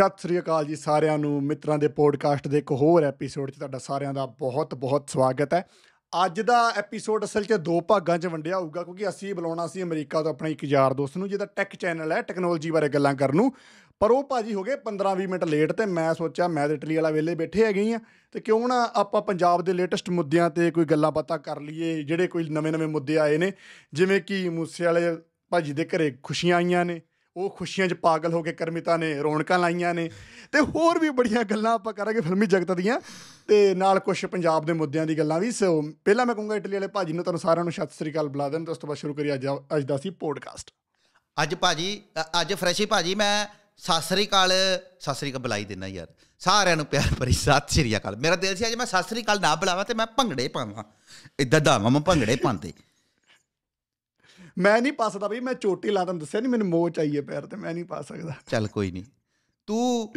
ਸਤਿ ਸ੍ਰੀ ਅਕਾਲ ਜੀ ਸਾਰਿਆਂ ਨੂੰ ਮਿੱਤਰਾਂ ਦੇ ਪੋਡਕਾਸਟ ਦੇ ਇੱਕ ਹੋਰ ਐਪੀਸੋਡ 'ਚ ਤੁਹਾਡਾ ਸਾਰਿਆਂ ਦਾ ਬਹੁਤ-ਬਹੁਤ ਸਵਾਗਤ ਹੈ ਅੱਜ ਦਾ ਐਪੀਸੋਡ ਅਸਲ 'ਚ ਦੋ ਭਾਗਾਂ 'ਚ ਵੰਡਿਆ ਹੋਊਗਾ ਕਿਉਂਕਿ ਅਸੀਂ ਬੁਲਾਉਣਾ ਸੀ ਅਮਰੀਕਾ ਤੋਂ ਆਪਣੇ ਇੱਕ ਯਾਰ ਦੋਸਤ ਨੂੰ ਜਿਹਦਾ ਟੈਕ ਚੈਨਲ ਹੈ ਟੈਕਨੋਲੋਜੀ ਬਾਰੇ ਗੱਲਾਂ ਕਰਨ ਨੂੰ ਪਰ ਉਹ ਭਾਜੀ ਹੋ ਗਏ 15-20 ਮਿੰਟ ਲੇਟ ਤੇ ਮੈਂ ਸੋਚਿਆ ਮੈਂ ਇਟਲੀ ਵਾਲਾ ਵੇਲੇ ਬੈਠੇ ਹੈਗੇ ਆ ਤੇ ਕਿਉਂ ਨਾ ਆਪਾਂ ਪੰਜਾਬ ਦੇ ਲੇਟੈਸਟ ਮੁੱਦਿਆਂ ਤੇ ਕੋਈ ਗੱਲਾਂ ਬਾਤਾਂ ਕਰ ਲਈਏ ਜਿਹੜੇ ਕੋਈ ਨਵੇਂ-ਨਵੇਂ ਮੁੱਦੇ ਆਏ ਨੇ ਜਿਵੇਂ ਕਿ ਮੂਸੇ ਵਾਲੇ ਭਾਜੀ ਦੇ ਘਰੇ ਖੁਸ਼ੀਆਂ ਆਈਆਂ ਨੇ ਉਹ ਖੁਸ਼ੀਆਂ 'ਚ ਪਾਗਲ ਹੋ ਕੇ ਕਰਮਿਤਾ ਨੇ ਰੌਣਕਾਂ ਲਾਈਆਂ ਨੇ ਤੇ ਹੋਰ ਵੀ ਬੜੀਆਂ ਗੱਲਾਂ ਆਪਾਂ ਕਰਾਂਗੇ ਫਿਲਮੀ ਜਗਤ ਦੀਆਂ ਤੇ ਨਾਲ ਕੁਝ ਪੰਜਾਬ ਦੇ ਮੁੱਦਿਆਂ ਦੀ ਗੱਲਾਂ ਵੀ ਸੋ ਪਹਿਲਾਂ ਮੈਂ ਕਹੂੰਗਾ ਇਟਲੀ ਵਾਲੇ ਭਾਜੀ ਨੂੰ ਤੁਹਾਨੂੰ ਸਾਰਿਆਂ ਨੂੰ ਸਤਿ ਸ੍ਰੀ ਅਕਾਲ ਬੁਲਾ ਦੇਣ ਤੇ ਉਸ ਤੋਂ ਬਾਅਦ ਸ਼ੁਰੂ ਕਰੀਏ ਅੱਜ ਅੱਜ ਦਾ ਸੀ ਪੋਡਕਾਸਟ ਅੱਜ ਭਾਜੀ ਅੱਜ ਫਰੈਸ਼ੀ ਭਾਜੀ ਮੈਂ ਸਤਿ ਸ੍ਰੀ ਅਕਾਲ ਸਤਿ ਸ੍ਰੀ ਅਕਾਲ ਬੁਲਾਈ ਦੇਣਾ ਯਾਰ ਸਾਰਿਆਂ ਨੂੰ ਪਿਆਰ ਭਰੀ ਸਤਿ ਸ੍ਰੀ ਅਕਾਲ ਮੇਰਾ ਦਿਲ ਸੀ ਅੱਜ ਮੈਂ ਸਤਿ ਸ੍ਰੀ ਅਕਾਲ ਨਾ ਬੁਲਾਵਾਂ ਤੇ ਮੈਂ ਭੰਗੜੇ ਪਾਵਾਂ ਇਦਾਂ ਦਾ ਮੈਂ ਭੰਗੜੇ ਪਾਉਂਦੇ ਮੈਂ ਨਹੀਂ ਪਾ ਸਕਦਾ ਬਈ ਮੈਂ ਚੋਟੀ ਲਾ ਤਾਂ ਦੱਸਿਆ ਨਹੀਂ ਮੈਨੂੰ ਮੋਚ ਆਈ ਹੈ ਪੈਰ ਤੇ ਮੈਂ ਨਹੀਂ ਪਾ ਸਕਦਾ ਚੱਲ ਕੋਈ ਨਹੀਂ ਤੂੰ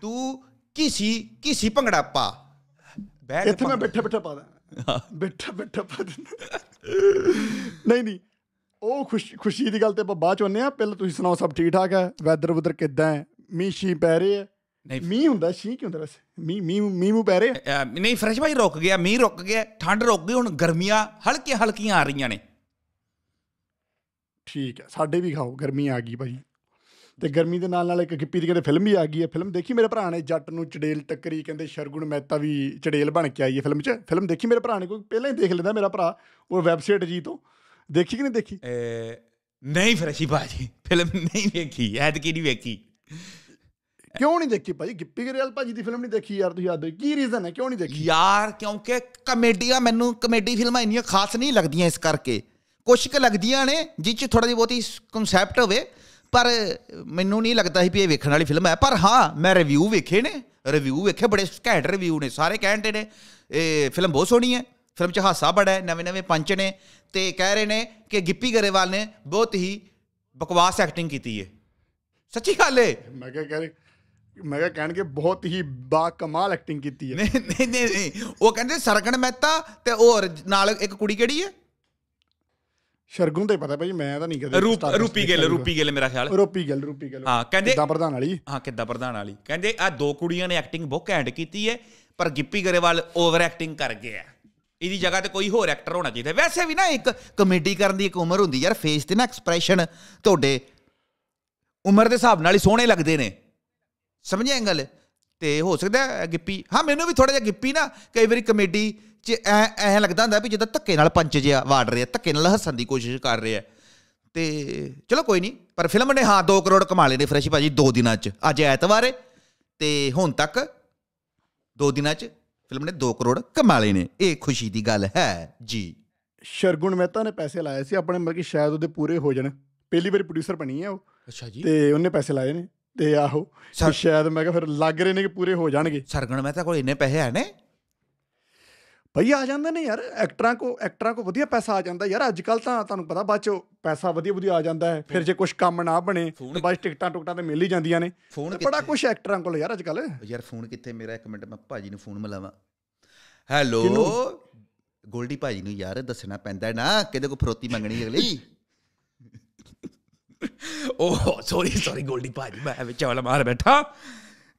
ਤੂੰ ਕਿਸੀ ਕਿਸੀ ਭੰਗੜਾ ਪਾ ਬੈਠ ਇੱਥੇ ਮੈਂ ਬਿੱਠਾ ਬਿੱਠਾ ਪਾ ਦਾਂ ਬਿੱਠਾ ਬਿੱਠਾ ਪਾ ਦਿੰਦਾ ਨਹੀਂ ਨਹੀਂ ਉਹ ਖੁਸ਼ੀ ਖੁਸ਼ੀ ਦੀ ਗੱਲ ਤੇ ਆਪਾਂ ਬਾਅਦ ਚ ਹੁੰਨੇ ਆ ਪਹਿਲਾਂ ਤੁਸੀਂ ਸੁਣਾਓ ਸਭ ਠੀਕ ਠਾਕ ਹੈ ਵੈਦਰ ਵਦਰ ਕਿੱਦਾਂ ਹੈ ਮੀਂਹ ਸ਼ੀ ਪੈ ਰਿਹਾ ਹੈ ਨਹੀਂ ਮੀਂਹ ਹੁੰਦਾ ਸ਼ੀ ਕਿਉਂ ਹੁੰਦਾ ਵੈਸੇ ਮੀਂਹ ਮੀਂਹ ਮੀਂਹ ਮੂ ਪੈ ਰਿਹਾ ਨਹੀਂ ਫਰੈਸ਼ ਭਾਈ ਰੁਕ ਗਿਆ ਮੀਂਹ ਰੁਕ ਗਿਆ ਠੰਡ ਰੁਕ ਗਈ ਹੁਣ ਗਰਮੀਆਂ ਹਲਕੀਆਂ ਹਲਕੀਆਂ ਆ ਰਹੀਆਂ ਨੇ ਠੀਕ ਹੈ ਸਾਡੇ ਵੀ ਖਾਓ ਗਰਮੀ ਆ ਗਈ ਭਾਈ ਤੇ ਗਰਮੀ ਦੇ ਨਾਲ ਨਾਲ ਇੱਕ ਗਿੱਪੀ ਦੀ ਕਹਿੰਦੇ ਫਿਲਮ ਵੀ ਆ ਗਈ ਹੈ ਫਿਲਮ ਦੇਖੀ ਮੇਰੇ ਭਰਾ ਨੇ ਜੱਟ ਨੂੰ ਚੜੇਲ ਟੱਕਰੀ ਕਹਿੰਦੇ ਸ਼ਰਗੁਣ ਮਹਿਤਾ ਵੀ ਚੜੇਲ ਬਣ ਕੇ ਆਈ ਹੈ ਫਿਲਮ 'ਚ ਫਿਲਮ ਦੇਖੀ ਮੇਰੇ ਭਰਾ ਨੇ ਕੋਈ ਪਹਿਲਾਂ ਹੀ ਦੇਖ ਲੈਂਦਾ ਮੇਰਾ ਭਰਾ ਉਹ ਵੈਬਸਾਈਟ ਜੀ ਤੋਂ ਦੇਖੀ ਕਿ ਨਹੀਂ ਦੇਖੀ ਨਹੀਂ ਫਰਸ਼ੀ ਭਾਜੀ ਫਿਲਮ ਨਹੀਂ ਵੇਖੀ ਐਤ ਕੀ ਨਹੀਂ ਵੇਖੀ ਕਿਉਂ ਨਹੀਂ ਦੇਖੀ ਭਾਈ ਗਿੱਪੀ ਗਰੇਵਾਲ ਭਾਜੀ ਦੀ ਫਿਲਮ ਨਹੀਂ ਦੇਖੀ ਯਾਰ ਤੁਸੀਂ ਆਦੋ ਕੀ ਰੀਜ਼ਨ ਹੈ ਕਿਉਂ ਨਹੀਂ ਦੇਖੀ ਯਾਰ ਕਿਉਂਕਿ ਕਮੇਡੀਆਂ ਮੈਨੂੰ ਕਮੇਡੀ ਫਿਲਮਾਂ ਇੰਨੀਆਂ ਖਾਸ ਨਹੀਂ ਲੱਗਦੀਆਂ ਇਸ ਕਰਕੇ ਕੁਛ ਕੁ ਲੱਗਦੀਆਂ ਨੇ ਜਿੱਚ ਥੋੜਾ ਜਿਹਾ ਬਹੁਤੀ ਕਨਸੈਪਟ ਹੋਵੇ ਪਰ ਮੈਨੂੰ ਨਹੀਂ ਲੱਗਦਾ ਸੀ ਵੀ ਇਹ ਵੇਖਣ ਵਾਲੀ ਫਿਲਮ ਹੈ ਪਰ ਹਾਂ ਮੈਂ ਰਿਵਿਊ ਵੇਖੇ ਨੇ ਰਿਵਿਊ ਵੇਖੇ ਬੜੇ ਘੈਂਟ ਰਿਵਿਊ ਨੇ ਸਾਰੇ ਕਹਿੰਦੇ ਨੇ ਇਹ ਫਿਲਮ ਬਹੁਤ ਸੋਹਣੀ ਹੈ ਫਿਲਮ ਚ ਹਾਸਾ ਬੜਾ ਹੈ ਨਵੇਂ ਨਵੇਂ ਪੰਚ ਨੇ ਤੇ ਕਹਿ ਰਹੇ ਨੇ ਕਿ ਗਿੱਪੀ ਗਰੇਵਾਲ ਨੇ ਬਹੁਤ ਹੀ ਬਕਵਾਸ ਐਕਟਿੰਗ ਕੀਤੀ ਹੈ ਸੱਚੀ ਗੱਲ ਹੈ ਮੈਂ ਕਹਿ ਕਹਿ ਮੈਂ ਕਿਹਾ ਕਹਿਣਗੇ ਬਹੁਤ ਹੀ ਬਾ ਕਮਾਲ ਐਕਟਿੰਗ ਕੀਤੀ ਹੈ ਨਹੀਂ ਨਹੀਂ ਨਹੀਂ ਉਹ ਕਹਿੰਦੇ ਸਰਗਣ ਮਹਿਤਾ ਤੇ ਹੋਰ ਨਾਲ ਇੱਕ ਕੁੜੀ ਕਿਹੜੀ ਹੈ ਸ਼ਰਗੁਣ ਤੇ ਪਤਾ ਭਾਈ ਮੈਂ ਤਾਂ ਨਹੀਂ ਕਦੇ ਰੂਪ ਰੂਪੀ ਗਿੱਲ ਰੂਪੀ ਗਿੱਲ ਮੇਰਾ ਖਿਆਲ ਰੂਪੀ ਗਿੱਲ ਰੂਪੀ ਗਿੱਲ ਹਾਂ ਕਹਿੰਦੇ ਕਿੱਦਾਂ ਪ੍ਰਧਾਨ ਵਾਲੀ ਹਾਂ ਕਿੱਦਾਂ ਪ੍ਰਧਾਨ ਵਾਲੀ ਕਹਿੰਦੇ ਆ ਦੋ ਕੁੜੀਆਂ ਨੇ ਐਕਟਿੰਗ ਬਹੁਤ ਘੈਂਟ ਕੀਤੀ ਹੈ ਪਰ ਗਿੱਪੀ ਗਰੇਵਾਲ ਓਵਰ ਐਕਟਿੰਗ ਕਰ ਗਿਆ ਇਹਦੀ ਜਗ੍ਹਾ ਤੇ ਕੋਈ ਹੋਰ ਐਕਟਰ ਹੋਣਾ ਚਾਹੀਦਾ ਵੈਸੇ ਵੀ ਨਾ ਇੱਕ ਕਮੇਡੀ ਕਰਨ ਦੀ ਇੱਕ ਉਮਰ ਹੁੰਦੀ ਯਾਰ ਫੇਸ ਤੇ ਨਾ ਐਕਸਪ੍ਰੈਸ਼ਨ ਤੁਹਾਡੇ ਉਮਰ ਦੇ ਹਿਸਾਬ ਨਾਲ ਹੀ ਸੋਹਣੇ ਲੱਗਦੇ ਨੇ ਸਮਝਿਆ ਗੱਲ ਤੇ ਹੋ ਸਕਦਾ ਗਿੱਪੀ ਹਾਂ ਮੈਨੂੰ ਵੀ ਥੋੜਾ ਜਿਹਾ ਗਿੱਪੀ ਨਾ ਕਈ ਵਾਰੀ ਕਮੇਡੀ ਜੇ ਐ ਐ ਲੱਗਦਾ ਹੁੰਦਾ ਵੀ ਜਿੱਦਾਂ ਧੱਕੇ ਨਾਲ ਪੰਚ ਜਿਆ ਵਾੜ ਰਿਹਾ ਧੱਕੇ ਨਾਲ ਹੱਸਣ ਦੀ ਕੋਸ਼ਿਸ਼ ਕਰ ਰਿਹਾ ਤੇ ਚਲੋ ਕੋਈ ਨਹੀਂ ਪਰ ਫਿਲਮ ਨੇ ਹਾਂ 2 ਕਰੋੜ ਕਮਾ ਲਏ ਨੇ ਫਰੈਸ਼ ਭਾਜੀ 2 ਦਿਨਾਂ 'ਚ ਅੱਜ ਐਤਵਾਰ ਹੈ ਤੇ ਹੁਣ ਤੱਕ 2 ਦਿਨਾਂ 'ਚ ਫਿਲਮ ਨੇ 2 ਕਰੋੜ ਕਮਾ ਲਏ ਨੇ ਇਹ ਖੁਸ਼ੀ ਦੀ ਗੱਲ ਹੈ ਜੀ ਸ਼ਰਗੁਣ ਮਹਿਤਾ ਨੇ ਪੈਸੇ ਲਾਏ ਸੀ ਆਪਣੇ ਮਤਲਬ ਕਿ ਸ਼ਾਇਦ ਉਹਦੇ ਪੂਰੇ ਹੋ ਜਾਣ ਪਹਿਲੀ ਵਾਰੀ ਪ੍ਰੋਡਿਊਸਰ ਬਣੀ ਹੈ ਉਹ ਅੱਛਾ ਜੀ ਤੇ ਉਹਨੇ ਪੈਸੇ ਲਾਏ ਨੇ ਤੇ ਆਹੋ ਸ਼ਾਇਦ ਮੈਂ ਕਿਹਾ ਫਿਰ ਲੱਗ ਰਹੇ ਨੇ ਕਿ ਪੂਰੇ ਹੋ ਜਾਣਗੇ ਸਰਗਣ ਮਹਿਤਾ ਕੋਲ ਇੰਨੇ ਪੈਸੇ ਹੈ ਨੇ ਭਈ ਆ ਜਾਂਦੇ ਨੇ ਯਾਰ ਐਕਟਰਾਂ ਕੋ ਐਕਟਰਾਂ ਕੋ ਵਧੀਆ ਪੈਸਾ ਆ ਜਾਂਦਾ ਯਾਰ ਅੱਜ ਕੱਲ ਤਾਂ ਤੁਹਾਨੂੰ ਪਤਾ ਬਾਅਦ ਚ ਪੈਸਾ ਵਧੀਆ ਵਧੀਆ ਆ ਜਾਂਦਾ ਹੈ ਫਿਰ ਜੇ ਕੁਝ ਕੰਮ ਨਾ ਬਣੇ ਤੇ ਬਸ ਟਿਕਟਾਂ ਟੁਕਟਾਂ ਤੇ ਮਿਲ ਹੀ ਜਾਂਦੀਆਂ ਨੇ ਬੜਾ ਕੁਝ ਐਕਟਰਾਂ ਕੋਲ ਯਾਰ ਅੱਜ ਕੱਲ ਯਾਰ ਫੋਨ ਕਿੱਥੇ ਮੇਰਾ ਇੱਕ ਮਿੰਟ ਮੈਂ ਭਾਜੀ ਨੂੰ ਫੋਨ ਮਿਲਾਵਾਂ ਹੈਲੋ ਗੋਲਡੀ ਭਾਜੀ ਨੂੰ ਯਾਰ ਦੱਸਣਾ ਪੈਂਦਾ ਨਾ ਕਿਹਦੇ ਕੋ ਫਰੋਤੀ ਮੰਗਣੀ ਅਗਲੀ ਓਹ ਸੌਰੀ ਸੌਰੀ ਗੋਲਡੀ ਭਾਜੀ ਮੈਂ ਵਿਚਾਲਾ ਮਾਰ ਬੈਠਾ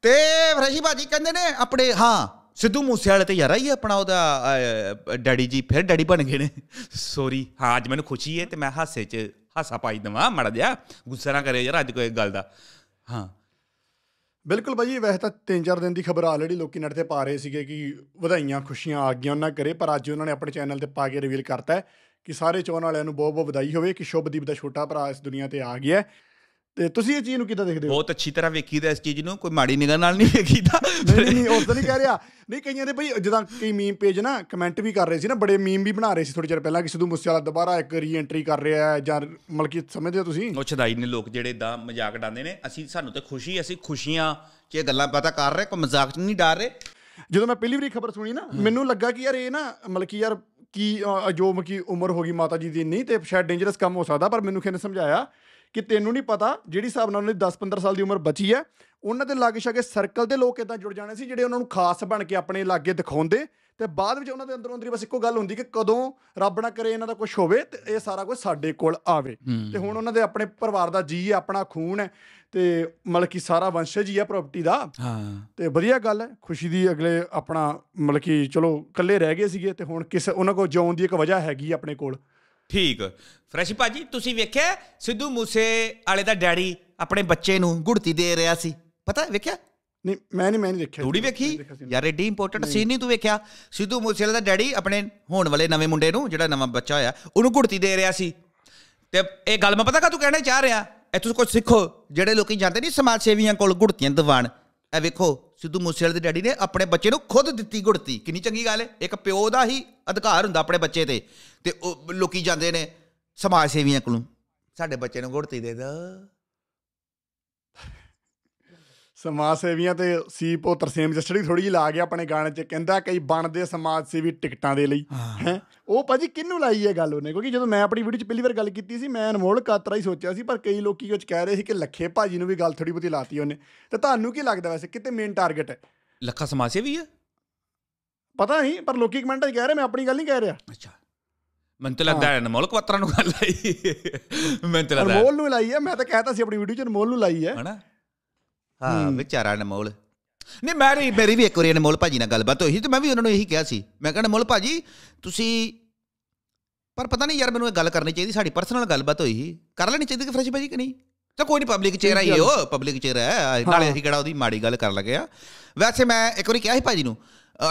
ਤੇ ਫਰੈਸ਼ੀ ਭਾਜੀ ਕਹਿੰਦੇ ਨੇ ਆਪਣੇ ਹਾਂ ਸਿੱਧੂ ਮੂਸੇ ਵਾਲੇ ਤੇ ਯਾਰ ਆਈ ਆਪਣਾ ਉਹਦਾ ਡੈਡੀ ਜੀ ਫਿਰ ਡੈਡੀ ਬਣ ਗਏ ਨੇ ਸੌਰੀ ਹਾਂ ਅੱਜ ਮੈਨੂੰ ਖੁਸ਼ੀ ਹੈ ਤੇ ਮੈਂ ਹਾਸੇ 'ਚ ਹਾਸਾ ਪਾਈ ਦਵਾਂ ਮੜ ਗਿਆ ਗੁੱਸਾ ਨਾ ਕਰਿਓ ਯਾਰ ਅੱਜ ਕੋਈ ਗੱਲ ਦਾ ਹਾਂ ਬਿਲਕੁਲ ਭਾਜੀ ਵੈਸੇ ਤਾਂ 3-4 ਦਿਨ ਦੀ ਖਬਰ ਆਲਰੇਡੀ ਲੋਕੀ ਨੜ ਤੇ ਪਾ ਰਹੇ ਸੀਗੇ ਕਿ ਵਧਾਈਆਂ ਖੁਸ਼ੀਆਂ ਆ ਗਈਆਂ ਉਹਨਾਂ ਕਰੇ ਪਰ ਅੱਜ ਉਹਨਾਂ ਨੇ ਆਪਣੇ ਚੈਨਲ ਤੇ ਪਾ ਕੇ ਰਿਵੀਲ ਕਰਤਾ ਕਿ ਸਾਰੇ ਚੋਣ ਵਾਲਿਆਂ ਨੂੰ ਬਹੁਤ ਬਹੁਤ ਵਧਾਈ ਹੋਵੇ ਕਿ ਸ਼ੁਭਦੀਪ ਦਾ ਛੋਟਾ ਭਰਾ ਇਸ ਦੁਨੀਆ ਤੇ ਆ ਗਿਆ ਹੈ ਤੇ ਤੁਸੀਂ ਇਹ ਚੀਜ਼ ਨੂੰ ਕਿੱਦਾਂ ਦੇਖਦੇ ਹੋ ਬਹੁਤ ਅੱਛੀ ਤਰ੍ਹਾਂ ਵੇਖੀਦਾ ਇਸ ਚੀਜ਼ ਨੂੰ ਕੋਈ ਮਾੜੀ ਨਿਗਾਹ ਨਾਲ ਨਹੀਂ ਵੇਖੀਦਾ ਨਹੀਂ ਨਹੀਂ ਉਸ ਤਾਂ ਨਹੀਂ ਕਹਿ ਰਿਹਾ ਨਹੀਂ ਕਈਆਂ ਦੇ ਬਈ ਜਦਾਂ ਕਈ ਮੀਮ ਪੇਜ ਨਾ ਕਮੈਂਟ ਵੀ ਕਰ ਰਹੇ ਸੀ ਨਾ ਬੜੇ ਮੀਮ ਵੀ ਬਣਾ ਰਹੇ ਸੀ ਥੋੜੇ ਚਿਰ ਪਹਿਲਾਂ ਕਿ ਸਿੱਧੂ ਮੂਸੇਵਾਲਾ ਦੁਬਾਰਾ ਇੱਕ ਰੀਐਂਟਰੀ ਕਰ ਰਿਹਾ ਹੈ ਜਾਂ ਮਲਕੀ ਸਮਝਦੇ ਹੋ ਤੁਸੀਂ ਉਛਦਾਈ ਨੇ ਲੋਕ ਜਿਹੜੇ ਦਾ ਮਜ਼ਾਕ ਉਡਾਉਂਦੇ ਨੇ ਅਸੀਂ ਸਾਨੂੰ ਤੇ ਖੁਸ਼ੀ ਅਸੀਂ ਖੁਸ਼ੀਆਂ ਚ ਗੱਲਾਂ ਪਤਾ ਕਰ ਰਹੇ ਕੋਈ ਮਜ਼ਾਕ ਚ ਨਹੀਂ ਡਾਰ ਰਹੇ ਜਦੋਂ ਮੈਂ ਪਹਿਲੀ ਵਾਰੀ ਖਬਰ ਸੁਣੀ ਨਾ ਮੈਨੂੰ ਲੱਗਾ ਕਿ ਯਾਰ ਇਹ ਨਾ ਮਲਕੀ ਯਾਰ ਕੀ ਜੋ ਮਕੀ ਉਮਰ ਹੋ ਗਈ ਮਾਤਾ ਜੀ ਦੀ ਨਹੀਂ ਤੇ ਸ਼ਾਇਦ ਡੇਂਜਰਸ ਕੰਮ ਹੋ ਸਕਦਾ ਪਰ ਮੈਨੂੰ ਕਿਸੇ ਨੇ ਸਮਝਾਇਆ ਕਿ ਤੈਨੂੰ ਨਹੀਂ ਪਤਾ ਜਿਹੜੀ ਹਿਸਾਬ ਨਾਲ ਉਹਨਾਂ ਦੀ 10-15 ਸਾਲ ਦੀ ਉਮਰ ਬਚੀ ਹੈ ਉਹਨਾਂ ਦੇ ਲਾਗੇ ਸ਼ਾਗੇ ਸਰਕਲ ਦੇ ਲੋਕ ਇਦਾਂ ਜੁੜ ਜਾਣੇ ਸੀ ਜਿਹੜੇ ਉਹਨਾਂ ਨੂੰ ਖਾਸ ਬਣ ਕੇ ਆਪਣੇ ਲਾਗੇ ਦਿਖਾਉਂਦੇ ਤੇ ਬਾਅਦ ਵਿੱਚ ਉਹਨਾਂ ਦੇ ਅੰਦਰੋਂ ਅੰਦਰੀ ਬਸ ਇੱਕੋ ਗੱਲ ਹੁੰਦੀ ਕਿ ਕਦੋਂ ਰੱਬ ਨਾ ਕਰੇ ਇਹਨਾਂ ਦਾ ਕੁਝ ਹੋਵੇ ਤੇ ਇਹ ਸਾਰਾ ਕੁਝ ਸਾਡੇ ਕੋਲ ਆਵੇ ਤੇ ਹੁਣ ਉਹਨਾਂ ਦੇ ਆਪਣੇ ਪਰਿਵਾਰ ਦਾ ਜੀ ਹੈ ਆਪਣਾ ਖੂਨ ਹੈ ਤੇ ਮਲਕੀ ਸਾਰਾ ਵੰਸ਼ਜ ਹੀ ਹੈ ਪ੍ਰਾਪਰਟੀ ਦਾ ਹਾਂ ਤੇ ਵਧੀਆ ਗੱਲ ਹੈ ਖੁਸ਼ੀ ਦੀ ਅਗਲੇ ਆਪਣਾ ਮਲਕੀ ਚਲੋ ਇਕੱਲੇ ਰਹਿ ਗਏ ਸੀਗੇ ਤੇ ਹੁਣ ਕਿਸ ਉਹਨਾਂ ਕੋਲ ਜਿਉਣ ਦੀ ਇੱਕ ਵਜ੍ਹਾ ਹੈਗੀ ਆਪਣੇ ਕੋਲ ਠੀਕ ਫਰੈਸ਼ ਭਾਜੀ ਤੁਸੀਂ ਵੇਖਿਆ ਸਿੱਧੂ ਮੂਸੇ ਵਾਲੇ ਦਾ ਡੈਡੀ ਆਪਣੇ ਬੱਚੇ ਨੂੰ ਗੁੜਤੀ ਦੇ ਰਿਹਾ ਸੀ ਪਤਾ ਵੇਖਿਆ ਨਹੀਂ ਮੈਂ ਨਹੀਂ ਮੈਂ ਨਹੀਂ ਦੇਖਿਆ ਥੋੜੀ ਵੇਖੀ ਯਾਰ ਏਡੀ ਇੰਪੋਰਟੈਂਟ ਸੀਨ ਨਹੀਂ ਤੂੰ ਵੇਖਿਆ ਸਿੱਧੂ ਮੂਸੇ ਵਾਲੇ ਦਾ ਡੈਡੀ ਆਪਣੇ ਹੋਣ ਵਾਲੇ ਨਵੇਂ ਮੁੰਡੇ ਨੂੰ ਜਿਹੜਾ ਨਵਾਂ ਬੱਚਾ ਹੋਇਆ ਉਹਨੂੰ ਗੁੜਤੀ ਦੇ ਰਿਹਾ ਸੀ ਤੇ ਇਹ ਗੱਲ ਮੈਂ ਪਤਾ ਕਾ ਤੂੰ ਕਹਿਣਾ ਚਾਹ ਰਿਹਾ ਇਹ ਤੁਸੀਂ ਕੁਝ ਸਿੱਖੋ ਜਿਹੜੇ ਲੋਕੀ ਜਾਂਦੇ ਨਹੀਂ ਸਮਾਜ ਸੇਵੀਆਂ ਕੋਲ ਗੁੜਤੀਆਂ ਦਿਵਾਣ ਐ ਵੇਖੋ ਸਿੱਧੂ ਮੂਸੇਵਾਲੇ ਦੇ ਡੈਡੀ ਨੇ ਆਪਣੇ ਬੱਚੇ ਨੂੰ ਖੁਦ ਦਿੱਤੀ ਗੁੜਤੀ ਕਿੰਨੀ ਚੰਗੀ ਗੱਲ ਹੈ ਇੱਕ ਪਿਓ ਦਾ ਹੀ ਅਧਿਕਾਰ ਹੁੰਦਾ ਆਪਣੇ ਬੱਚੇ ਤੇ ਤੇ ਲੋਕੀ ਜਾਂਦੇ ਨੇ ਸਮਾਜ ਸੇਵੀਆਂ ਕੋਲੋਂ ਸਾਡੇ ਬੱਚੇ ਨੂੰ ਗੁੜਤੀ ਦੇ ਦੋ ਸਮਾਜ ਸੇਵੀਆਂ ਤੇ ਸੀਪੋ ਸੇਮ ਜਸੜੀ ਥੋੜੀ ਜਿਹੀ ਲਾ ਗਿਆ ਆਪਣੇ ਗਾਣੇ 'ਚ ਕਹਿੰਦਾ ਕਈ ਬਣਦੇ ਸਮਾਜ ਸੇਵੀ ਟਿਕਟਾਂ ਦੇ ਲਈ ਹੈ ਉਹ ਭਾਜੀ ਕਿੰਨੂੰ ਲਾਈ ਹੈ ਗੱਲ ਉਹਨੇ ਕਿਉਂਕਿ ਜਦੋਂ ਮੈਂ ਆਪਣੀ ਵੀਡੀਓ 'ਚ ਪਹਿਲੀ ਵਾਰ ਗੱਲ ਕੀਤੀ ਸੀ ਮੈਂ ਅਨਮੋਲ ਕਾਤਰਾ ਹੀ ਸੋਚਿਆ ਸੀ ਪਰ ਕਈ ਲੋਕੀ ਕੁਝ ਕਹਿ ਰਹੇ ਸੀ ਕਿ ਲੱਖੇ ਭਾਜੀ ਨੂੰ ਵੀ ਗੱਲ ਥੋੜੀ ਬਹੁਤੀ ਲਾਤੀ ਉਹਨੇ ਤੇ ਤੁਹਾਨੂੰ ਕੀ ਲੱਗਦਾ ਵੈਸੇ ਕਿਤੇ ਮੇਨ ਟਾਰਗੇਟ ਹੈ ਲੱਖਾ ਸਮਾਜ ਸੇਵੀ ਹੈ ਪਤਾ ਨਹੀਂ ਪਰ ਲੋਕੀ ਕਮੈਂਟਾਂ 'ਚ ਕਹਿ ਰਹੇ ਮੈਂ ਆਪਣੀ ਗੱਲ ਨਹੀਂ ਕਹਿ ਰਿਹਾ ਅੱਛਾ ਮੈਨੂੰ ਤਾਂ ਲੱਗਦਾ ਹੈ ਅਨਮੋਲ ਕਾਤਰਾ ਨੂੰ ਗੱਲ ਲਾਈ ਮੈਨੂੰ ਤਾਂ ਲੱਗਦਾ ਅਨਮੋਲ ਨੂੰ ਲਾਈ ਹੈ ਮੈਂ ਤਾਂ ਕਹਿਤਾ ਸੀ ਆਪਣੀ ਵੀਡੀਓ 'ਚ ਅਨਮੋਲ ਨੂੰ ਲਾਈ ਹੈ ਹਨਾ ਹਾਂ ਵਿਚਾਰਾ ਅਨਮੋਲ ਨਹੀਂ ਮੈਰੀ ਮੇਰੀ ਵੀ ਇੱਕ ਵਾਰੀ ਅਨਮੋਲ ਭਾਜੀ ਨਾਲ ਗੱਲਬਾਤ ਹੋਈ ਤੇ ਮੈਂ ਵੀ ਉਹਨਾਂ ਨੂੰ ਇਹੀ ਕਿਹਾ ਸੀ ਮੈਂ ਕਹਿੰਦਾ ਅਨਮੋਲ ਭਾਜੀ ਤੁਸੀਂ ਪਰ ਪਤਾ ਨਹੀਂ ਯਾਰ ਮੈਨੂੰ ਇਹ ਗੱਲ ਕਰਨੀ ਚਾਹੀਦੀ ਸਾਡੀ ਪਰਸਨਲ ਗੱਲਬਾਤ ਹੋਈ ਸੀ ਕਰ ਲੈਣੀ ਚਾਹੀਦੀ ਕਿ ਫਰੈਸ਼ ਭਾਜੀ ਕਿ ਨਹੀਂ ਤਾਂ ਕੋਈ ਨਹੀਂ ਪਬਲਿਕ ਚਿਹਰਾ ਹੀ ਉਹ ਪਬਲਿਕ ਚਿਹਰਾ ਹੈ ਨਾਲੇ ਅਸੀਂ ਕਿਹੜਾ ਉਹਦੀ ਮਾੜੀ ਗੱਲ ਕਰਨ ਲੱਗੇ ਆ ਵੈਸੇ ਮੈਂ ਇੱਕ ਵਾਰੀ ਕਿਹਾ ਸੀ ਭਾਜੀ ਨੂੰ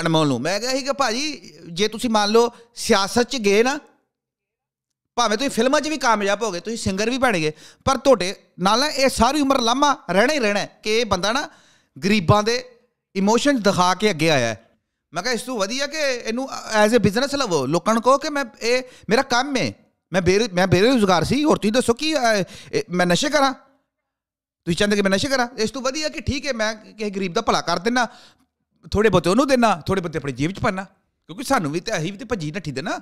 ਅਨਮੋਲ ਨੂੰ ਮੈਂ ਕਿਹਾ ਸੀ ਕਿ ਭਾਜੀ ਜੇ ਤੁਸੀਂ ਮੰਨ ਲਓ ਸਿਆਸਤ 'ਚ ਗਏ ਨਾ ਭਾਵੇਂ ਤੁਸੀਂ ਫਿਲਮਾਂ 'ਚ ਵੀ ਕਾਮਯਾਬ ਹੋਗੇ ਤੁਸੀਂ ਸਿੰਗਰ ਵੀ ਬਣ ਗਏ ਪਰ ਤੁਹਾਡੇ ਨਾਲ ਨਾ ਇਹ ਸਾਰੀ ਉਮਰ ਲਾਮਾ ਰਹਿਣਾ ਹੀ ਰਹਿਣਾ ਕਿ ਇਹ ਬੰਦਾ ਨਾ ਗਰੀਬਾਂ ਦੇ ਇਮੋਸ਼ਨਸ ਦਿਖਾ ਕੇ ਅੱਗੇ ਆਇਆ ਹੈ ਮੈਂ ਕਹਾਂ ਇਸ ਤੋਂ ਵਧੀਆ ਕਿ ਇਹਨੂੰ ਐਜ਼ ਅ ਬਿਜ਼ਨਸ ਲਵੋ ਲੋਕਾਂ ਨੂੰ ਕਹੋ ਕਿ ਮੈਂ ਇਹ ਮੇਰਾ ਕੰਮ ਹੈ ਮੈਂ ਬੇਰ ਮੈਂ ਬੇਰੋਜ਼ਗਾਰ ਸੀ ਹੋਰ ਤੁਸੀਂ ਦੱਸੋ ਕੀ ਮੈਂ ਨਸ਼ੇ ਕਰਾਂ ਤੁਸੀਂ ਚਾਹੁੰਦੇ ਕਿ ਮੈਂ ਨਸ਼ੇ ਕਰਾਂ ਇਸ ਤੋਂ ਵਧੀਆ ਕਿ ਠੀਕ ਹੈ ਮੈਂ ਕਿਸੇ ਗਰੀਬ ਦਾ ਭਲਾ ਕਰ ਦਿੰਨਾ ਥੋੜੇ ਬੱਤੇ ਉਹਨੂੰ ਦੇਣਾ ਥੋੜੇ ਬੱਤੇ ਆਪਣੇ ਜੇਬ 'ਚ ਪਾਣਾ ਕਿਉਂਕਿ ਸਾਨੂੰ ਵੀ ਤੇ ਅਸੀਂ ਵੀ ਤੇ ਭੱਜੀ ਨੱਠੀ ਦੇਣਾ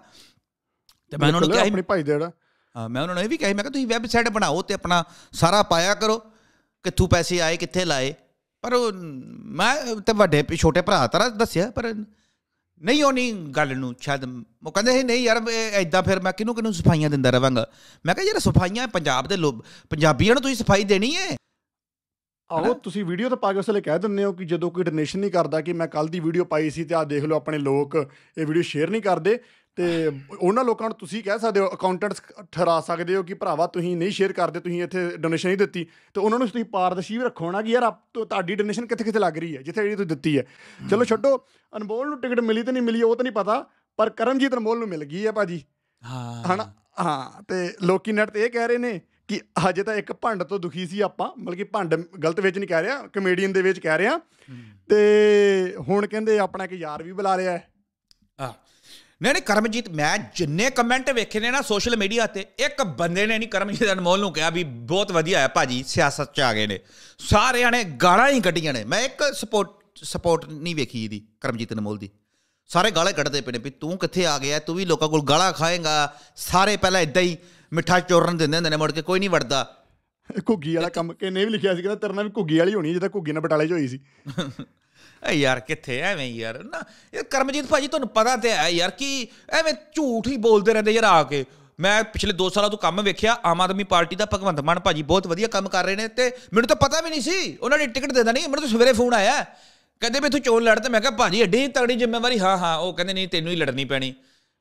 ਤੇ ਮੈਂ ਉਹਨਾਂ ਨੂੰ ਕਿਹਾ ਆਪਣੇ ਭਾਈ ਜਿਹੜਾ ਹਾਂ ਮੈਂ ਉਹਨਾਂ ਨੂੰ ਇਹ ਵੀ ਕਿਹਾ ਮੈਂ ਕਿਹਾ ਤੁਸੀਂ ਵੈਬਸਾਈਟ ਬਣਾਓ ਤੇ ਆਪਣਾ ਸਾਰਾ ਪਾਇਆ ਕਰੋ ਕਿੱਥੋਂ ਪੈਸੇ ਆਏ ਕਿੱਥੇ ਲਾਏ ਪਰ ਉਹ ਮੈਂ ਤੇ ਵੱਡੇ ਛੋਟੇ ਭਰਾ ਤਰਾ ਦੱਸਿਆ ਪਰ ਨਹੀਂ ਉਹ ਨਹੀਂ ਗੱਲ ਨੂੰ ਸ਼ਾਇਦ ਉਹ ਕਹਿੰਦੇ ਸੀ ਨਹੀਂ ਯਾਰ ਐਦਾਂ ਫਿਰ ਮੈਂ ਕਿਨੂੰ ਕਿਨੂੰ ਸਫਾਈਆਂ ਦਿੰਦਾ ਰਵਾਂਗਾ ਮੈਂ ਕਿਹਾ ਯਾਰ ਸਫਾਈਆਂ ਪੰਜਾਬ ਦੇ ਲੋਕ ਪੰਜਾਬੀਆਂ ਨੂੰ ਤੁਸੀਂ ਸਫਾਈ ਦੇਣੀ ਹੈ ਆਹੋ ਤੁਸੀਂ ਵੀਡੀਓ ਤਾਂ ਪਾ ਕੇ ਉਸ ਵੇਲੇ ਕਹਿ ਦਿੰਦੇ ਹੋ ਕਿ ਜਦੋਂ ਕੋਈ ਡੋਨੇਸ਼ਨ ਨਹੀਂ ਕਰਦਾ ਕਿ ਮੈਂ ਕੱਲ ਦੀ ਵੀਡੀਓ ਪਾਈ ਸੀ ਤੇ ਆ ਦੇਖ ਲਓ ਆਪਣੇ ਲੋਕ ਇਹ ਵੀਡੀਓ ਸ਼ੇਅਰ ਨਹੀਂ ਕਰਦੇ ਤੇ ਉਹਨਾਂ ਲੋਕਾਂ ਨੂੰ ਤੁਸੀਂ ਕਹਿ ਸਕਦੇ ਹੋ ਅਕਾਊਂਟੈਂਟਸ ਠਰਾ ਸਕਦੇ ਹੋ ਕਿ ਭਰਾਵਾ ਤੁਸੀਂ ਨਹੀਂ ਸ਼ੇਅਰ ਕਰਦੇ ਤੁਸੀਂ ਇੱਥੇ ਡੋਨੇਸ਼ਨ ਹੀ ਦਿੱਤੀ ਤੇ ਉਹਨਾਂ ਨੂੰ ਤੁਸੀਂ ਪਾਰਦਰਸ਼ੀ ਵੀ ਰੱਖੋ ਨਾ ਕਿ ਯਾਰ ਆਪ ਤੁਹਾਡੀ ਡੋਨੇਸ਼ਨ ਕਿੱਥੇ ਕਿੱਥੇ ਲੱਗ ਰਹੀ ਹੈ ਜਿੱਥੇ ਜਿਹੜੀ ਤੁਸੀਂ ਦਿੱਤੀ ਹੈ ਚਲੋ ਛੱਡੋ ਅਨਮੋਲ ਨੂੰ ਟਿਕਟ ਮਿਲੀ ਤੇ ਨਹੀਂ ਮਿਲੀ ਉਹ ਤਾਂ ਨਹੀਂ ਪਤਾ ਪਰ ਕਰਮਜੀਤ ਅਨਮੋਲ ਨੂੰ ਮਿਲ ਗਈ ਹੈ ਭਾਜੀ ਹਾਂ ਹਨਾ ਹਾਂ ਤੇ ਲੋਕੀ ਨੈਟ ਤੇ ਇਹ ਕਹਿ ਰਹੇ ਨੇ ਕਿ ਹਜੇ ਤਾਂ ਇੱਕ ਭੰਡ ਤੋਂ ਦੁਖੀ ਸੀ ਆਪਾਂ ਮਤਲਬ ਕਿ ਭੰਡ ਗਲਤ ਵਿੱਚ ਨਹੀਂ ਕਹਿ ਰਿਹਾ ਕਮੇਡੀਅਨ ਦੇ ਵਿੱਚ ਕਹਿ ਰਿਹਾ ਤੇ ਹੁਣ ਕਹਿੰਦੇ ਆਪਣਾ ਇੱਕ ਯਾਰ ਵੀ ਬੁਲਾ ਲਿਆ ਹੈ ਨਹੀਂ ਨਹੀਂ ਕਰਮਜੀਤ ਮੈਂ ਜਿੰਨੇ ਕਮੈਂਟ ਵੇਖੇ ਨੇ ਨਾ ਸੋਸ਼ਲ ਮੀਡੀਆ ਤੇ ਇੱਕ ਬੰਦੇ ਨੇ ਨਹੀਂ ਕਰਮਜੀਤ ਅਨਮੋਲ ਨੂੰ ਕਿਹਾ ਵੀ ਬਹੁਤ ਵਧੀਆ ਹੈ ਭਾਜੀ ਸਿਆਸਤ ਚ ਆ ਗਏ ਨੇ ਸਾਰਿਆਂ ਨੇ ਗਾਲਾਂ ਹੀ ਕੱਢੀਆਂ ਨੇ ਮੈਂ ਇੱਕ ਸਪੋਰਟ ਸਪੋਰਟ ਨਹੀਂ ਵੇਖੀ ਇਹਦੀ ਕਰਮਜੀਤ ਅਨਮੋਲ ਦੀ ਸਾਰੇ ਗਾਲਾਂ ਕੱਢਦੇ ਪਏ ਨੇ ਵੀ ਤੂੰ ਕਿੱਥੇ ਆ ਗਿਆ ਤੂੰ ਵੀ ਲੋਕਾਂ ਕੋਲ ਗਾਲਾਂ ਖਾਏਗਾ ਸਾਰੇ ਪਹਿਲਾਂ ਇਦਾਂ ਹੀ ਮਿੱਠਾ ਚੋਰਨ ਦਿੰਦੇ ਹੁੰਦੇ ਨੇ ਮੁੜ ਕੇ ਕੋਈ ਨਹੀਂ ਵੜਦਾ ਘੁੱਗੀ ਵਾਲਾ ਕੰਮ ਕਿਨੇ ਵੀ ਲਿਖਿਆ ਸੀ ਕਿ ਤੇਰੇ ਨਾਲ ਵੀ ਘੁੱਗੀ ਵਾਲੀ ਹੋਣੀ ਜਿੱਦਾਂ ਘੁੱਗੀ ਨਾਲ ਬਟਾਲੇ 'ਚ ਹੋਈ ਸੀ ਯਾਰ ਕਿੱਥੇ ਐਵੇਂ ਯਾਰ ਨਾ ਇਹ ਕਰਮਜੀਤ ਭਾਜੀ ਤੁਹਾਨੂੰ ਪਤਾ ਤੇ ਹੈ ਯਾਰ ਕਿ ਐਵੇਂ ਝੂਠ ਹੀ ਬੋਲਦੇ ਰਹਿੰਦੇ ਯਾਰ ਆ ਕੇ ਮੈਂ ਪਿਛਲੇ 2 ਸਾਲਾਂ ਤੋਂ ਕੰਮ ਵੇਖਿਆ ਆਮ ਆਦਮੀ ਪਾਰਟੀ ਦਾ ਭਗਵੰਤ ਮਾਨ ਭਾਜੀ ਬਹੁਤ ਵਧੀਆ ਕੰਮ ਕਰ ਰਹੇ ਨੇ ਤੇ ਮੈਨੂੰ ਤਾਂ ਪਤਾ ਵੀ ਨਹੀਂ ਸੀ ਉਹਨਾਂ ਨੇ ਟਿਕਟ ਦੇਦਾ ਨਹੀਂ ਮੈਨੂੰ ਤਾਂ ਸਵੇਰੇ ਫੋਨ ਆਇਆ ਕਹਿੰਦੇ ਵੀ ਤੂੰ ਚੋਣ ਤੇ ਮੈਂ ਕਿਹਾ ਭਾਜੀ ਐਡੀ ਤਗੜੀ ਜ਼ਿੰਮੇਵਾਰੀ ਹਾਂ ਹਾਂ ਉਹ ਕਹਿੰਦੇ ਨਹੀਂ ਤੈਨੂੰ ਹੀ ਲੜਨੀ ਪੈਣੀ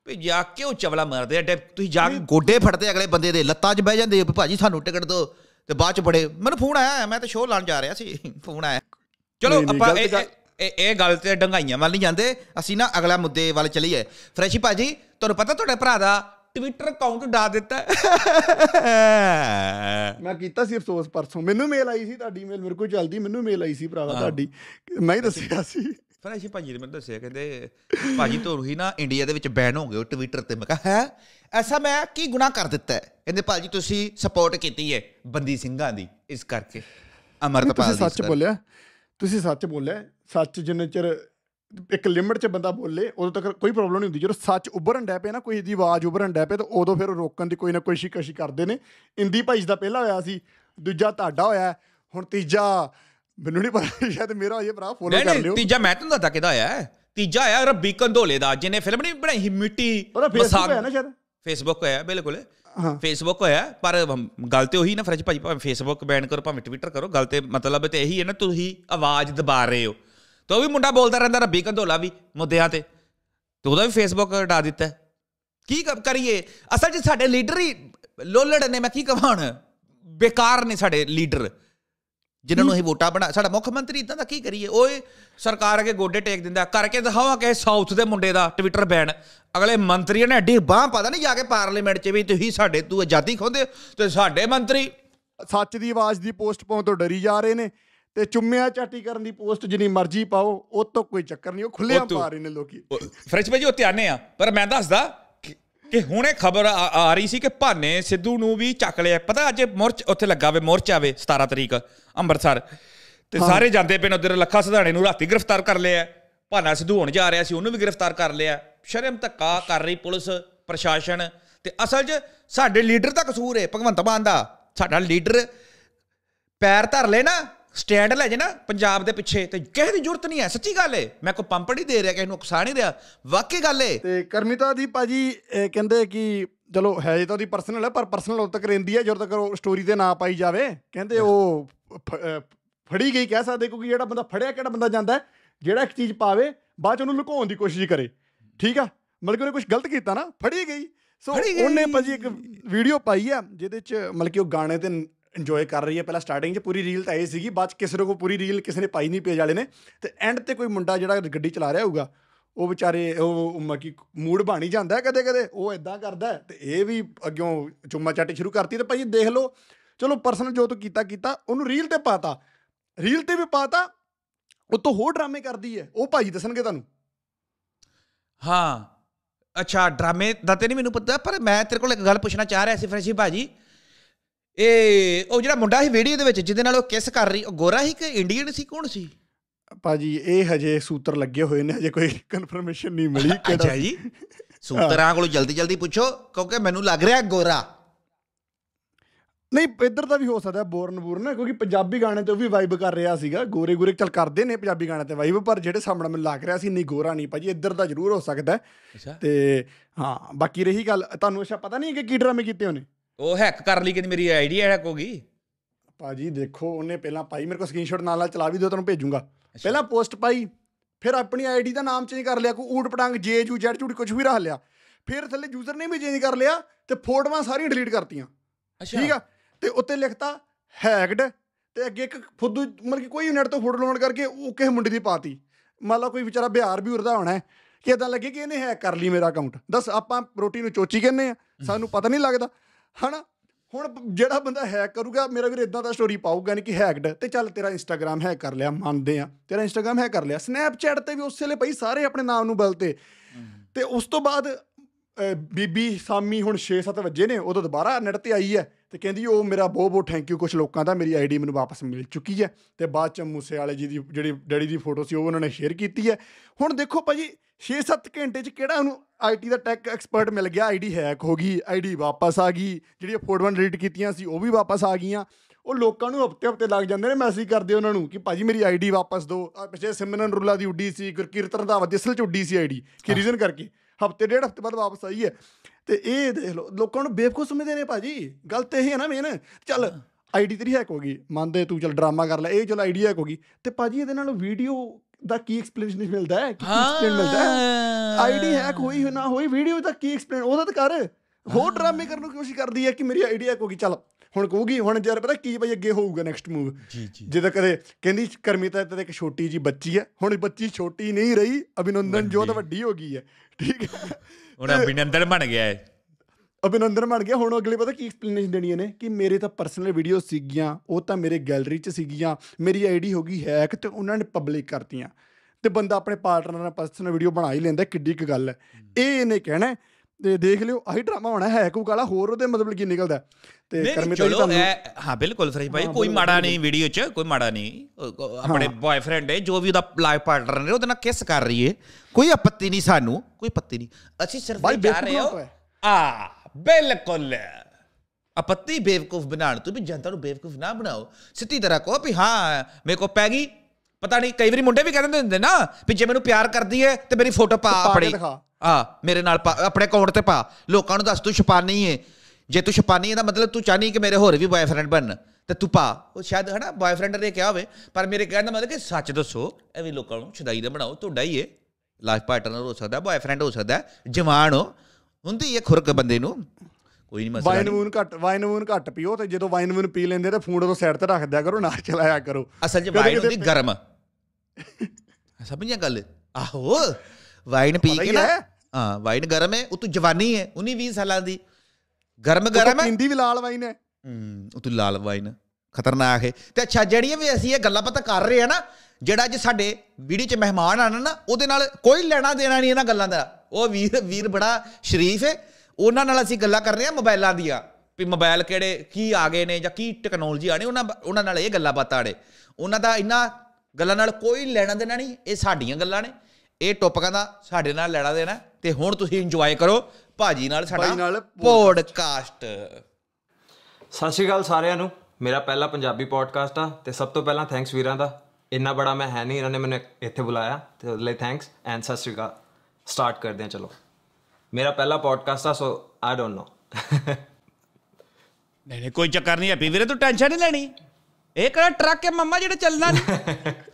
ਵੀ ਜਾ ਕੇ ਉਹ ਚਵਲਾ ਮਾਰਦੇ ਐ ਤੁਸੀਂ ਜਾ ਕੇ ਗੋਡੇ ਫੜਦੇ ਅਗਲੇ ਬੰਦੇ ਦੇ ਲੱਤਾਂ 'ਚ ਬਹਿ ਜਾਂਦੇ ਵੀ ਭਾਜੀ ਸਾਨੂੰ ਟਿਕਟ ਦਿਓ ਤੇ ਬਾਅਦ 'ਚ ਬੜੇ ਮੈਨੂੰ ਫੋਨ ਆਇਆ ਮੈਂ ਤਾਂ ਸ਼ੋਅ ਲਾਣ ਜਾ ਰਿਹਾ ਸੀ ਫੋਨ ਆਇਆ ਚਲੋ ਆਪਾਂ ਇਹ ਇਹ ਗੱਲ ਤੇ ਡੰਗਾਈਆਂ ਵੱਲ ਨਹੀਂ ਜਾਂਦੇ ਅਸੀਂ ਨਾ ਅਗਲਾ ਮੁੱਦੇ ਵੱਲ ਚਲੀਏ ਫਰੈਸ਼ੀ ਭਾਜੀ ਤੁਹਾਨੂੰ ਪਤਾ ਤੁਹਾਡੇ ਭਰਾ ਦਾ ਟਵਿੱਟਰ ਅਕਾਊਂਟ ਡਾ ਦਿੱਤਾ ਮੈਂ ਕੀਤਾ ਸੀ ਅਫਸੋਸ ਪਰਸੋਂ ਮੈਨੂੰ ਮੇਲ ਆਈ ਸੀ ਤੁਹਾਡੀ ਮੇਲ ਮੇਰੇ ਕੋਲ ਜਲਦੀ ਮੈਨੂੰ ਮੇਲ ਆਈ ਸੀ ਭਰਾਵਾ ਤੁਹਾਡੀ ਮੈਂ ਹੀ ਦੱਸਿਆ ਸੀ ਫਰੈਸ਼ੀ ਭਾਜੀ ਨੇ ਮੈਨੂੰ ਦੱਸਿਆ ਕਹਿੰਦੇ ਭਾਜੀ ਤੁਹਾਨੂੰ ਹੀ ਨਾ ਇੰਡੀਆ ਦੇ ਵਿੱਚ ਬੈਨ ਹੋ ਗਏ ਉਹ ਟਵਿੱਟਰ ਤੇ ਮੈਂ ਕਿਹਾ ਹੈ ਐਸਾ ਮੈਂ ਕੀ ਗੁਨਾਹ ਕਰ ਦਿੱਤਾ ਹੈ ਕਹਿੰਦੇ ਭਾਜੀ ਤੁਸੀਂ ਸਪੋਰਟ ਕੀਤੀ ਹੈ ਬੰਦੀ ਸਿੰਘਾਂ ਦੀ ਇਸ ਕਰਕੇ ਅਮਰਤਪਾਲ ਜੀ ਸੱਚ ਬੋਲਿਆ ਤੁਸੀਂ ਸੱਚ ਬੋਲਿਆ ਸੱਚ ਜਿੰਨੇ ਚਿਰ ਇੱਕ ਲਿਮਟ 'ਚ ਬੰਦਾ ਬੋਲੇ ਉਦੋਂ ਤੱਕ ਕੋਈ ਪ੍ਰੋਬਲਮ ਨਹੀਂ ਹੁੰਦੀ ਜਦੋਂ ਸੱਚ ਉੱਭਰਨ ਡੈ ਪਏ ਨਾ ਕੋਈ ਦੀ ਆਵਾਜ਼ ਉੱਭਰਨ ਡੈ ਪਏ ਤਾਂ ਉਦੋਂ ਫਿਰ ਰੋਕਣ ਦੀ ਕੋਈ ਨਾ ਕੋਈ ਸ਼ਿਕਾਇਤ ਕਰਦੇ ਨੇ ਇੰਦੀ ਭਾਈ ਦਾ ਪਹਿਲਾ ਹੋਇਆ ਸੀ ਦੂਜਾ ਤੁਹਾਡਾ ਹੋਇਆ ਹੁਣ ਤੀਜਾ ਮੈਨੂੰ ਨਹੀਂ ਪਤਾ ਸ਼ਾਇਦ ਮੇਰਾ ਹੋਇਆ ਭਰਾ ਫੋਲੋ ਕਰ ਲਿਓ ਤੀਜਾ ਮੈਂ ਤੁਹਾਨੂੰ ਦੱਸਦਾ ਕਿਹਦਾ ਆਇਆ ਤੀਜਾ ਆਇਆ ਰੱਬੀ ਕੰਧੋਲੇ ਦਾ ਜਿਹਨੇ ਫਿਲਮ ਨਹੀਂ ਬਣਾਈ ਮਿੱਟੀ ਸ਼ਾਇਦ ਫੇਸਬੁੱਕ ਹੈ ਬਿਲਕੁਲ ਫੇਸਬੁੱਕ ਹੋਇਆ ਪਰ ਗੱਲ ਤੇ ਉਹੀ ਨਾ ਫਰਜ ਭਾਜੀ ਭਾਵੇਂ ਫੇਸਬੁੱਕ ਬੈਨ ਕਰੋ ਭਾਵੇਂ ਟਵਿੱਟਰ ਕਰੋ ਗੱਲ ਤੇ ਮਤਲਬ ਤੇ ਇਹੀ ਹੈ ਨਾ ਤੁਸੀਂ ਆਵਾਜ਼ ਦਬਾ ਰਹੇ ਹੋ ਤਾਂ ਉਹ ਵੀ ਮੁੰਡਾ ਬੋਲਦਾ ਰਹਿੰਦਾ ਰੱਬੀ ਕੰਧੋਲਾ ਵੀ ਮੁੱਦਿਆਂ ਤੇ ਤੇ ਉਹਦਾ ਵੀ ਫੇਸਬੁੱਕ ਹਟਾ ਦਿੱਤਾ ਕੀ ਕਰੀਏ ਅਸਲ 'ਚ ਸਾਡੇ ਲੀਡਰ ਹੀ ਲੋਲੜ ਨੇ ਮੈਂ ਕੀ ਕਹਾਂ ਬੇਕਾਰ ਨੇ ਸਾਡੇ ਲੀਡਰ ਜਿਨ੍ਹਾਂ ਨੂੰ ਅਸੀਂ ਵੋਟਾਂ ਬਣਾ ਸਾਡਾ ਮੁੱਖ ਮੰਤਰੀ ਇਦਾਂ ਦਾ ਕੀ ਕਰੀਏ ਓਏ ਸਰਕਾਰ ਅਗੇ ਗੋਡੇ ਟੇਕ ਦਿੰਦਾ ਕਰਕੇ ਦਿਖਾਵਾ ਕਿ ਸਾਊਥ ਦੇ ਮੁੰਡੇ ਦਾ ਟਵਿੱਟਰ ਬੈਨ ਅਗਲੇ ਮੰਤਰੀਆਂ ਨੇ ਐਡੀ ਬਾਹ ਪਾਦਾ ਨਹੀਂ ਜਾ ਕੇ ਪਾਰਲੀਮੈਂਟ 'ਚ ਵੀ ਤੁਸੀਂ ਸਾਡੇ ਤੂੰ ਆਜ਼ਾਦੀ ਖੋਂਦੇ ਤੇ ਸਾਡੇ ਮੰਤਰੀ ਸੱਚ ਦੀ ਆਵਾਜ਼ ਦੀ ਪੋਸਟ ਪਾਉਣ ਤੋਂ ਡਰੀ ਜਾ ਰਹੇ ਨੇ ਤੇ ਚੁੰਮਿਆ ਚਾਟੀ ਕਰਨ ਦੀ ਪੋਸਟ ਜਿੰਨੀ ਮਰਜ਼ੀ ਪਾਓ ਉਹ ਤੋਂ ਕੋਈ ਚੱਕਰ ਨਹੀਂ ਉਹ ਖੁੱਲੇ ਆ ਪਾ ਰਹੇ ਨੇ ਲੋਕੀ ਫਰੈਸ਼ ਭਾਈ ਉਹ ਧਿਆਨੇ ਆ ਪਰ ਮੈਂ ਦੱਸਦਾ ਕਿ ਹੁਣੇ ਖਬਰ ਆ ਰਹੀ ਸੀ ਕਿ ਭਾਨੇ ਸਿੱਧੂ ਨੂੰ ਵੀ ਚੱਕ ਲਿਆ ਪਤਾ ਅੱਜ ਮੋਰਚ ਉੱਥੇ ਲੱਗਾ ਵੇ ਮੋਰਚਾ ਵੇ 17 ਤਰੀਕ ਅੰਮ੍ਰਿਤਸਰ ਤੇ ਸਾਰੇ ਜਾਂਦੇ ਪੈਣ ਉਧਰ ਲੱਖਾ ਸਿਧਾਣੇ ਨੂੰ ਰਾਤੀ ਗ੍ਰਿਫਤਾਰ ਕਰ ਲਿਆ ਭਾਨਾ ਸਿੱਧੂ ਹੁਣ ਜਾ ਰਿਹਾ ਸੀ ਉਹਨੂੰ ਵੀ ਗ੍ਰਿਫਤਾਰ ਕਰ ਲਿਆ ਸ਼ਰਮ ਧੱਕਾ ਕਰ ਰਹੀ ਪੁਲਿਸ ਪ੍ਰਸ਼ਾਸਨ ਤੇ ਅਸਲ 'ਚ ਸਾਡੇ ਲੀਡਰ ਦਾ ਕਸੂਰ ਹੈ ਭਗਵੰਤ ਮਾਨ ਦਾ ਸਾਡਾ ਲੀਡਰ ਪੈਰ ਧਰ ਲੈ ਨਾ ਸਟੈਂਡ ਲੈ ਜੇ ਨਾ ਪੰਜਾਬ ਦੇ ਪਿੱਛੇ ਤੇ ਕਿਸੇ ਦੀ ਜ਼ਰੂਰਤ ਨਹੀਂ ਹੈ ਸੱਚੀ ਗੱਲ ਏ ਮੈਂ ਕੋ ਪੰਪੜ ਹੀ ਦੇ ਰਿਹਾ ਕਿਸੇ ਨੂੰ ਉਕਸਾ ਨਹੀਂ ਰਿਹਾ ਵਾਕਈ ਗੱਲ ਏ ਤੇ ਕਰਮਿਤਾ ਦੀ ਪਾਜੀ ਕਹਿੰਦੇ ਕਿ ਚਲੋ ਹੈ ਜੇ ਤਾਂ ਉਹਦੀ ਪਰਸਨਲ ਹੈ ਪਰ ਪਰਸਨਲ ਉਦੋਂ ਤੱਕ ਰਹਿੰਦੀ ਹੈ ਜਦੋਂ ਤੱਕ ਉਹ ਸਟੋਰੀ ਤੇ ਨਾ ਪਾਈ ਜਾਵੇ ਕਹਿੰਦੇ ਉਹ ਫੜੀ ਗਈ ਕਹਿ ਸਕਦੇ ਕਿਉਂਕਿ ਜਿਹੜਾ ਬੰਦਾ ਫੜਿਆ ਕਿਹੜਾ ਬੰਦਾ ਜਾਂਦਾ ਜਿਹੜਾ ਇੱਕ ਚੀਜ਼ ਪਾਵੇ ਬਾਅਦ ਚ ਉਹਨੂੰ ਲੁਕਾਉਣ ਦੀ ਕੋਸ਼ਿਸ਼ ਕਰੇ ਠੀਕ ਆ ਮਤਲਬ ਕਿ ਉਹਨੇ ਕੁਝ ਗਲਤ ਕੀਤਾ ਨਾ ਫੜੀ ਗਈ ਸੋ ਉਹਨੇ ਪਾਜੀ ਇੱਕ ਵੀਡੀਓ ਪਾਈ ਆ ਜਿਹਦੇ ਚ ਮਤਲਬ ਕਿ ਉਹ ਗਾਣੇ ਤੇ ਇੰਜੋਏ ਕਰ ਰਹੀ ਹੈ ਪਹਿਲਾਂ ਸਟਾਰਟਿੰਗ 'ਚ ਪੂਰੀ ਰੀਲ ਤਾਂ ਇਹ ਸੀਗੀ ਬਾਅਦ ਕਿਸੇ ਨੂੰ ਕੋ ਪੂਰੀ ਰੀਲ ਕਿਸੇ ਨੇ ਪਾਈ ਨਹੀਂ ਪੇਜ ਵਾਲੇ ਨੇ ਤੇ ਐਂਡ ਤੇ ਕੋਈ ਮੁੰਡਾ ਜਿਹੜਾ ਗੱਡੀ ਚਲਾ ਰਿਹਾ ਹੋਊਗਾ ਉਹ ਵਿਚਾਰੇ ਉਹ ਕੀ ਮੂਡ ਬਾਣੀ ਜਾਂਦਾ ਕਦੇ ਕਦੇ ਉਹ ਇਦਾਂ ਕਰਦਾ ਤੇ ਇਹ ਵੀ ਅੱਗਿਓਂ ਚੁੰਮਾ ਚਾਟੀ ਸ਼ੁਰੂ ਕਰਤੀ ਤੇ ਭਾਈ ਦੇਖ ਲਓ ਚਲੋ ਪਰਸਨਲ ਜੋ ਕੀਤਾ ਕੀਤਾ ਉਹਨੂੰ ਰੀਲ ਤੇ ਪਾਤਾ ਰੀਲ ਤੇ ਵੀ ਪਾਤਾ ਉਹ ਤੋਂ ਹੋਰ ਡਰਾਮੇ ਕਰਦੀ ਹੈ ਉਹ ਭਾਈ ਦੱਸਣਗੇ ਤੁਹਾਨੂੰ ਹਾਂ ਅੱਛਾ ਡਰਾਮੇ ਦਾ ਤੇ ਨਹੀਂ ਮੈਨੂੰ ਪਤਾ ਪਰ ਮੈਂ ਤੇਰੇ ਕੋਲ ਇੱਕ ਗੱਲ ਪੁੱਛਣਾ ਚਾਹ ਰਿਹਾ ਸੀ ਫਰੈਸ਼ੀ ਭਾਜੀ ਇਹ ਉਹ ਜਿਹੜਾ ਮੁੰਡਾ ਸੀ ਵੀਡੀਓ ਦੇ ਵਿੱਚ ਜਿਹਦੇ ਨਾਲ ਉਹ ਕਿਸ ਕਰ ਰਹੀ ਉਹ ਗੋਰਾ ਸੀ ਕਿ ਇੰਡੀਅਨ ਸੀ ਕੌਣ ਸੀ ਭਾਜੀ ਇਹ ਹਜੇ ਸੂਤਰ ਲੱਗੇ ਹੋਏ ਨੇ ਹਜੇ ਕੋਈ ਕਨਫਰਮੇਸ਼ਨ ਨਹੀਂ ਮਿਲੀ ਕਿਹੜਾ ਅੱਛਾ ਜੀ ਸੂਤਰਾਂ ਕੋਲ ਜਲਦੀ ਜਲਦੀ ਪੁੱਛੋ ਕਿਉਂਕਿ ਮੈਨੂੰ ਲੱਗ ਰਿਹਾ ਗੋਰਾ ਨਹੀਂ ਇੱਧਰ ਦਾ ਵੀ ਹੋ ਸਕਦਾ ਬੋਰਨ ਬੋਰਨ ਕਿਉਂਕਿ ਪੰਜਾਬੀ ਗਾਣੇ ਤੇ ਉਹ ਵੀ ਵਾਈਬ ਕਰ ਰਿਹਾ ਸੀਗਾ ਗੋਰੇ ਗੋਰੇ ਚਲ ਕਰਦੇ ਨੇ ਪੰਜਾਬੀ ਗਾਣੇ ਤੇ ਵਾਈਬ ਪਰ ਜਿਹੜੇ ਸਾਹਮਣੇ ਮੈਨੂੰ ਲੱਗ ਰਿਹਾ ਸੀ ਨਹੀਂ ਗੋਰਾ ਨਹੀਂ ਭਾਜੀ ਇੱਧਰ ਦਾ ਜ਼ਰੂਰ ਹੋ ਸਕਦਾ ਤੇ ਹਾਂ ਬਾਕੀ ਰਹੀ ਗੱਲ ਤੁਹਾਨੂੰ ਅੱਛਾ ਪਤਾ ਨਹੀਂ ਕਿ ਕੀ ਡਰਾਮੇ ਕੀਤੇ ਉਹਨੇ ਉਹ ਹੈਕ ਕਰ ਲਈ ਕਿ ਮੇਰੀ ਆਈਡੀ ਹੈਕ ਹੋ ਗਈ ਭਾਜੀ ਦੇਖੋ ਉਹਨੇ ਪਹਿਲਾਂ ਪਾਈ ਮੇਰੇ ਕੋਲ ਸਕਰੀਨਸ਼ਾਟ ਨਾਲ ਨਾਲ ਚਲਾ ਵੀ ਦਿਓ ਤੁਹਾਨੂੰ ਭੇਜੂਗਾ ਪਹਿਲਾਂ ਪੋਸਟ ਪਾਈ ਫਿਰ ਆਪਣੀ ਆਈਡੀ ਦਾ ਨਾਮ ਚੇਂਜ ਕਰ ਲਿਆ ਕੋਈ ਊਟ ਪਟਾਂਗ ਜੇ ਜੂ ਜੈਡ ਚੂਟ ਕੁਝ ਵੀ ਰਹਿ ਲਿਆ ਫਿਰ ਥੱਲੇ ਯੂਜ਼ਰ ਨੇਮ ਵੀ ਚੇਂਜ ਕਰ ਲਿਆ ਤੇ ਫੋਟੋਆਂ ਸਾਰੀਆਂ ਡਿਲੀਟ ਕਰਤੀਆਂ ਅੱਛਾ ਠੀਕ ਆ ਤੇ ਉੱਤੇ ਲਿਖਤਾ ਹੈਕਡ ਤੇ ਅੱਗੇ ਇੱਕ ਫੁੱਦੂ ਮਤਲਬ ਕਿ ਕੋਈ ਯੂਨਿਟ ਤੋਂ ਫੋਟੋ ਲੋਡ ਕਰਕੇ ਉਹ ਕਿਸੇ ਮੁੰਡੇ ਦੀ ਪਾਤੀ ਮੰਨ ਲਾ ਕੋਈ ਵਿਚਾਰਾ ਬਿਹਾਰ ਵੀ ਉਰਦਾ ਹੋਣਾ ਕਿ ਇਦਾਂ ਲੱਗੇ ਕਿ ਇਹਨੇ ਹੈਕ ਕਰ ਲਈ ਮੇਰਾ ਅਕਾਊਂਟ ਦੱਸ ਆਪਾਂ ਰੋਟੀ ਨੂੰ ਚੋਚੀ ਕਹਿੰਨੇ ਆ ਸਾਨੂੰ ਪਤਾ ਨਹੀਂ ਲੱਗਦਾ ਹਨਾ ਹੁਣ ਜਿਹੜਾ ਬੰਦਾ ਹੈਕ ਕਰੂਗਾ ਮੇਰਾ ਵੀਰ ਇਦਾਂ ਦਾ ਸਟੋਰੀ ਪਾਊਗਾ ਨਹੀਂ ਕਿ ਹੈਕਡ ਤੇ ਚੱਲ ਤੇਰਾ ਇੰਸਟਾਗ੍ਰam ਹੈਕ ਕਰ ਲਿਆ ਮੰਨਦੇ ਆ ਤੇਰਾ ਇੰਸਟਾਗ੍ਰam ਹੈਕ ਕਰ ਲਿਆ ਸਨੈਪਚੈਟ ਤੇ ਵੀ ਉਸੇ ਲਈ ਪਈ ਸਾਰੇ ਆਪਣੇ ਨਾਮ ਨੂੰ ਬਦਲਤੇ ਤੇ ਉਸ ਤੋਂ ਬਾਅਦ ਬੀਬੀ ਸਾਮੀ ਹੁਣ 6-7 ਵਜੇ ਨੇ ਉਦੋਂ ਦੁਬਾਰਾ ਨੈਟ ਤੇ ਆਈ ਹੈ ਤੇ ਕਹਿੰਦੀ ਉਹ ਮੇਰਾ ਬਹੁਤ ਬਹੁਤ ਥੈਂਕ ਯੂ ਕੁਝ ਲੋਕਾਂ ਦਾ ਮੇਰੀ ਆਈਡੀ ਮੈਨੂੰ ਵਾਪਸ ਮਿਲ ਚੁੱਕੀ ਹੈ ਤੇ ਬਾਅਦ ਚ ਮੂਸੇ ਵਾਲੇ ਜੀ ਦੀ ਜਿਹੜੀ ਡੈਡੀ ਦੀ ਫੋਟੋ ਸੀ ਉਹ ਉਹਨਾਂ ਨੇ ਸ਼ੇਅਰ ਕੀਤੀ ਹੈ ਹੁਣ ਦੇਖੋ ਭਾਜੀ 6-7 ਘੰਟੇ ਚ ਕਿਹੜਾ ਉਹਨੂੰ ਆਈਟੀ ਦਾ ਟੈਕ ਐਕਸਪਰਟ ਮਿਲ ਗਿਆ ਆਈਡੀ ਹੈਕ ਹੋ ਗਈ ਆਈਡੀ ਵਾਪਸ ਆ ਗਈ ਜਿਹੜੀਆਂ ਫੋਟੋਆਂ ਡਿਲੀਟ ਕੀਤੀਆਂ ਸੀ ਉਹ ਵੀ ਵਾਪਸ ਆ ਗਈਆਂ ਉਹ ਲੋਕਾਂ ਨੂੰ ਹਫਤੇ ਹਫਤੇ ਲੱਗ ਜਾਂਦੇ ਨੇ ਮੈਸੇਜ ਕਰਦੇ ਉਹਨਾਂ ਨੂੰ ਕਿ ਭਾਜੀ ਮੇਰੀ ਆਈਡੀ ਵਾਪਸ ਦਿਓ ਪਿਛੇ ਸਿਮਰਨ ਰੁੱਲਾ ਦੀ ਉੱਡੀ ਸੀ ਗੁਰਕੀਰਤਨ ਦਾ ਵਦਿਸਲ ਚ ਉੱਡੀ ਸੀ ਆਈਡੀ ਕਿ ਰੀਜ਼ਨ ਕਰਕੇ ਹਫਤੇ ਡੇਢ ਹਫਤੇ ਬਾਅਦ ਵਾਪਸ ਆਈ ਹੈ ਤੇ ਇਹ ਦੇਖ ਲੋ ਲੋਕਾਂ ਨੂੰ ਬੇਵਕੂਫ ਸਮਝਦੇ ਨੇ ਭਾਜੀ ਗਲਤ ਇਹ ਹੈ ਨਾ ਮੇਨ ਚੱਲ ਆਈਡੀ ਤੇਰੀ ਹੈਕ ਹੋ ਗਈ ਮੰਨਦੇ ਤੂੰ ਚੱਲ ਡਰਾਮਾ ਕਰ ਲੈ ਇਹ ਚਲ ਆਈਡੀ ਹੈਕ ਹੋ ਗਈ ਤੇ ਭਾਜੀ ਇਹਦੇ ਨਾਲ ਵੀਡੀਓ ਦਾ ਕੀ ਐਕਸਪਲੇਨੇਸ਼ਨ ਮਿਲਦਾ ਹੈ ਕੀ ਐਕਸਪਲੇਨ ਮਿਲਦਾ ਹੈ ਆਈਡੀ ਹੈਕ ਹੋਈ ਨਾ ਹੋਈ ਵੀਡੀਓ ਦਾ ਕੀ ਐਕਸਪਲੇਨ ਉਹਦਾ ਤਾਂ ਕਰ ਹੋਰ ਡਰਾਮੇ ਕਰਨ ਦੀ ਕੋਸ਼ਿਸ਼ ਕਰਦੀ ਹੈ ਕਿ ਮੇਰੀ ਆਈਡੀ ਹੈਕ ਹੋ ਗਈ ਚੱਲ ਹੁਣ ਕਹੂਗੀ ਹੁਣ ਯਾਰ ਪਤਾ ਕੀ ਬਈ ਅੱਗੇ ਹੋਊਗਾ ਨੈਕਸਟ ਮੂਵ ਜੀ ਜੀ ਜਦੋਂ ਕਦੇ ਕਹਿੰਦੀ ਕਰਮੀ ਤਾਂ ਤੇ ਇੱਕ ਛੋਟੀ ਜੀ ਬੱਚੀ ਹੈ ਹੁਣ ਬੱਚੀ ਛੋਟੀ ਨਹੀਂ ਰਹੀ ਅਭਿਨੰਦਨ ਜੋਤ ਵੱਡੀ ਹੋ ਗਈ ਹੈ ਠੀਕ ਹੈ ਹੁਣ ਅਭਿਨੰਦਨ ਬਣ ਗਿਆ ਹੈ ਅਭਿਨੰਦਨ ਬਣ ਗਿਆ ਹੁਣ ਅਗਲੇ ਪਤਾ ਕੀ ਐਕਸਪਲੇਨੇਸ਼ਨ ਦੇਣੀ ਨੇ ਕਿ ਮੇਰੇ ਤਾਂ ਪਰਸਨਲ ਵੀਡੀਓ ਸੀਗੀਆਂ ਉਹ ਤਾਂ ਮੇਰੇ ਗੈਲਰੀ 'ਚ ਸੀਗੀਆਂ ਮੇਰੀ ਆਈਡੀ ਹੋ ਗਈ ਹੈਕ ਤੇ ਉਹਨਾਂ ਨੇ ਪਬਲਿਕ ਕਰਤੀਆਂ ਤੇ ਬੰਦਾ ਆਪਣੇ ਪਾਰਟਨਰ ਨਾਲ ਪਰਸਨਲ ਵੀਡੀਓ ਬਣਾ ਹੀ ਲੈਂਦਾ ਕਿੱਡੀ ਕੁ ਗੱਲ ਹੈ ਇਹ ਇਹਨੇ ਕਹਿਣਾ ਤੇ ਦੇਖ ਲਿਓ ਆਹੀ ਡਰਾਮਾ ਹੋਣਾ ਹੈ ਕੋਕ ਕਾਲਾ ਹੋਰ ਉਹਦੇ ਮਤਲਬ ਕੀ ਨਿਕਲਦਾ ਤੇ ਕਰਮੇ ਤਾਂ ਤੁਹਾਨੂੰ ਹਾਂ ਬਿਲਕੁਲ ਸਹੀ ਭਾਈ ਕੋਈ ਮਾੜਾ ਨਹੀਂ ਵੀਡੀਓ 'ਚ ਕੋਈ ਮਾੜਾ ਨਹੀਂ ਆਪਣੇ ਬॉयਫ੍ਰੈਂਡ ਹੈ ਜੋ ਵੀ ਉਹਦਾ ਲਾਈਫ ਪਾਰਟਨਰ ਹੈ ਉਹਦੇ ਨਾਲ ਕਿਸ ਕਰ ਰਹੀ ਹੈ ਕੋਈ ਆਪੱਤੀ ਨਹੀਂ ਸਾਨੂੰ ਕੋਈ ਪੱਤੀ ਨਹੀਂ ਅਸੀਂ ਸਿਰਫ ਜਾ ਰਹੇ ਹਾਂ ਆ ਬਿਲਕੁਲ ਆਪੱਤੀ ਬੇਵਕੂਫ ਬਣਾਉਣ ਤੂੰ ਵੀ ਜਨਤਾ ਨੂੰ ਬੇਵਕੂਫ ਨਾ ਬਣਾਓ ਸਿੱਧੀ ਤਰ੍ਹਾਂ ਕਹੋ ਵੀ ਹਾਂ ਮੇਰੇ ਕੋ ਪੈ ਗਈ ਪਤਾ ਨਹੀਂ ਕਈ ਵਾਰੀ ਮੁੰਡੇ ਵੀ ਕਹਿੰਦੇ ਹੁੰਦੇ ਨਾ ਵੀ ਜੇ ਮੈਨੂੰ ਪਿਆਰ ਕਰਦੀ ਹੈ ਤੇ ਮੇਰੀ ਫੋਟੋ ਪਾ ਆਪਣੀ ਆ ਮੇਰੇ ਨਾਲ ਆਪਣੇ ਅਕਾਊਂਟ ਤੇ ਪਾ ਲੋਕਾਂ ਨੂੰ ਦੱਸ ਤੂੰ ਛਪਾਨੀ ਏ ਜੇ ਤੂੰ ਛਪਾਨੀ ਇਹਦਾ ਮਤਲਬ ਤੂੰ ਚਾਹਨੀ ਕਿ ਮੇਰੇ ਹੋਰ ਵੀ ਬॉयਫ੍ਰੈਂਡ ਬਣ ਤੇ ਤੂੰ ਪਾ ਉਹ ਸ਼ਾਇਦ ਹਨਾ ਬॉयਫ੍ਰੈਂਡ ਨੇ ਕਿਹਾ ਹੋਵੇ ਪਰ ਮੇਰੇ ਕਹਿਣ ਦਾ ਮਤਲਬ ਕਿ ਸੱਚ ਦੱਸੋ ਐਵੇਂ ਲੋਕਾਂ ਨੂੰ ਛਦਾਈ ਦਾ ਬਣਾਓ ਤੁਹਾਡਾ ਹੀ ਏ ਲਾਈਫ ਪਾਰਟਨਰ ਹੋ ਸਕਦਾ ਬॉयਫ੍ਰੈਂਡ ਹੋ ਸਕਦਾ ਜਵਾਨ ਹੋ ਹੁੰਦੀ ਏ ਖੁਰਕ ਬੰਦੇ ਨੂੰ ਕੋਈ ਨਹੀਂ ਮਸਲਾ ਵਾਈਨ ਵੂਨ ਘੱਟ ਵਾਈਨ ਵੂਨ ਘੱਟ ਪੀਓ ਤੇ ਜਦੋਂ ਵਾਈਨ ਵੂਨ ਪੀ ਲੈਂਦੇ ਤੇ ਫੂਡ ਉਦੋਂ ਸਾਈਡ ਤੇ ਰੱਖ ਦਿਆ ਕਰੋ ਨਾਲ ਚਲਾਇਆ ਕਰੋ ਅਸਲ 'ਚ ਵਾਈਨ ਹੁੰਦੀ ਗਰਮ ਨਹੀਂ ਗੱਲ ਆਹੋ ਵਾਈਨ ਪੀ ਕੇ ਨਾ ਹਾਂ ਵਾਈਨ ਗਰਮ ਹੈ ਉਹ ਤੂੰ ਜਵਾਨੀ ਹੈ ਉਨੀ 20 ਸਾਲਾਂ ਦੀ ਗਰਮ ਗਰਮ ਹੈ ਪਿੰਦੀ ਵੀ ਲਾਲ ਵਾਈਨ ਹੈ ਹੂੰ ਉਹ ਤੂੰ ਲਾਲ ਵਾਈਨ ਖਤਰਨਾਕ ਹੈ ਤੇ ਅੱਛਾ ਜਿਹੜੀਆਂ ਵੀ ਅਸੀਂ ਇਹ ਗੱਲਾਂ ਪਤਾ ਕਰ ਰਹੇ ਆ ਨਾ ਜਿਹੜਾ ਅੱਜ ਸਾਡੇ ਵੀਡੀਓ 'ਚ ਮਹਿਮਾਨ ਆਣਾ ਨਾ ਉਹਦੇ ਨਾਲ ਕੋਈ ਲੈਣਾ ਦੇਣਾ ਨਹੀਂ ਇਹਨਾਂ ਗੱਲਾਂ ਦਾ ਉਹ ਵੀਰ ਵੀਰ ਬੜਾ ਸ਼ਰੀਫ ਹੈ ਉਹਨਾਂ ਨਾਲ ਅਸੀਂ ਗੱਲਾਂ ਕਰ ਰਹੇ ਆ ਮੋਬਾਈਲਾਂ ਦੀਆਂ ਵੀ ਮੋਬਾਈਲ ਕਿਹੜੇ ਕੀ ਆ ਗਏ ਨੇ ਜਾਂ ਕੀ ਟੈਕਨੋਲੋਜੀ ਆਣੀ ਉਹਨਾਂ ਉਹਨਾਂ ਨਾਲ ਇਹ ਗੱਲਾਂ ਬਾਤਾਂ ਆੜੇ ਉਹਨਾਂ ਦਾ ਇੰਨਾ ਗੱਲਾਂ ਨਾਲ ਕੋਈ ਲੈਣਾ ਦੇਣਾ ਨਹੀਂ ਇਹ ਸਾਡੀਆਂ ਗੱਲਾਂ ਨੇ ਇਹ ਟੁੱਪ ਦਾ ਸਾਡੇ ਨਾਲ ਲੈਣਾ ਦੇਣਾ ਤੇ ਹੁਣ ਤੁਸੀਂ ਇੰਜੋਏ ਕਰੋ ਭਾਜੀ ਨਾਲ ਸਾਡਾ ਪੋਡਕਾਸਟ ਸਤਿ ਸ਼੍ਰੀ ਅਕਾਲ ਸਾਰਿਆਂ ਨੂੰ ਮੇਰਾ ਪਹਿਲਾ ਪੰਜਾਬੀ ਪੋਡਕਾਸਟ ਆ ਤੇ ਸਭ ਤੋਂ ਪਹਿਲਾਂ ਥੈਂਕਸ ਵੀਰਾਂ ਦਾ ਇੰਨਾ ਬੜਾ ਮੈਂ ਹੈ ਨਹੀਂ ਇਹਨਾਂ ਨੇ ਮੈਨੂੰ ਇੱਥੇ ਬੁਲਾਇਆ ਤੇ ਉਹਦੇ ਲਈ ਥੈਂਕਸ ਐਂਡ ਸਤਿ ਸ਼੍ਰੀ ਅਕਾਲ ਸਟਾਰਟ ਕਰਦੇ ਹਾਂ ਚਲੋ ਮੇਰਾ ਪਹਿਲਾ ਪੋਡਕਾਸਟ ਆ ਸੋ ਆਈ ਡੋਨਟ ਨੋ ਨਹੀਂ ਨਹੀਂ ਕੋਈ ਚੱਕਰ ਨਹੀਂ ਹੈ ਵੀਰੇ ਤੂੰ ਟੈਨਸ਼ਨ ਨਹੀਂ ਲੈਣੀ ਇਹ ਕਿਹੜਾ ਟਰੱਕ ਹੈ ਮੰਮਾ ਜਿਹੜਾ ਚੱਲਣਾ ਨਹੀਂ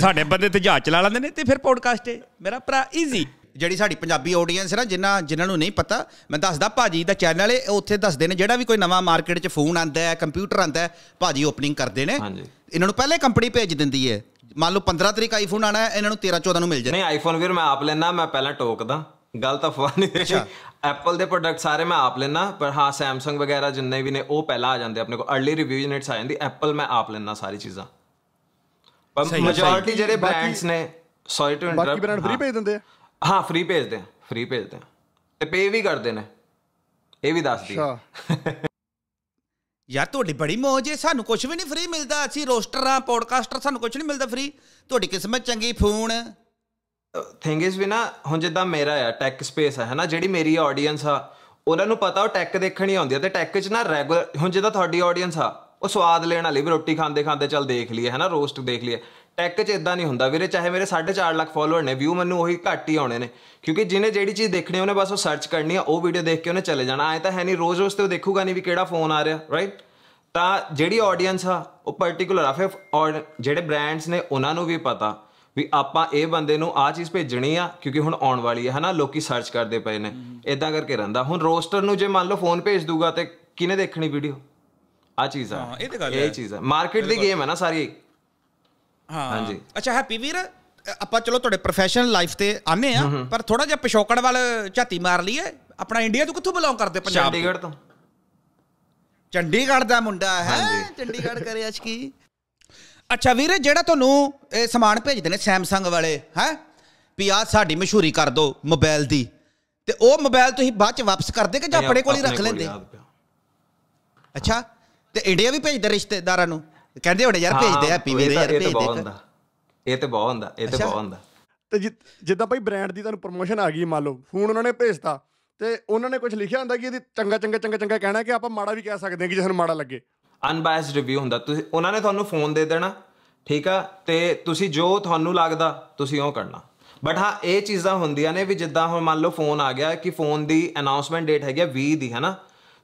ਸਾਡੇ ਬੰਦੇ ਤੇ ਜਹਾਜ਼ ਚਲਾ ਲੈਂਦੇ ਨੇ ਤੇ ਫਿਰ ਪੋਡਕਾਸਟ ਹੈ ਮੇਰਾ ਭਰਾ ਈਜ਼ੀ ਜਿਹੜੀ ਸਾਡੀ ਪੰਜਾਬੀ ਆਡੀਅנס ਹੈ ਨਾ ਜਿਨ੍ਹਾਂ ਜਿਨ੍ਹਾਂ ਨੂੰ ਨਹੀਂ ਪਤਾ ਮੈਂ ਦੱਸਦਾ ਭਾਜੀ ਦਾ ਚੈਨਲ ਹੈ ਉੱਥੇ ਦੱਸਦੇ ਨੇ ਜਿਹੜਾ ਵੀ ਕੋਈ ਨਵਾਂ ਮਾਰਕੀਟ 'ਚ ਫੋਨ ਆਂਦਾ ਹੈ ਕੰਪਿਊਟਰ ਆਂਦਾ ਹੈ ਭਾਜੀ ਓਪਨਿੰਗ ਕਰਦੇ ਨੇ ਇਹਨਾਂ ਨੂੰ ਪਹਿਲੇ ਕੰਪਨੀ ਭੇਜ ਦਿੰਦੀ ਹੈ ਮੰਨ ਲਓ 15 ਤਰੀਕ ਆਈਫੋਨ ਆਣਾ ਹੈ ਇਹਨਾਂ ਨੂੰ 13 14 ਨੂੰ ਮਿਲ ਜਾਣਾ ਨਹੀਂ ਆਈਫੋਨ ਵੀਰ ਮੈਂ ਆਪ ਲੈਣਾ ਮੈਂ ਪਹਿਲਾਂ ਟੋਕਦਾ ਗੱਲ ਤਾਂ ਨਹੀਂ ਹੈ ਐਪਲ ਦੇ ਪ੍ਰੋਡਕਟ ਸਾਰੇ ਮੈਂ ਆਪ ਲੈਣਾ ਪਰ ਹਾਂ ਸੈਮਸੰਗ ਵਗੈਰਾ ਜਿੰਨੇ ਵੀ ਨੇ ਉਹ ਪਹਿਲਾਂ ਆ ਜਾਂਦੇ ਆਪਣੇ ਕੋਲ अर्ਲੀ ਰਿਵਿਊ ਯੂਨਿਟਸ ਆ ਜਾਂਦੀ ਐਪਲ ਮੈਂ ਆਪ ਲੈਣਾ ਸਾਰੀ ਚੀਜ਼ਾਂ ਪਰ ਮੈਜੋਰਟੀ ਜਿਹੜੇ ਬ੍ਰਾਂਡਸ ਨੇ ਸੌਰੀ ਟੂ ਇੰਟਰਪਟ ਬਾਕੀ ਬ੍ਰਾਂਡ ਫ੍ਰੀ ਭੇਜ ਦਿੰਦੇ ਆ ਹਾਂ ਫ੍ਰੀ ਭੇਜਦੇ ਆ ਫ੍ਰੀ ਭੇਜਦੇ ਆ ਤੇ ਪੇ ਵੀ ਕਰਦੇ ਨੇ ਇਹ ਵੀ ਦੱਸਦੀ ਅੱਛਾ ਯਾਰ ਤੁਹਾਡੀ ਬੜੀ ਮੌਜ ਏ ਸਾਨੂੰ ਕੁਝ ਵੀ ਨਹੀਂ ਫ੍ਰੀ ਮਿਲਦਾ ਅਸੀਂ ਰੋਸਟਰਾਂ ਪੋਡਕਾਸਟਰ ਸਾਨੂੰ ਕੁਝ ਨਹੀਂ ਮਿਲਦਾ ਫ੍ਰੀ ਤੁਹਾਡੀ ਕਿਸਮਤ ਚੰਗੀ ਫੋਨ ਥਿੰਗ ਇਜ਼ ਵੀ ਨਾ ਹੁਣ ਜਿੱਦਾਂ ਮੇਰਾ ਆ ਟੈਕ ਸਪੇਸ ਆ ਹੈਨਾ ਜਿਹੜੀ ਮੇਰੀ ਆਡੀਅנס ਆ ਉਹਨਾਂ ਨੂੰ ਪਤਾ ਉਹ ਟੈਕ ਦੇਖਣੀ ਆਉਂਦੀ ਆ ਤੇ ਟੈਕ 'ਚ ਨਾ ਰੈਗੂਲਰ ਹੁਣ ਜਿੱਦਾਂ ਤੁਹਾਡੀ ਆਡੀਅנס ਆ ਉਹ ਸਵਾਦ ਲੈਣ ਵਾਲੀ ਵੀ ਰੋਟੀ ਖਾਂਦੇ ਖਾਂਦੇ ਚੱਲ ਦੇਖ ਲਈਏ ਹਨਾ ਰੋਸਟ ਦੇਖ ਲਈਏ ਟੈਕ 'ਚ ਇਦਾਂ ਨਹੀਂ ਹੁੰਦਾ ਵੀਰੇ ਚਾਹੇ ਮੇਰੇ 4.5 ਲੱਖ ਫਾਲੋਅਰ ਨੇ ਵਿਊ ਮੈਨੂੰ ਉਹੀ ਘੱਟ ਹੀ ਆਉਣੇ ਨੇ ਕਿਉਂਕਿ ਜਿਹਨੇ ਜਿਹੜੀ ਚੀਜ਼ ਦੇਖਣੀ ਉਹਨੇ ਬਸ ਉਹ ਸਰਚ ਕਰਨੀ ਆ ਉਹ ਵੀਡੀਓ ਦੇਖ ਕੇ ਉਹਨੇ ਚਲੇ ਜਾਣਾ ਆਏ ਤਾਂ ਹੈ ਨਹੀਂ ਰੋਜ਼ ਰੋਜ਼ ਤੇ ਉਹ ਦੇਖੂਗਾ ਨਹੀਂ ਵੀ ਕਿਹੜਾ ਫੋਨ ਆ ਰਿਹਾ ਰਾਈਟ ਤਾਂ ਜਿਹੜੀ ਆਡੀਅנס ਆ ਉਹ ਪਾਰਟਿਕੂਲਰ ਆ ਫਿਰ ਜਿਹੜੇ ਬ੍ਰਾਂਡਸ ਨੇ ਉਹਨਾਂ ਨੂੰ ਵੀ ਪਤਾ ਵੀ ਆਪਾਂ ਇਹ ਬੰਦੇ ਨੂੰ ਆ ਚੀਜ਼ ਭੇਜਣੀ ਆ ਕਿਉਂਕਿ ਹੁਣ ਆਉਣ ਵਾਲੀ ਹੈ ਹਨਾ ਲੋਕੀ ਸਰਚ ਕਰਦੇ ਪਏ ਨੇ ਇਦਾਂ ਕਰਕੇ ਰਹਿੰਦਾ ਹੁਣ ਰੋਸਟਰ ਨੂੰ ਜੇ ਮੰਨ ਲਓ ਫੋਨ ਭੇਜ ਦੂਗਾ ਤੇ ਕਿਨੇ ਦੇਖਣੀ ਵੀਡੀਓ ਆ ਚੀਜ਼ ਆ ਇਹ ਤੇ ਗੱਲ ਹੈ ਇਹ ਚੀਜ਼ ਆ ਮਾਰਕੀਟ ਦੀ ਗੇਮ ਹੈ ਨਾ ਸਾਰੀ ਹਾਂ ਹਾਂਜੀ ਅੱਛਾ ਹੈਪੀ ਵੀਰ ਆਪਾਂ ਚਲੋ ਤੁਹਾਡੇ ਪ੍ਰੋਫੈਸ਼ਨਲ ਲਾਈਫ ਤੇ ਆਨੇ ਆ ਪਰ ਥੋੜਾ ਜਿਹਾ ਪਿਸ਼ੋਕੜ ਵਾਲ ਝਾਤੀ ਮਾਰ ਲਈਏ ਆਪਣਾ ਇੰਡੀਆ ਤੋਂ ਕਿੱਥੋਂ ਬਿਲੋਂਗ ਕਰਦੇ ਪੰਜਾਬ ਚੰਡੀਗੜ੍ਹ ਤੋਂ ਚੰਡੀਗੜ੍ਹ ਦਾ ਮੁੰਡਾ ਹੈ ਚੰਡੀਗੜ੍ਹ ਕਰੇ ਅੱਜ ਕੀ ਅੱਛਾ ਵੀਰ ਜਿਹੜਾ ਤੁਹਾਨੂੰ ਇਹ ਸਮਾਨ ਭੇਜਦੇ ਨੇ ਸੈਮਸੰਗ ਵਾਲੇ ਹੈ ਵੀ ਆ ਸਾਡੀ ਮਸ਼ਹੂਰੀ ਕਰ ਦਿਓ ਮੋਬਾਈਲ ਦੀ ਤੇ ਉਹ ਮੋਬਾਈਲ ਤੁਸੀਂ ਬਾਅਦ ਚ ਵਾਪਸ ਕਰਦੇ ਕਿ ਜਾਂ ਆਪਣੇ ਕੋਲ ਹੀ ਰੱਖ ਲੈਂਦੇ ਅੱਛਾ ਤੇ ਇੰਡੀਆ ਵੀ ਭੇਜਦੇ ਰਿਸ਼ਤੇਦਾਰਾਂ ਨੂੰ ਕਹਿੰਦੇ ਹੁਣ ਯਾਰ ਭੇਜਦੇ ਹੈਪੀ ਵੀਰ ਯਾਰ ਭੇਜਦੇ ਇਹ ਤੇ ਬਹੁਤ ਹੁੰਦਾ ਇਹ ਤੇ ਬਹੁਤ ਹੁੰਦਾ ਤੇ ਜਿੱਦਾਂ ਭਾਈ ਬ੍ਰਾਂਡ ਦੀ ਤੁਹਾਨੂੰ ਪ੍ਰੋਮੋਸ਼ਨ ਆ ਗਈ ਮੰਨ ਲਓ ਫੋਨ ਉਹਨਾਂ ਨੇ ਭੇਜਤਾ ਤੇ ਉਹਨਾਂ ਨੇ ਕੁਝ ਲਿਖਿਆ ਹੁੰਦਾ ਕਿ ਇਹਦੀ ਚੰਗਾ ਚੰਗਾ ਚੰਗਾ ਚੰਗਾ ਕਹਿਣਾ ਕਿ ਆਪਾਂ ਮਾੜਾ ਵੀ ਕਹਿ ਸਕਦੇ ਹਾਂ ਕਿ ਜਿਸ ਨੂੰ ਮਾੜਾ ਲੱਗੇ ਅਨਬਾਇਸਡ ਰਿਵਿਊ ਹੁੰਦਾ ਤੁਸੀਂ ਉਹਨਾਂ ਨੇ ਤੁਹਾਨੂੰ ਫੋਨ ਦੇ ਦੇਣਾ ਠੀਕ ਆ ਤੇ ਤੁਸੀਂ ਜੋ ਤੁਹਾਨੂੰ ਲੱਗਦਾ ਤੁਸੀਂ ਉਹ ਕਰਨਾ ਬਟ ਹਾਂ ਇਹ ਚੀਜ਼ਾਂ ਹੁੰਦੀਆਂ ਨੇ ਵੀ ਜਿੱਦਾਂ ਹੁਣ ਮੰਨ ਲਓ ਫੋਨ ਆ ਗਿਆ ਕਿ ਫੋਨ ਦੀ ਅਨਾਉਂਸਮੈਂਟ ਡੇਟ ਹੈਗੀ 20 ਦੀ ਹੈ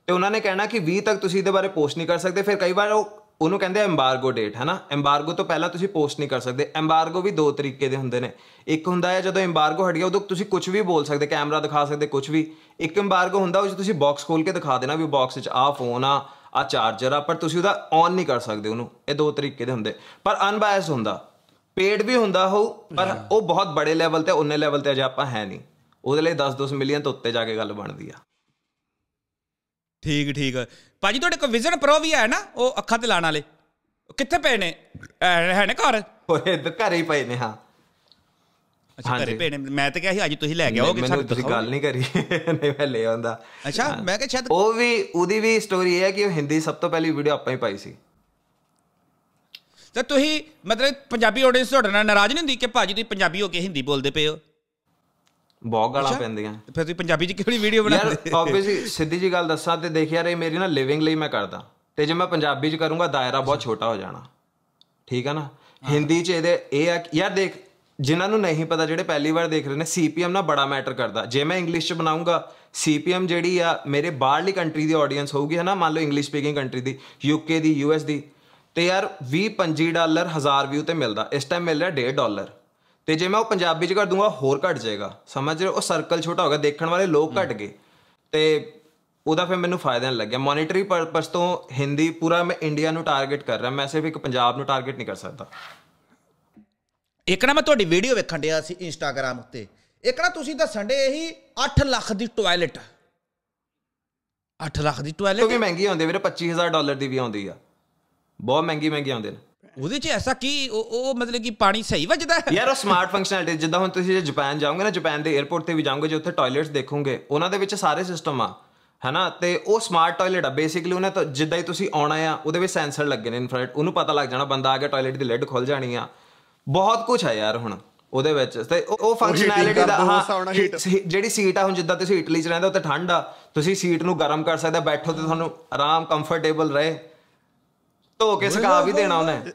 ਤੇ ਉਹਨਾਂ ਨੇ ਕਹਿਣਾ ਕਿ 20 ਤੱਕ ਤੁਸੀਂ ਇਹਦੇ ਬਾਰੇ ਪੋਸਟ ਨਹੀਂ ਕਰ ਸਕਦੇ ਫਿਰ ਕਈ ਵਾਰ ਉਹ ਉਹਨੂੰ ਕਹਿੰਦੇ ਐਮਬਾਰਗੋ ਡੇਟ ਹੈ ਨਾ ਐਮਬਾਰਗੋ ਤੋਂ ਪਹਿਲਾਂ ਤੁਸੀਂ ਪੋਸਟ ਨਹੀਂ ਕਰ ਸਕਦੇ ਐਮਬਾਰਗੋ ਵੀ ਦੋ ਤਰੀਕੇ ਦੇ ਹੁੰਦੇ ਨੇ ਇੱਕ ਹੁੰਦਾ ਹੈ ਜਦੋਂ ਐਮਬਾਰਗੋ ਹਟ ਗਿਆ ਉਦੋਂ ਤੁਸੀਂ ਕੁਝ ਵੀ ਬੋਲ ਸਕਦੇ ਕੈਮਰਾ ਦਿਖਾ ਸਕਦੇ ਕੁਝ ਵੀ ਇੱਕ ਐਮਬਾਰਗੋ ਹੁੰਦਾ ਉਹ ਤੁਸੀਂ ਬਾਕਸ ਖੋਲ ਕੇ ਦਿਖਾ ਦੇਣਾ ਵੀ ਬਾਕਸ ਵਿੱਚ ਆ ਫੋਨ ਆ ਆ ਚਾਰਜਰ ਆ ਪਰ ਤੁਸੀਂ ਉਹਦਾ ਔਨ ਨਹੀਂ ਕਰ ਸਕਦੇ ਉਹਨੂੰ ਇਹ ਦੋ ਤਰੀਕੇ ਦੇ ਹੁੰਦੇ ਪਰ ਅਨਬਾਇਸ ਹੁੰਦਾ ਪੇਡ ਵੀ ਹੁੰਦਾ ਹੋ ਪਰ ਉਹ ਬਹੁਤ ਬੜੇ ਲੈਵਲ ਤੇ ਉਹਨੇ ਲੈਵਲ ਤੇ ਅਜੇ ਆਪਾਂ ਹੈ ਨਹੀਂ ਉਹਦੇ ਲਈ 10-10 ਮਿਲੀਅਨ ਤੋਂ ਉੱਤੇ ਜਾ ਕੇ ਗੱਲ ਬਣਦੀ ਆ ਠੀਕ ਠੀਕ ਭਾਜੀ ਤੁਹਾਡੇ ਕੋਲ ਵਿਜ਼ਨ ਪ੍ਰੋ ਵੀ ਹੈ ਨਾ ਉਹ ਅੱਖਾਂ ਤੇ ਲਾਣ ਵਾਲੇ ਕਿੱਥੇ ਪਏ ਨੇ ਹੈ ਨੇ ਘਰ ਓਏ ਘਰੇ ਹੀ ਪਏ ਨੇ ਹਾਂ ਅੱਛਾ ਘਰੇ ਪਏ ਨੇ ਮੈਂ ਤਾਂ ਕਿਹਾ ਸੀ ਅੱਜ ਤੁਸੀਂ ਲੈ ਕੇ ਆਓਗੇ ਸਾਨੂੰ ਤੁਸੀਂ ਗੱਲ ਨਹੀਂ ਕਰੀ ਨਹੀਂ ਮੈਂ ਲੈ ਆਉਂਦਾ ਅੱਛਾ ਮੈਂ ਕਿਹਾ ਸ਼ਾਇਦ ਉਹ ਵੀ ਉਹਦੀ ਵੀ ਸਟੋਰੀ ਇਹ ਹੈ ਕਿ ਉਹ ਹਿੰਦੀ ਸਭ ਤੋਂ ਪਹਿਲੀ ਵੀਡੀਓ ਆਪਾਂ ਹੀ ਪਾਈ ਸੀ ਤਾਂ ਤੁਸੀਂ ਮਤਲਬ ਪੰਜਾਬੀ ਆਡੀਅנס ਤੁਹਾਡੇ ਨਾਲ ਨਾਰਾਜ਼ ਨਹੀਂ ਹੁੰਦੀ ਕਿ ਭਾਜੀ ਤੁਸੀਂ ਪੰਜਾਬੀ ਹੋ ਕੇ ਹਿੰਦੀ ਬੋਲਦੇ ਪਏ ਹੋ ਬਹੁਤ ਗਾਲਾਂ ਪੈਂਦੀਆਂ ਫਿਰ ਤੁਸੀਂ ਪੰਜਾਬੀ ਚ ਕਿਹੜੀ ਵੀਡੀਓ ਬਣਾਉਂਦੇ ਯਾਰ ਆਬਵੀਅਸਲੀ ਸਿੱਧੀ ਜੀ ਗੱਲ ਦੱਸਾਂ ਤੇ ਦੇਖ ਯਾਰ ਇਹ ਮੇਰੀ ਨਾ ਲਿਵਿੰਗ ਲਈ ਮੈਂ ਕਰਦਾ ਤੇ ਜੇ ਮੈਂ ਪੰਜਾਬੀ ਚ ਕਰੂੰਗਾ ਦਾਇਰਾ ਬਹੁਤ ਛੋਟਾ ਹੋ ਜਾਣਾ ਠੀਕ ਹੈ ਨਾ ਹਿੰਦੀ ਚ ਇਹਦੇ ਇਹ ਆ ਯਾਰ ਦੇਖ ਜਿਨ੍ਹਾਂ ਨੂੰ ਨਹੀਂ ਪਤਾ ਜਿਹੜੇ ਪਹਿਲੀ ਵਾਰ ਦੇਖ ਰਹੇ ਨੇ ਸੀਪੀਐਮ ਨਾ ਬੜਾ ਮੈਟਰ ਕਰਦਾ ਜੇ ਮੈਂ ਇੰਗਲਿਸ਼ ਚ ਬਣਾਉਂਗਾ ਸੀਪੀਐਮ ਜਿਹੜੀ ਆ ਮੇਰੇ ਬਾਹਰਲੀ ਕੰਟਰੀ ਦੀ ਆਡੀਅנס ਹੋਊਗੀ ਹਨਾ ਮੰਨ ਲਓ ਇੰਗਲਿਸ਼ ਸਪੀਕਿੰਗ ਕੰਟਰੀ ਦੀ ਯੂਕੇ ਦੀ ਯੂਐਸ ਦੀ ਤੇ ਯਾਰ 20 25 ਡਾਲਰ 1000 ਵਿਊ ਤੇ ਮਿਲਦਾ ਇਸ ਟਾਈਮ ਮਿਲ ਰਿਹਾ 1.5 ਡਾਲਰ ਤੇ ਜੇ ਮੈਂ ਉਹ ਪੰਜਾਬੀ ਚ ਕਰ ਦੂੰਗਾ ਹੋਰ ਘਟ ਜਾਏਗਾ ਸਮਝ ਰਹੇ ਉਹ ਸਰਕਲ ਛੋਟਾ ਹੋ ਗਿਆ ਦੇਖਣ ਵਾਲੇ ਲੋਕ ਘਟ ਗਏ ਤੇ ਉਹਦਾ ਫਿਰ ਮੈਨੂੰ ਫਾਇਦਾ ਨਹੀਂ ਲੱਗਿਆ ਮੋਨਿਟਰੀ ਪਰਪਸ ਤੋਂ ਹਿੰਦੀ ਪੂਰਾ ਮੈਂ ਇੰਡੀਆ ਨੂੰ ਟਾਰਗੇਟ ਕਰ ਰਿਹਾ ਮੈਂ ਸਿਰਫ ਇੱਕ ਪੰਜਾਬ ਨੂੰ ਟਾਰਗੇਟ ਨਹੀਂ ਕਰ ਸਕਦਾ ਇੱਕ ਨਾ ਮੈਂ ਤੁਹਾਡੀ ਵੀਡੀਓ ਵੇਖਣ ਡਿਆ ਸੀ ਇੰਸਟਾਗ੍ਰam ਉੱਤੇ ਇੱਕ ਨਾ ਤੁਸੀਂ ਦੱਸਣ ਡੇ ਇਹੀ 8 ਲੱਖ ਦੀ ਟਾਇਲਟ 8 ਲੱਖ ਦੀ ਟਾਇਲਟ ਕਿਉਂਕਿ ਮਹਿੰਗੀ ਆਉਂਦੇ ਵੀਰੇ 25000 ਡਾਲਰ ਦੀ ਵੀ ਆਉਂਦੀ ਆ ਬਹੁਤ ਮਹਿੰਗੀ ਮਹਿੰਗੀ ਆਉਂਦੇ ਨੇ ਉਹਦੇ 'ਚ ਐਸਾ ਕੀ ਉਹ ਮਤਲਬ ਕਿ ਪਾਣੀ ਸਹੀ ਵੱਜਦਾ ਯਾਰ ਉਹ ਸਮਾਰਟ ਫੰਕਸ਼ਨੈਲਿਟੀ ਜਿੱਦਾਂ ਹੁਣ ਤੁਸੀਂ ਜੇ ਜਾਪਾਨ ਜਾਓਗੇ ਨਾ ਜਾਪਾਨ ਦੇ 에어ਪੋਰਟ ਤੇ ਵੀ ਜਾਓਗੇ ਜੇ ਉੱਥੇ ਟਾਇਲਟਸ ਦੇਖੋਗੇ ਉਹਨਾਂ ਦੇ ਵਿੱਚ ਸਾਰੇ ਸਿਸਟਮ ਆ ਹਨਾ ਤੇ ਉਹ ਸਮਾਰਟ ਟਾਇਲਟ ਆ ਬੇਸਿਕਲੀ ਉਹਨੇ ਤਾਂ ਜਿੱਦਾਂ ਹੀ ਤੁਸੀਂ ਆਉਣਾ ਆ ਉਹਦੇ ਵਿੱਚ ਸੈਂਸਰ ਲੱਗੇ ਨੇ ਇਨਫਰਾਰੈਡ ਉਹਨੂੰ ਪਤਾ ਲੱਗ ਜਾਣਾ ਬੰਦਾ ਆ ਗਿਆ ਟਾਇਲਟ ਦੀ ਲਿਡ ਖੁੱਲ ਜਾਣੀ ਆ ਬਹੁਤ ਕੁਝ ਆ ਯਾਰ ਹੁਣ ਉਹਦੇ ਵਿੱਚ ਤੇ ਉਹ ਫੰਕਸ਼ਨੈਲਿਟੀ ਦਾ ਹਾਂ ਜਿਹੜੀ ਸੀਟ ਆ ਹੁਣ ਜਿੱਦਾਂ ਤੁਸੀਂ ਇਟਲੀ 'ਚ ਰਹਿੰਦੇ ਹੋ ਤੇ ਠੰਡ ਆ ਤੁਸੀਂ ਸੀਟ ਨੂੰ ਗਰਮ ਕਰ ਸਕਦੇ ਬੈਠੋ ਤੇ ਤੁਹਾਨੂੰ ਆਰਾਮ ਕੰਫਰਟੇਬਲ ਰਹੇ ਧੋ ਕੇ ਸੁਕਾ ਵੀ ਦੇਣਾ ਉਹਨੇ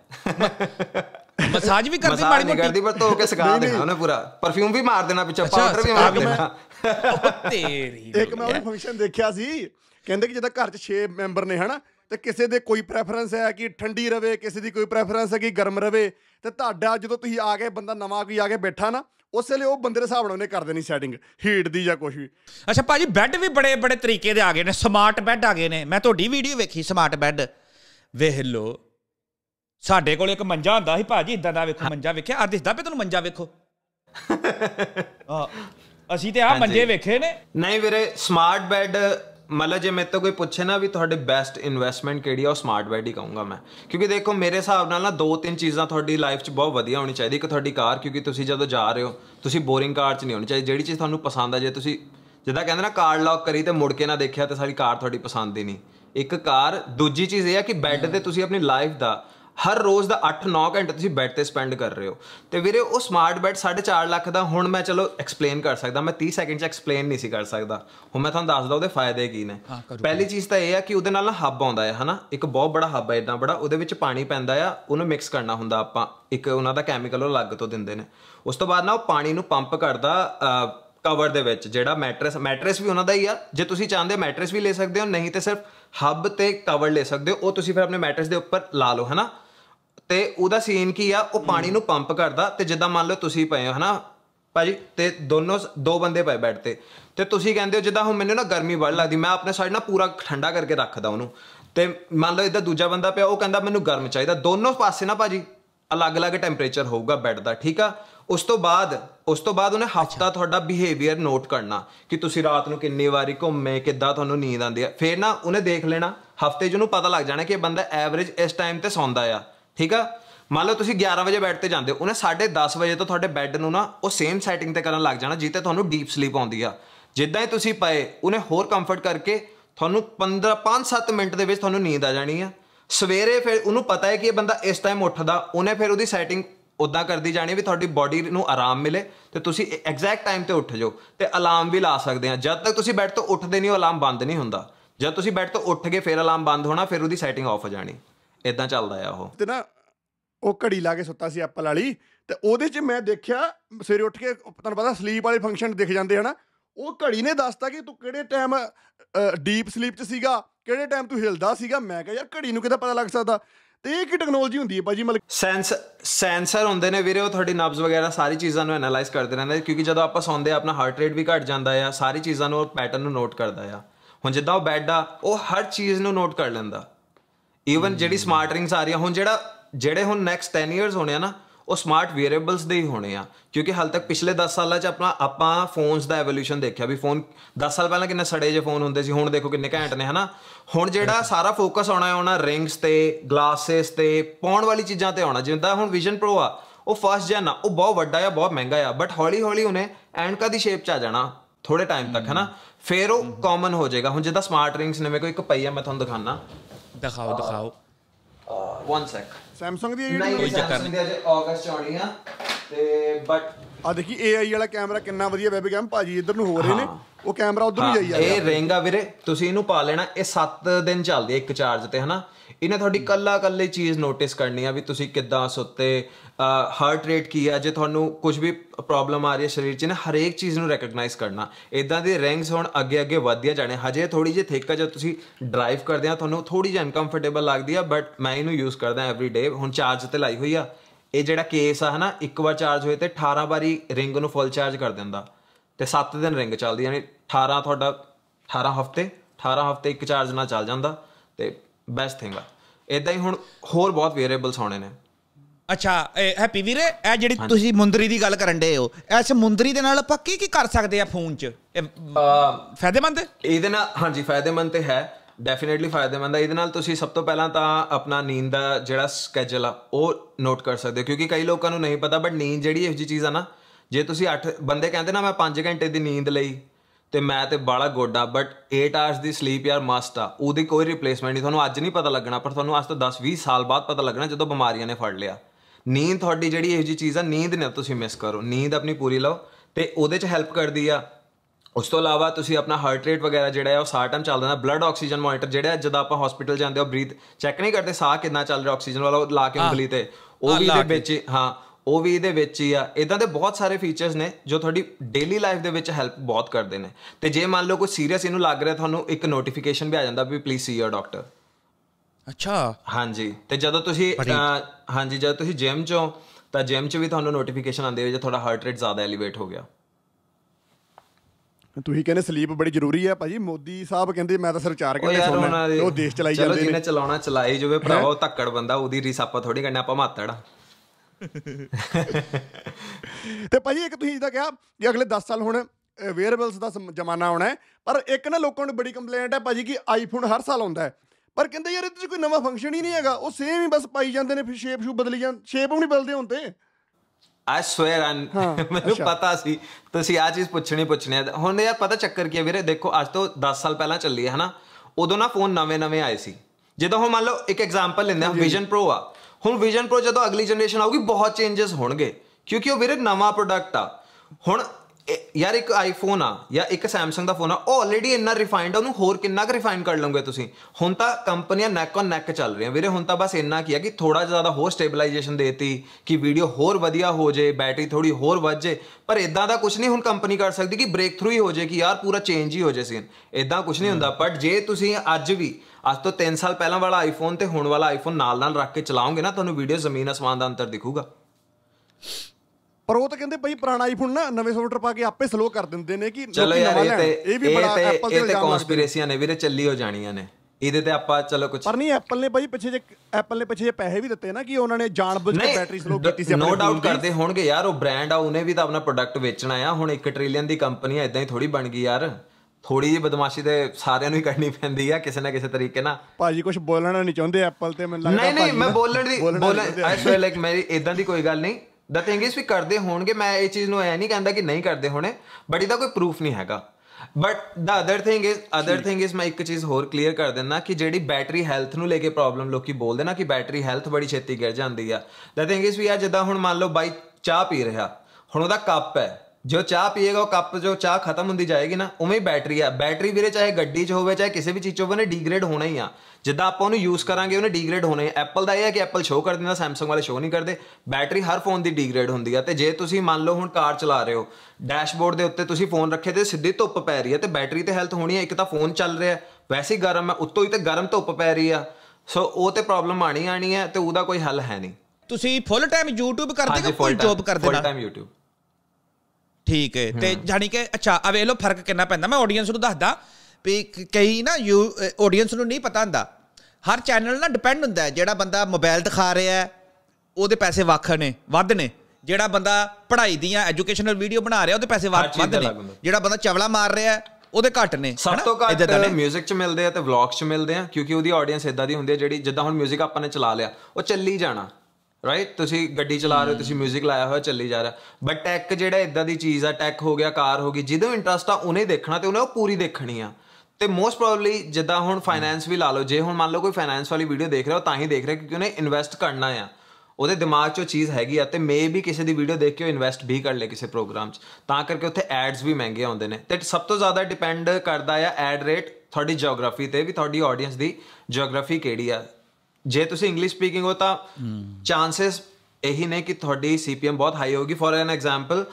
ਮਸਾਜ ਵੀ ਕਰਦੀ ਮਾੜੀ ਮੋਟੀ ਕਰਦੀ ਪਰ ਧੋ ਕੇ ਸੁਕਾ ਦੇਣਾ ਉਹਨੇ ਪੂਰਾ ਪਰਫਿਊਮ ਵੀ ਮਾਰ ਦੇਣਾ ਪਿੱਛੇ ਪਾਊਡਰ ਵੀ ਮਾਰ ਦੇਣਾ ਤੇਰੀ ਇੱਕ ਮੈਂ ਉਹ ਫੰਕਸ਼ਨ ਦੇਖਿਆ ਸੀ ਕਹਿੰਦੇ ਕਿ ਜਦੋਂ ਘਰ 'ਚ 6 ਮੈਂਬਰ ਨੇ ਹਨਾ ਤੇ ਕਿਸੇ ਦੇ ਕੋਈ ਪ੍ਰੈਫਰੈਂਸ ਹੈ ਕਿ ਠੰਡੀ ਰਵੇ ਕਿਸੇ ਦੀ ਕੋਈ ਪ੍ਰੈਫਰੈਂਸ ਹੈ ਕਿ ਗਰਮ ਰਵੇ ਤੇ ਤੁਹਾਡਾ ਜਦੋਂ ਤੁਸੀਂ ਆ ਗਏ ਬੰਦਾ ਨਵਾਂ ਕੋਈ ਆ ਕੇ ਬੈਠਾ ਨਾ ਉਸੇ ਲਈ ਉਹ ਬੰਦੇ ਦੇ ਹਿਸਾਬ ਨਾਲ ਉਹਨੇ ਕਰ ਦੇਣੀ ਸੈਟਿੰਗ ਹੀਟ ਦੀ ਜਾਂ ਕੁਝ ਵੀ ਅੱਛਾ ਭਾਜੀ ਬੈੱਡ ਵੀ ਬੜੇ ਬੜੇ ਤਰੀਕੇ ਦੇ ਆ ਗਏ ਨੇ ਸਮਾਰਟ ਬੈੱਡ ਆ ਗਏ ਨੇ ਮੈਂ ਤੁਹਾਡੀ ਵੀਡੀਓ ਵੇਖੀ ਸਮਾਰਟ ਬੈੱਡ ਵੇਖ ਲੋ ਸਾਡੇ ਕੋਲ ਇੱਕ ਮੰਜਾ ਹੁੰਦਾ ਸੀ ਭਾਜੀ ਇਦਾਂ ਦਾ ਵੇਖੋ ਮੰਜਾ ਵੇਖਿਆ ਆ ਦਿਸਦਾ ਪਿਆ ਤੁਹਾਨੂੰ ਮੰਜਾ ਵੇਖੋ ਆ ਅਸੀਂ ਤੇ ਆ ਮੰਜੇ ਵੇਖੇ ਨੇ ਨਹੀਂ ਵੀਰੇ ਸਮਾਰਟ ਬੈੱਡ ਮਤਲਬ ਜੇ ਮੈਂ ਤੋਂ ਕੋਈ ਪੁੱਛੇ ਨਾ ਵੀ ਤੁਹਾਡੇ ਬੈਸਟ ਇਨਵੈਸਟਮੈਂਟ ਕਿਹੜੀ ਆ ਉਹ ਸਮਾਰਟ ਬੈਡ ਹੀ ਕਹੂੰਗਾ ਮੈਂ ਕਿਉਂਕਿ ਦੇਖੋ ਮੇਰੇ ਹਿਸਾਬ ਨਾਲ ਨਾ ਦੋ ਤਿੰਨ ਚੀਜ਼ਾਂ ਤੁਹਾਡੀ ਲਾਈਫ 'ਚ ਬਹੁਤ ਵਧੀਆ ਹੋਣੀ ਚਾਹੀਦੀ ਕਿ ਤੁਹਾਡੀ ਕਾਰ ਕਿਉਂਕਿ ਤੁਸੀਂ ਜਦੋਂ ਜਾ ਰਹੇ ਹੋ ਤੁਸੀਂ ਬੋਰਿੰਗ ਕਾਰ 'ਚ ਨਹੀਂ ਹੋਣੀ ਚਾਹੀਦੀ ਜਿਹੜੀ ਚੀਜ਼ ਤੁਹਾਨੂੰ ਪਸੰਦ ਆ ਜੇ ਤੁਸੀਂ ਜਿੱਦਾਂ ਕਹਿੰਦੇ ਨਾ ਕਾਰ ਲੌਕ ਕਰੀ ਤੇ ਮੁੜ ਕੇ ਨਾ ਦੇਖਿਆ ਤੇ ਸਾਰੀ ਕਾਰ ਤੁਹਾਡੀ ਪਸੰਦ ਹੀ ਨਹੀਂ ਇੱਕ ਕਾਰ ਦੂਜੀ ਚੀਜ਼ ਇਹ ਆ ਕਿ ਬੈੱਡ ਤੇ ਤੁਸੀਂ ਆਪਣੀ ਲਾਈਫ ਦਾ ਹਰ ਰੋਜ਼ ਦਾ 8-9 ਘੰਟੇ ਤੁਸੀਂ ਬੈੱਡ ਤੇ ਸਪੈਂਡ ਕਰ ਰਹੇ ਹੋ ਤੇ ਵੀਰੇ ਉਹ ਸਮਾਰਟ ਬੈੱਡ 4.5 ਲੱਖ ਦਾ ਹੁਣ ਮੈਂ ਚਲੋ ਐਕਸਪਲੇਨ ਕਰ ਸਕਦਾ ਮੈਂ 30 ਸੈਕਿੰਡ ਚ ਐਕਸਪਲੇਨ ਨਹੀਂ ਸੀ ਕਰ ਸਕਦਾ ਹੁਣ ਮੈਂ ਤੁਹਾਨੂੰ ਦੱਸਦਾ ਉਹਦੇ ਫਾਇਦੇ ਕੀ ਨੇ ਪਹਿਲੀ ਚੀਜ਼ ਤਾਂ ਇਹ ਆ ਕਿ ਉਹਦੇ ਨਾਲ ਨਾ ਹੱਬ ਆਉਂਦਾ ਹੈ ਹਨਾ ਇੱਕ ਬਹੁਤ ਬੜਾ ਹੱਬ ਹੈ ਇਦਾਂ ਬੜਾ ਉਹਦੇ ਵਿੱਚ ਪਾਣੀ ਪੈਂਦਾ ਆ ਉਹਨੂੰ ਮਿਕਸ ਕਰਨਾ ਹੁੰਦਾ ਆਪਾਂ ਇੱਕ ਉਹਨਾਂ ਦਾ ਕੈਮੀਕਲ ਉਹ ਅਲੱਗ ਤੋਂ ਦਿੰਦੇ ਨੇ ਉਸ ਤੋਂ ਬਾਅਦ ਨਾ ਉਹ ਪਾਣੀ ਨੂੰ ਪੰਪ ਕਰਦਾ ਕਵਰ ਦੇ ਵਿੱਚ ਜਿਹੜਾ ਮੈਟ੍ਰੈਸ ਮੈਟ੍ਰੈਸ ਵੀ ਉਹਨਾਂ ਦਾ ਹੀ ਆ ਜੇ ਤੁਸੀਂ ਚਾਹੁੰਦੇ ਮੈਟ੍ਰੈਸ ਵੀ ਲੈ ਸਕਦੇ ਹੋ ਨਹੀਂ ਤੇ ਸਿਰਫ ਹੱਬ ਤੇ ਕਵਰ ਲੈ ਸਕਦੇ ਹੋ ਉਹ ਤੁਸੀਂ ਫਿਰ ਆਪਣੇ ਮੈਟ੍ਰੈਸ ਦੇ ਉੱਪਰ ਲਾ ਲਓ ਹਨਾ ਤੇ ਉਹਦਾ ਸੀਨ ਕੀ ਆ ਉਹ ਪਾਣੀ ਨੂੰ ਪੰਪ ਕਰਦਾ ਤੇ ਜਿੱਦਾਂ ਮੰਨ ਲਓ ਤੁਸੀਂ ਪਏ ਹੋ ਹਨਾ ਭਾਜੀ ਤੇ ਦੋਨੋਂ ਦੋ ਬੰਦੇ ਪਏ ਬੈੱਡ ਤੇ ਤੇ ਤੁਸੀਂ ਕਹਿੰਦੇ ਹੋ ਜਿੱਦਾਂ ਹੁਣ ਮੈਨੂੰ ਨਾ ਗਰਮੀ ਵੱਢ ਲੱਗਦੀ ਮੈਂ ਆਪਣੇ ਸਾਈਡ ਨਾਲ ਪੂਰਾ ਠੰਡਾ ਕਰਕੇ ਰੱਖਦਾ ਉਹਨੂੰ ਤੇ ਮੰਨ ਲਓ ਇਦਾਂ ਦੂਜਾ ਬੰਦਾ ਪਿਆ ਉਹ ਕਹਿੰਦਾ ਮੈਨੂੰ ਗਰਮ ਚਾਹੀਦਾ ਦੋਨੋਂ ਪਾਸੇ ਨਾ ਭਾਜੀ ਅਲੱਗ-ਅਲੱਗ ਟੈਂਪਰੇਚਰ ਹੋਊਗਾ ਬੈੱਡ ਦਾ ਠੀਕ ਆ ਉਸ ਤੋਂ ਬਾਅਦ ਉਸ ਤੋਂ ਬਾਅਦ ਉਹਨੇ ਹਫਤਾ ਤੁਹਾਡਾ ਬਿਹੇਵੀਅਰ ਨੋਟ ਕਰਨਾ ਕਿ ਤੁਸੀਂ ਰਾਤ ਨੂੰ ਕਿੰਨੀ ਵਾਰੀ ਘੁੰਮੇ ਕਿੱਦਾਂ ਤੁਹਾਨੂੰ ਨੀਂਦ ਆਉਂਦੀ ਹੈ ਫਿਰ ਨਾ ਉਹਨੇ ਦੇਖ ਲੈਣਾ ਹਫਤੇ ਜਿਹਨੂੰ ਪਤਾ ਲੱਗ ਜਾਣਾ ਕਿ ਇਹ ਬੰਦਾ ਐਵਰੇਜ ਇਸ ਟਾਈਮ ਤੇ ਸੌਂਦਾ ਆ ਠੀਕ ਆ ਮੰਨ ਲਓ ਤੁਸੀਂ 11 ਵਜੇ ਬੈੱਡ ਤੇ ਜਾਂਦੇ ਹੋ ਉਹਨੇ 10:30 ਵਜੇ ਤੋਂ ਤੁਹਾਡੇ ਬੈੱਡ ਨੂੰ ਨਾ ਉਹ ਸੇਮ ਸੈਟਿੰਗ ਤੇ ਕਰਨ ਲੱਗ ਜਾਣਾ ਜਿੱਤੇ ਤੁਹਾਨੂੰ ਡੀਪ ਸਲੀਪ ਆਉਂਦੀ ਆ ਜਿੱਦਾਂ ਹੀ ਤੁਸੀਂ ਪਏ ਉਹਨੇ ਹੋਰ ਕੰਫਰਟ ਕਰਕੇ ਤੁਹਾਨੂੰ 15 5-7 ਮਿੰਟ ਦੇ ਵਿੱਚ ਤੁਹਾਨੂੰ ਨੀਂਦ ਆ ਜਾਣੀ ਆ ਸਵੇਰੇ ਫਿਰ ਉਹਨੂੰ ਪਤਾ ਹੈ ਕਿ ਇਹ ਬੰਦਾ ਇਸ ਟਾਈਮ ਉੱਠਦਾ ਉਹਨੇ ਫਿਰ ਉਹਦੀ ਸੈਟਿੰਗ ਉਦਾਂ ਕਰਦੀ ਜਾਣੀ ਵੀ ਤੁਹਾਡੀ ਬਾਡੀ ਨੂੰ ਆਰਾਮ ਮਿਲੇ ਤੇ ਤੁਸੀਂ ਐਗਜ਼ੈਕਟ ਟਾਈਮ ਤੇ ਉੱਠ ਜਾਓ ਤੇ ਅਲਾਰਮ ਵੀ ਲਾ ਸਕਦੇ ਆ ਜਦ ਤੱਕ ਤੁਸੀਂ ਬੈੱਡ ਤੋਂ ਉੱਠਦੇ ਨਹੀਂ ਉਹ ਅਲਾਰਮ ਬੰਦ ਨਹੀਂ ਹੁੰਦਾ ਜਦ ਤੁਸੀਂ ਬੈੱਡ ਤੋਂ ਉੱਠ ਕੇ ਫਿਰ ਅਲਾਰਮ ਬੰਦ ਹੋਣਾ ਫਿਰ ਉਹਦੀ ਸੈਟਿੰਗ ਆਫ ਹੋ ਜਾਣੀ ਇਦਾਂ ਚੱਲਦਾ ਆ ਉਹ ਤੇ ਨਾ ਉਹ ਘੜੀ ਲਾ ਕੇ ਸੁੱਤਾ ਸੀ ਐਪਲ ਵਾਲੀ ਤੇ ਉਹਦੇ 'ਚ ਮੈਂ ਦੇਖਿਆ ਸਵੇਰੇ ਉੱਠ ਕੇ ਤੁਹਾਨੂੰ ਪਤਾ ਸਲੀਪ ਵਾਲੇ ਫੰਕਸ਼ਨ ਦਿਖ ਜਾਂਦੇ ਹਨਾ ਉਹ ਘੜੀ ਨੇ ਦੱਸਤਾ ਕਿ ਤੂੰ ਕਿਹੜੇ ਟਾਈਮ ਡੀਪ ਸਲੀਪ 'ਚ ਸੀਗਾ ਕਿਹੜੇ ਟਾਈਮ ਤੂੰ ਹਿਲਦਾ ਸੀਗਾ ਮੈਂ ਕਿਹਾ ਯਾਰ ਘੜੀ ਨੂੰ ਕਿਦਾਂ ਪਤਾ ਲੱਗ ਸਕਦਾ ਤੇ ਇਹ ਕੀ ਟੈਕਨੋਲੋਜੀ ਹੁੰਦੀ ਹੈ ਭਾਜੀ ਮਤਲਬ ਸੈਂਸ ਸੈਂਸਰ ਹੁੰਦੇ ਨੇ ਵੀਰੇ ਉਹ ਤੁਹਾਡੀ ਨਬਜ਼ ਵਗੈਰਾ ਸਾਰੀ ਚੀਜ਼ਾਂ ਨੂੰ ਐਨਾਲਾਈਜ਼ ਕਰਦੇ ਰਹਿੰਦੇ ਕਿਉਂਕਿ ਜਦੋਂ ਆਪਾਂ ਸੌਂਦੇ ਆ ਆਪਣਾ ਹਾਰਟ ਰੇਟ ਵੀ ਘਟ ਜਾਂਦਾ ਆ ਸਾਰੀ ਚੀਜ਼ਾਂ ਨੂੰ ਪੈਟਰਨ ਨੂੰ ਨੋਟ ਕਰਦਾ ਆ ਹੁਣ ਜਿੱਦਾਂ ਉਹ ਬੈੱਡ ਆ ਉਹ ਹਰ ਚੀਜ਼ ਨੂੰ ਨੋਟ ਕਰ ਲੈਂਦਾ ਈਵਨ ਜਿਹੜੀ ਸਮਾਰਟ ਰਿੰਗਸ ਆ ਰਹੀਆਂ ਹੁਣ ਜਿਹੜਾ ਜਿਹੜੇ ਹੁਣ ਨੈਕਸਟ 10 ਇਅਰਸ ਹੋਣੇ ਆ ਨਾ ਉਹ ਸਮਾਰਟ ਵੇਅਰੇਬਲਸ ਦੇ ਹੀ ਹੋਣੇ ਆ ਕਿਉਂਕਿ ਹਾਲ ਤੱਕ ਪਿਛਲੇ 10 ਸਾਲਾਂ 'ਚ ਆਪਣਾ ਆਪਾਂ ਫੋਨਸ ਦਾ ਐਵੋਲੂਸ਼ਨ ਦੇਖਿਆ ਵੀ ਫੋਨ 10 ਸਾਲ ਪਹਿਲਾਂ ਕਿੰਨੇ ਸੜੇ ਜੇ ਫੋਨ ਹੁੰਦੇ ਸੀ ਹੁਣ ਦੇਖੋ ਕਿੰਨੇ ਘੈਂਟ ਨੇ ਹਨਾ ਹੁਣ ਜਿਹੜਾ ਸਾਰਾ ਫੋਕਸ ਆਉਣਾ ਹੈ ਉਹਨਾਂ ਰਿੰਗਸ ਤੇ ਗਲਾਸਸ ਤੇ ਪਾਉਣ ਵਾਲੀ ਚੀਜ਼ਾਂ ਤੇ ਆਉਣਾ ਜਿੰਦਾ ਹੁਣ ਵਿਜ਼ਨ ਪ੍ਰੋ ਆ ਉਹ ਫਸਟ ਜਨ ਆ ਉਹ ਬਹੁਤ ਵੱਡਾ ਆ ਬਹੁਤ ਮਹਿੰਗਾ ਆ ਬਟ ਹੌਲੀ ਹੌਲੀ ਉਹਨੇ ਐਨਕਾ ਦੀ ਸ਼ੇਪ 'ਚ ਆ ਜਾਣਾ ਥੋੜੇ ਟਾਈਮ ਤੱਕ ਹਨਾ ਫੇਰ ਉਹ ਕਾਮਨ ਹੋ ਜਾਏਗਾ ਹੁਣ ਜਿੱਦਾਂ ਸਮਾਰਟ ਰਿੰਗਸ ਨੇ ਮੇਰੇ ਕੋਲ ਇੱਕ ਪਈ ਆ ਮੈਂ ਤੁਹਾਨੂੰ ਦਿਖਾਣਾ ਦਿਖਾਓ ਦਿਖਾਓ ਵਨ ਸੈਕ ਸੈਮਸੰਗ ਦੀ ਜਿਹੜੀ ਕੋਈ ਚੱਕਰ ਨਹੀਂ ਅਜੇ ਆਗਸਟ ਆਉਣੀ ਆ ਤੇ ਬਟ ਆ ਦੇਖੀ AI ਵਾਲਾ ਕੈਮਰਾ ਕਿੰਨਾ ਵਧੀਆ ਵੈਬ ਕੈਮ ਭਾਜੀ ਇਧਰ ਨੂੰ ਹੋ ਰਹੇ ਨੇ ਉਹ ਕੈਮਰਾ ਉਧਰ ਨੂੰ ਜਾਈ ਜਾ ਇਹ ਰਹੇਗਾ ਵੀਰੇ ਤੁਸੀਂ ਇਹਨੂੰ ਪਾ ਲੈਣਾ ਇਹ 7 ਦਿਨ ਚੱਲਦੀ ਹੈ ਇੱਕ ਚਾਰਜ ਤੇ ਹਨਾ ਇਹਨਾਂ ਤੁਹਾਡੀ ਕੱਲਾ ਕੱਲੇ ਚੀਜ਼ ਨੋਟਿਸ ਕਰਨੀ ਆ ਵੀ ਤੁਸੀਂ ਕਿੱਦਾਂ ਸੁੱਤੇ ਹਾਰਟ ਰੇਟ ਕੀ ਆ ਜੇ ਤੁਹਾਨੂੰ ਕੁਝ ਵੀ ਪ੍ਰੋਬਲਮ ਆ ਰਹੀ ਹੈ ਸਰੀਰ 'ਚ ਨਾ ਹਰੇਕ ਚੀਜ਼ ਨੂੰ ਰੈਕਗਨਾਈਜ਼ ਕਰਨਾ ਇਦਾਂ ਦੇ ਰੈਂਕਸ ਹੁਣ ਅੱਗੇ ਅੱਗੇ ਵਧਦੀਆਂ ਜਾਣੇ ਹਜੇ ਥੋੜੀ ਜਿਹੀ ਥਿਕ ਆ ਜਦ ਤੁਸੀਂ ਡਰਾਈਵ ਕਰਦੇ ਆ ਤੁਹਾਨੂੰ ਥੋੜੀ ਜਿਹੀ ਅਨਕੰਫਰਟੇਬਲ ਲੱਗਦੀ ਆ ਬਟ ਮੈਂ ਇਹਨੂੰ ਯੂਜ਼ ਕਰਦਾ ਐਵਰੀ ਡੇ ਹੁਣ ਚਾਰਜ ਤੇ ਲਾਈ ਹੋਈ ਆ ਇਹ ਜਿਹੜਾ ਕੇਸ ਆ ਹਨਾ ਇੱਕ ਵਾਰ ਚਾਰਜ ਹੋਏ ਤੇ 18 ਵਾਰੀ ਰਿੰਗ ਨੂੰ ਫੁੱਲ ਚਾਰਜ ਕਰ ਦਿੰਦਾ ਤੇ 7 ਦਿਨ ਰਿੰਗ ਚੱਲਦੀ ਯਾਨੀ 18 ਤੁਹਾਡਾ 18 ਹਫਤੇ 18 ਹਫਤੇ ਇੱਕ ਚਾਰਜ ਨਾਲ ਚੱਲ ਜਾਂਦਾ ਤੇ ਬੈਸਟ ਥਿੰਗ ਆ ਇਦਾਂ ਹੀ ਹੁਣ ਹੋਰ ਬਹੁਤ ਵੇਰੀਏਬਲਸ ਆਉਣੇ ਨੇ ਅੱਛਾ ਹੈਪੀ ਵੀਰੇ ਇਹ ਜਿਹੜੀ ਤੁਸੀਂ ਮੁੰਦਰੀ ਦੀ ਗੱਲ ਕਰਨ ਦੇ ਹੋ ਇਸ ਮੁੰਦਰੀ ਦੇ ਨਾਲ ਆਪਾਂ ਕੀ ਕੀ ਕਰ ਸਕਦੇ ਆ ਫੋਨ 'ਚ ਫਾਇਦੇਮੰਦ ਇਹਦੇ ਨਾਲ ਹਾਂਜੀ ਫਾਇਦੇਮੰਦ ਤੇ ਹੈ ਡੈਫੀਨਿਟਲੀ ਫਾਇਦੇਮੰਦ ਹੈ ਇਹਦੇ ਨਾਲ ਤੁਸੀਂ ਸਭ ਤੋਂ ਪਹਿਲਾਂ ਤਾਂ ਆਪਣਾ ਨੀਂਦ ਦਾ ਜਿਹੜਾ ਸਕੇਜੂਲ ਆ ਉਹ ਨੋਟ ਕਰ ਸਕਦੇ ਹੋ ਕਿਉਂਕਿ ਕਈ ਲੋਕਾਂ ਨੂੰ ਨਹੀਂ ਪਤਾ ਬਟ ਨੀਂਦ ਜਿਹੜੀ ਇਹੋ ਜੀ ਚੀਜ਼ ਆ ਨਾ ਜੇ ਤੁਸੀਂ 8 ਬੰਦੇ ਕਹਿੰਦੇ ਨਾ ਮੈਂ 5 ਘੰਟੇ ਦੀ ਨੀਂਦ ਲਈ ਤੇ ਮੈਂ ਤੇ ਬਾਲਾ ਗੋਡਾ ਬਟ 8 ਆਰਸ ਦੀ ਸਲੀਪ ਯਾਰ ਮਸਟ ਆ ਉਹਦੀ ਕੋਈ ਰਿਪਲੇਸਮੈਂਟ ਨਹੀਂ ਤੁਹਾਨੂੰ ਅੱਜ ਨਹੀਂ ਪਤਾ ਲੱਗਣਾ ਪਰ ਤੁਹਾਨੂੰ ਅੱਜ ਤੋਂ 10 20 ਸਾਲ ਬਾਅਦ ਪਤਾ ਲੱਗਣਾ ਜਦੋਂ ਬਿਮਾਰੀਆਂ ਨੇ ਫੜ ਲਿਆ ਨੀਂਦ ਤੁਹਾਡੀ ਜਿਹੜੀ ਇਹੋ ਜੀ ਚੀਜ਼ ਆ ਨੀਂਦ ਨਾ ਤੁਸੀਂ ਮਿਸ ਕਰੋ ਨੀਂਦ ਆਪਣੀ ਪੂਰੀ ਲਓ ਤੇ ਉਹਦੇ 'ਚ ਹੈਲਪ ਕਰਦੀ ਆ ਉਸ ਤੋਂ ਇਲਾਵਾ ਤੁਸੀਂ ਆਪਣਾ ਹਾਰਟ ਰੇਟ ਵਗੈਰਾ ਜਿਹੜਾ ਹੈ ਉਹ ਸਾਰਾ ਟਾਈਮ ਚੱਲਦਾ ਨਾ ਬਲੱਡ ਆਕਸੀਜਨ ਮੋਨੀਟਰ ਜਿਹੜਾ ਜਦੋਂ ਆਪਾਂ ਹਸਪੀਟਲ ਜਾਂਦੇ ਹੋ ਬਰੀਥ ਚੈੱਕ ਨਹੀਂ ਕਰਦੇ ਸਾਹ ਕਿੰਨਾ ਚੱਲ ਰਿਹਾ ਆਕਸੀਜਨ ਵਾਲਾ ਉਹ ਲਾ ਕੇ ਉਂਗਲੀ ਤੇ ਉਹ ਵੀ ਦੇ ਵਿੱਚ ਹਾਂ ਉਹ ਵੀ ਇਹਦੇ ਵਿੱਚ ਹੀ ਆ ਇਦਾਂ ਦੇ ਬਹੁਤ ਸਾਰੇ ਫੀਚਰਸ ਨੇ ਜੋ ਤੁਹਾਡੀ ਡੇਲੀ ਲਾਈਫ ਦੇ ਵਿੱਚ ਹੈਲਪ ਬਹੁਤ ਕਰਦੇ ਨੇ ਤੇ ਜੇ ਮੰਨ ਲਓ ਕੋਈ ਸੀਰੀਅਸ ਇਹਨੂੰ ਲੱਗ ਰਿਹਾ ਤੁਹਾਨੂੰ ਇੱਕ ਨੋਟੀਫਿਕੇਸ਼ਨ ਵੀ ਆ ਜਾਂਦਾ ਵੀ ਪਲੀਜ਼ ਸੀ ਯਰ ਡਾਕਟਰ ਅੱਛਾ ਹਾਂਜੀ ਤੇ ਜਦੋਂ ਤੁਸੀਂ ਹਾਂਜੀ ਜਦੋਂ ਤੁਸੀਂ ਜਿਮ ਚੋਂ ਤਾਂ ਜਿਮ 'ਚ ਵੀ ਤੁਹਾਨੂੰ ਨੋਟੀਫਿਕੇਸ਼ਨ ਆਉਂਦੀ ਹੈ ਜੇ ਤੁਹਾਡਾ ਹਾਰਟ ਰੇਟ ਜ਼ਿਆਦਾ ਐਲੀਵੇਟ ਹੋ ਗਿਆ ਤੁਸੀਂ ਕਹਿੰਦੇ ਸਲੀਪ ਬੜੀ ਜ਼ਰੂਰੀ ਹੈ ਭਾਜੀ ਮੋਦੀ ਸਾਹਿਬ ਕਹਿੰਦੇ ਮੈਂ ਤਾਂ ਸਿਰ ਚਾਰ ਘੰਟੇ ਸੌਣਾ ਉਹ ਦੇਸ਼ ਚਲਾਈ ਜਾਂਦੇ ਨੇ ਚਲੋ ਜਿਹਨੇ ਚਲਾਉਣਾ ਚਲਾਈ ਜਾਵੇ ਭਰਾਵਾ ਉਹ ਧੱਕੜ ਬੰਦਾ ਉਹਦੀ ਰੀਸਾਪਾ ਥੋੜੀ ਕਰਨਾ ਆਪਾਂ ਮਾਤੜ ਤੇ ਭਾਜੀ ਇੱਕ ਤੁਸੀਂ ਜਿੱਦਾਂ ਕਿਹਾ ਇਹ ਅਗਲੇ 10 ਸਾਲ ਹੁਣ ਵੇਅਰੇਬਲਸ ਦਾ ਜ਼ਮਾਨਾ ਆਉਣਾ ਹੈ ਪਰ ਇੱਕ ਨਾ ਲੋਕਾਂ ਨੂੰ ਬੜੀ ਕੰਪਲੇਂਟ ਹੈ ਭਾਜੀ ਕਿ ਆਈਫੋਨ ਹਰ ਸਾਲ ਆਉਂਦਾ ਹੈ ਪਰ ਕਹਿੰਦੇ ਯਾਰ ਇਹਦੇ 'ਚ ਕੋਈ ਨਵਾਂ ਫੰਕਸ਼ਨ ਹੀ ਨਹੀਂ ਹੈਗਾ ਉਹ ਸੇਮ ਹੀ ਬਸ ਪਾਈ ਜਾਂਦੇ ਨੇ ਫਿਰ ਸ਼ੇਪ ਸ਼ੂ ਬਦਲੀ ਜਾਂ ਸ਼ੇਪ ਵੀ ਨਹੀਂ ਬਦਲਦੇ ਹੁੰਦੇ ਆਈ ਸਵੇਅਰ ਅਨ ਮੈਨੂੰ ਪਤਾ ਸੀ ਤੁਸੀਂ ਆ ਚੀਜ਼ ਪੁੱਛਣੀ ਪੁੱਛਣੀ ਹੈ ਹੁਣ ਯਾਰ ਪਤਾ ਚੱਕਰ ਕੀ ਹੈ ਵੀਰੇ ਦੇਖੋ ਅੱਜ ਤੋਂ 10 ਸਾਲ ਪਹਿਲਾਂ ਚੱਲੀ ਹੈ ਹਨਾ ਉਦੋਂ ਨਾ ਫੋਨ ਨਵੇਂ-ਨਵੇਂ ਆਏ ਸੀ ਜਦੋਂ ਹੁਣ ਮੰਨ ਲਓ ਇੱਕ ਐਗਜ਼ਾਮਪਲ ਲੈਂਦੇ ਹਾਂ ਵਿਜ਼ਨ ਪ੍ਰੋ ਆ ਹੁਣ ਵਿਜ਼ਨ ਪ੍ਰੋ ਜਦੋਂ ਅਗਲੀ ਜਨਰੇਸ਼ਨ ਆਊਗੀ ਬਹੁਤ ਚੇਂਜਸ ਹੋਣਗੇ ਕਿਉਂਕਿ ਉਹ ਵੀਰੇ ਨਵਾਂ ਪ੍ਰੋਡਕਟ ਆ ਹੁਣ ਯਾਰ ਇੱਕ ਆਈਫੋਨ ਆ ਜਾਂ ਇੱਕ ਸੈਮਸੰਗ ਦਾ ਫੋਨ ਆ ਉਹ ਆਲਰੇਡੀ ਇੰਨਾ ਰਿਫਾਈਨਡ ਆ ਉਹਨੂੰ ਹੋਰ ਕਿੰਨਾ ਕੁ ਰਿਫਾਈਨ ਕਰ ਲਓਗੇ ਤੁਸੀਂ ਹੁਣ ਤਾਂ ਕੰਪਨੀਆਂ ਨੈਕ ਔਨ ਨੈਕ ਚੱਲ ਰਹੀਆਂ ਵੀਰੇ ਹੁਣ ਤਾਂ ਬਸ ਇੰਨਾ ਕੀ ਆ ਕਿ ਥੋੜਾ ਜਿਆਦਾ ਹੋਰ ਸਟੇਬਲਾਈਜੇਸ਼ਨ ਦੇਤੀ ਕਿ ਵੀਡੀਓ ਹੋਰ ਵਧੀਆ ਹੋ ਜੇ ਬੈਟਰੀ ਥੋੜੀ ਹੋਰ ਵੱਧ ਜੇ ਪਰ ਇਦਾਂ ਦਾ ਕੁਝ ਨਹੀਂ ਹੁਣ ਕੰਪਨੀ ਕਰ ਸਕਦੀ ਕਿ ਬ੍ਰੇਕ ਥਰੂ ਹੀ ਹੋ ਜੇ ਕਿ ਯਾਰ ਪੂਰਾ ਚੇਂਜ ਹੀ ਹੋ ਜੇ ਸੀ ਇਦਾਂ ਕੁਝ ਨਹੀਂ ਹੁੰਦਾ ਬਟ ਜੇ ਤੁਸੀਂ ਅੱਜ ਵੀ ਅੱਜ ਤੋਂ 3 ਸਾਲ ਪਹਿਲਾਂ ਵਾਲਾ ਆਈਫੋਨ ਤੇ ਹੁਣ ਵਾਲਾ ਆਈਫੋਨ ਨਾਲ-ਨਾਲ ਰੱਖ ਕੇ ਚਲਾਉਂਗੇ ਨਾ ਤੁਹਾਨੂੰ ਵੀਡੀਓ ਜ਼ਮੀਨ ਅਸਮਾਨ ਦਾ ਅੰਤਰ ਦਿਖੂਗਾ ਪਰ ਉਹ ਤਾਂ ਕਹਿੰਦੇ ਭਾਈ ਪੁਰਾਣਾ ਆਈਫੋਨ ਨਾ ਨਵੇਂ ਸੌਫਟਵੇਅਰ ਪਾ ਕੇ ਆਪੇ ਸਲੋ ਕਰ ਦਿੰਦੇ ਨੇ ਕਿ ਚਲੋ ਯਾਰ ਇਹ ਤੇ ਇਹ ਵੀ ਬੜਾ ਐਪਲ ਦੇ ਇਲਜ਼ਾਮ ਕਨਸਪੀਰੇਸੀਆਂ ਨੇ ਵੀਰੇ ਚੱਲੀ ਹੋ ਜਾਣੀਆਂ ਨੇ ਇਹਦੇ ਤੇ ਆਪਾਂ ਚਲੋ ਕੁਝ ਪਰ ਨਹੀਂ ਐਪਲ ਨੇ ਭਾਈ ਪਿੱਛੇ ਜੇ ਐਪਲ ਨੇ ਪਿੱਛੇ ਜੇ ਪੈਸੇ ਵੀ ਦਿੱਤੇ ਨਾ ਕਿ ਉਹਨਾਂ ਨੇ ਜਾਣਬੁੱਝ ਕੇ ਬੈਟਰੀ ਸਲੋ ਕੀਤੀ ਸੀ ਆਪਣੇ ਨੋ ਡਾਊਟ ਕਰਦੇ ਹੋਣਗੇ ਯਾਰ ਉਹ ਬ੍ਰਾਂਡ ਆ ਉਹਨੇ ਵੀ ਤਾਂ ਆਪਣਾ ਪ੍ਰੋਡਕਟ ਵੇਚਣਾ ਆ ਹੁਣ 1 ਟ੍ਰਿਲੀਅਨ ਦੀ ਕੰਪਨੀ ਆ ਇਦਾਂ ਹੀ ਥੋੜੀ ਬਣ ਗਈ ਯਾਰ ਥੋੜੀ ਜਿਹੀ ਬਦਮਾਸ਼ੀ ਤੇ ਸਾਰਿਆਂ ਨੂੰ ਹੀ ਕਰਨੀ ਪੈਂਦੀ ਆ ਕਿਸੇ ਨਾ ਕਿਸੇ ਤਰੀਕੇ ਨਾਲ ਭਾਜੀ ਕੁਝ ਬੋਲਣਾ ਨਹੀਂ ਚਾਹੁੰਦੇ ਐਪਲ ਤੇ ਮੈਨੂੰ ਲੱਗਦਾ ਨਹੀਂ ਨਹੀਂ ਮੈਂ ਬੋਲਣ ਦੀ ਬੋਲਣ ਆਈ ਫੀਲ ਲਾਈਕ ਮੇਰੀ ਇਦਾਂ ਦੀ ਕੋਈ ਗੱਲ ਨਹੀਂ ਦਾ ਥਿੰਗ ਇਸ ਵੀ ਕਰਦੇ ਹੋਣਗੇ ਮੈਂ ਇਹ ਚੀਜ਼ ਨੂੰ ਐ ਨਹੀਂ ਕਹਿੰਦਾ ਕਿ ਨਹੀਂ ਕਰਦੇ ਹੋਣੇ ਬਟ ਇਹਦਾ ਕੋਈ ਪ੍ਰੂਫ ਨਹੀਂ ਹੈਗਾ but the other thing is other thing is ਮੈਂ ਇੱਕ ਚੀਜ਼ ਹੋਰ ਕਲੀਅਰ ਕਰ ਦਿੰਦਾ ਕਿ ਜਿਹੜੀ ਬੈਟਰੀ ਹੈਲਥ ਨੂੰ ਲੈ ਕੇ ਪ੍ਰੋਬਲਮ ਲੋਕੀ ਬੋਲਦੇ ਨਾ ਕਿ ਬੈਟਰੀ ਹੈਲਥ ਬੜੀ ਛੇਤੀ ਗਿਰ ਜਾਂਦੀ ਆ ਦਾ ਥਿੰਗ ਇਜ਼ ਵੀ ਆ ਜਿੱਦਾਂ ਹੁਣ ਮੰਨ ਲਓ ਬਾਈ ਚਾਹ ਪੀ ਰਿਹਾ ਹੁਣ ਉਹਦਾ ਕੱਪ ਹੈ ਜੋ ਚਾਹ ਪੀਏਗਾ ਉਹ ਕੱਪ ਜੋ ਚਾਹ ਖਤਮ ਹੁੰਦੀ ਜਾਏਗੀ ਨਾ ਉਵੇਂ ਹੀ ਬੈਟਰੀ ਆ ਬੈਟਰੀ ਵੀਰੇ ਚਾਹੇ ਗੱਡੀ 'ਚ ਹੋਵੇ ਚਾਹੇ ਕਿਸੇ ਵੀ ਚੀਜ਼ 'ਚ ਹੋਵੇ ਨੇ ਡੀਗ੍ਰੇਡ ਹੋਣਾ ਹੀ ਆ ਜਿੱਦਾਂ ਆਪਾਂ ਉਹਨੂੰ ਯੂਜ਼ ਕਰਾਂਗੇ ਉਹਨੇ ਡੀਗ੍ਰੇਡ ਹੋਣਾ ਐਪਲ ਦਾ ਇਹ ਹੈ ਕਿ ਐਪਲ ਸ਼ੋ ਕਰ ਦਿੰਦਾ ਸੈਮਸੰਗ ਵਾਲੇ ਸ਼ੋ ਨਹੀਂ ਕਰਦੇ ਬੈਟਰੀ ਹਰ ਫੋਨ ਦੀ ਡੀਗ੍ਰੇਡ ਹੁੰਦੀ ਆ ਤੇ ਜੇ ਤੁਸੀਂ ਮੰਨ ਲਓ ਹੁਣ ਕਾਰ ਚਲਾ ਰਹੇ ਹੋ ਡੈਸ਼ਬੋਰਡ ਦੇ ਉੱਤੇ ਤੁਸੀਂ ਫੋਨ ਰੱਖੇ ਤੇ ਸਿੱਧੀ ਧੁੱਪ ਪੈ ਰਹੀ ਆ ਤੇ ਬੈਟਰੀ ਤੇ ਹੈਲਥ ਹੋਣੀ ਆ ਇੱਕ ਤਾਂ ਫੋਨ ਚੱਲ ਰਿਹਾ ਵੈਸੇ ਗਰਮ ਹੈ ਉੱਤੋਂ ਹੀ ਤੇ ਗਰਮ ਧੁੱਪ ਪੈ ਰਹੀ ਆ ਸੋ ਉਹ ਤੇ ਪ੍ਰੋਬਲਮ ਆਣੀ ਆਣੀ ਹੈ ਤੇ ਉਹਦਾ ਕੋਈ ਹੱਲ ਹੈ ਨਹੀਂ ਤੁਸੀਂ ਫੁੱਲ ਟਾਈਮ YouTube ਕਰਦੇ ਕਿ ਕੋਈ ਜੌਬ ਕਰਦੇ ਨਾ ਫੁੱਲ ਟਾਈਮ YouTube ਠੀਕ ਹੈ ਤੇ ਜਾਨੀ ਕਿ ਅੱਛਾ ਆ ਵੇਖ ਲੋ ਫਰਕ ਕਿੰਨਾ ਪੈਂਦਾ ਮੈਂ ਆਡੀਅנס ਨੂੰ ਦੱਸਦਾ ਵੀ ਕਈ ਨਾ ਯੂ ਆਡੀਅנס ਨੂੰ ਨਹੀਂ ਪਤਾ ਹੁੰਦਾ ਹਰ ਚੈਨਲ ਨਾਲ ਡਿਪੈਂਡ ਹੁੰਦਾ ਜਿਹੜਾ ਬੰਦਾ ਮੋਬਾਈਲ ਦਿਖਾ ਰਿਹਾ ਹੈ ਉਹਦੇ ਪੈਸੇ ਵੱਖ ਨੇ ਵੱਧ ਨੇ ਜਿਹੜਾ ਬੰਦਾ ਪੜ੍ਹਾਈ ਦੀਆਂ ਐਜੂਕੇਸ਼ਨਲ ਵੀਡੀਓ ਬਣਾ ਰਿਹਾ ਉਹਦੇ ਪੈਸੇ ਵੱਧ ਨੇ ਜਿਹੜਾ ਬੰਦਾ ਚਵਲਾ ਮਾਰ ਰਿਹਾ ਉਹਦੇ ਘੱਟ ਨੇ ਸਭ ਤੋਂ ਘੱਟ 뮤직 ਚ ਮਿਲਦੇ ਆ ਤੇ ਵਲੌਗ ਚ ਮਿਲਦੇ ਆ ਕਿਉਂਕਿ ਉਹਦੀ ਆਡੀਅנס ਇਦਾਂ ਦੀ ਹੁੰਦੀ ਹੈ ਜਿਹੜੀ ਜਿੱਦਾਂ ਹੁਣ 뮤직 ਆਪਾਂ ਨੇ ਚਲਾ ਲਿਆ ਉਹ ਚੱਲੀ ਜਾਣਾ ਰਾਈਟ ਤੁਸੀਂ ਗੱਡੀ ਚਲਾ ਰਹੇ ਹੋ ਤੁਸੀਂ 뮤직 ਲਾਇਆ ਹੋਇਆ ਚੱਲੀ ਜਾ ਰਿਹਾ ਬਟ ਟੈਕ ਜਿਹੜਾ ਇਦਾਂ ਦੀ ਚੀਜ਼ ਆ ਟੈਕ ਹੋ ਗਿਆ ਕਾਰ ਹੋ ਗਈ ਜਿਹਦੇ ਇੰਟਰਸਟ ਆ ਉਹਨੇ ਦੇਖਣਾ ਤੇ ਉਹਨੇ ਉਹ ਪੂਰੀ ਦੇਖਣੀ ਆ ਤੇ ਮੋਸਟ ਪ੍ਰੋਬਬਲੀ ਜਿੱਦਾਂ ਹੁਣ ਫਾਈਨੈਂਸ ਵੀ ਲਾ ਲਓ ਜੇ ਹੁਣ ਮੰਨ ਲਓ ਕੋਈ ਫਾਈਨੈਂਸ ਵਾਲੀ ਵੀਡੀਓ ਦੇਖ ਰਿਹਾ ਉਹ ਤਾਂ ਹੀ ਦੇਖ ਰਿਹਾ ਕਿਉਂਕਿ ਉਹਨੇ ਇਨਵੈਸਟ ਕਰਨਾ ਆ ਉਹਦੇ ਦਿਮਾਗ 'ਚ ਉਹ ਚੀਜ਼ ਹੈਗੀ ਆ ਤੇ ਮੇ ਵੀ ਕਿਸੇ ਦੀ ਵੀਡੀਓ ਦੇਖ ਕੇ ਉਹ ਇਨਵੈਸਟ ਵੀ ਕਰ ਲੇ ਕਿਸੇ ਪ੍ਰੋਗਰਾਮ 'ਚ ਤਾਂ ਕਰਕੇ ਉੱਥੇ ਐਡਸ ਵੀ ਮਹਿੰਗੇ ਆਉਂਦੇ ਨੇ ਤੇ ਸਭ ਤੋਂ ਜ਼ਿਆਦਾ ਡਿਪੈਂਡ ਕਰਦਾ ਆ ਐਡ ਰੇਟ ਤੁਹਾਡੀ ਜੀਓਗ੍ਰਾਫੀ ਤੇ ਵੀ ਤੁਹਾਡੀ ਆਡੀਅנס ਦੀ ਜੀਓਗ੍ਰਾਫੀ ਕਿਹੜੀ ਆ ਜੇ ਤੁਸੀਂ ਇੰਗਲਿਸ਼ ਸਪੀਕਿੰਗ ਹੋ ਤਾਂ ਚਾਂਸਸ ਇਹੀ ਨੇ ਕਿ ਤੁਹਾਡੀ ਸੀਪੀਐਮ ਬਹੁਤ ਹਾਈ ਹੋਗੀ ਫੋਰ ਐਨ ਐਗਜ਼ਾਮਪਲ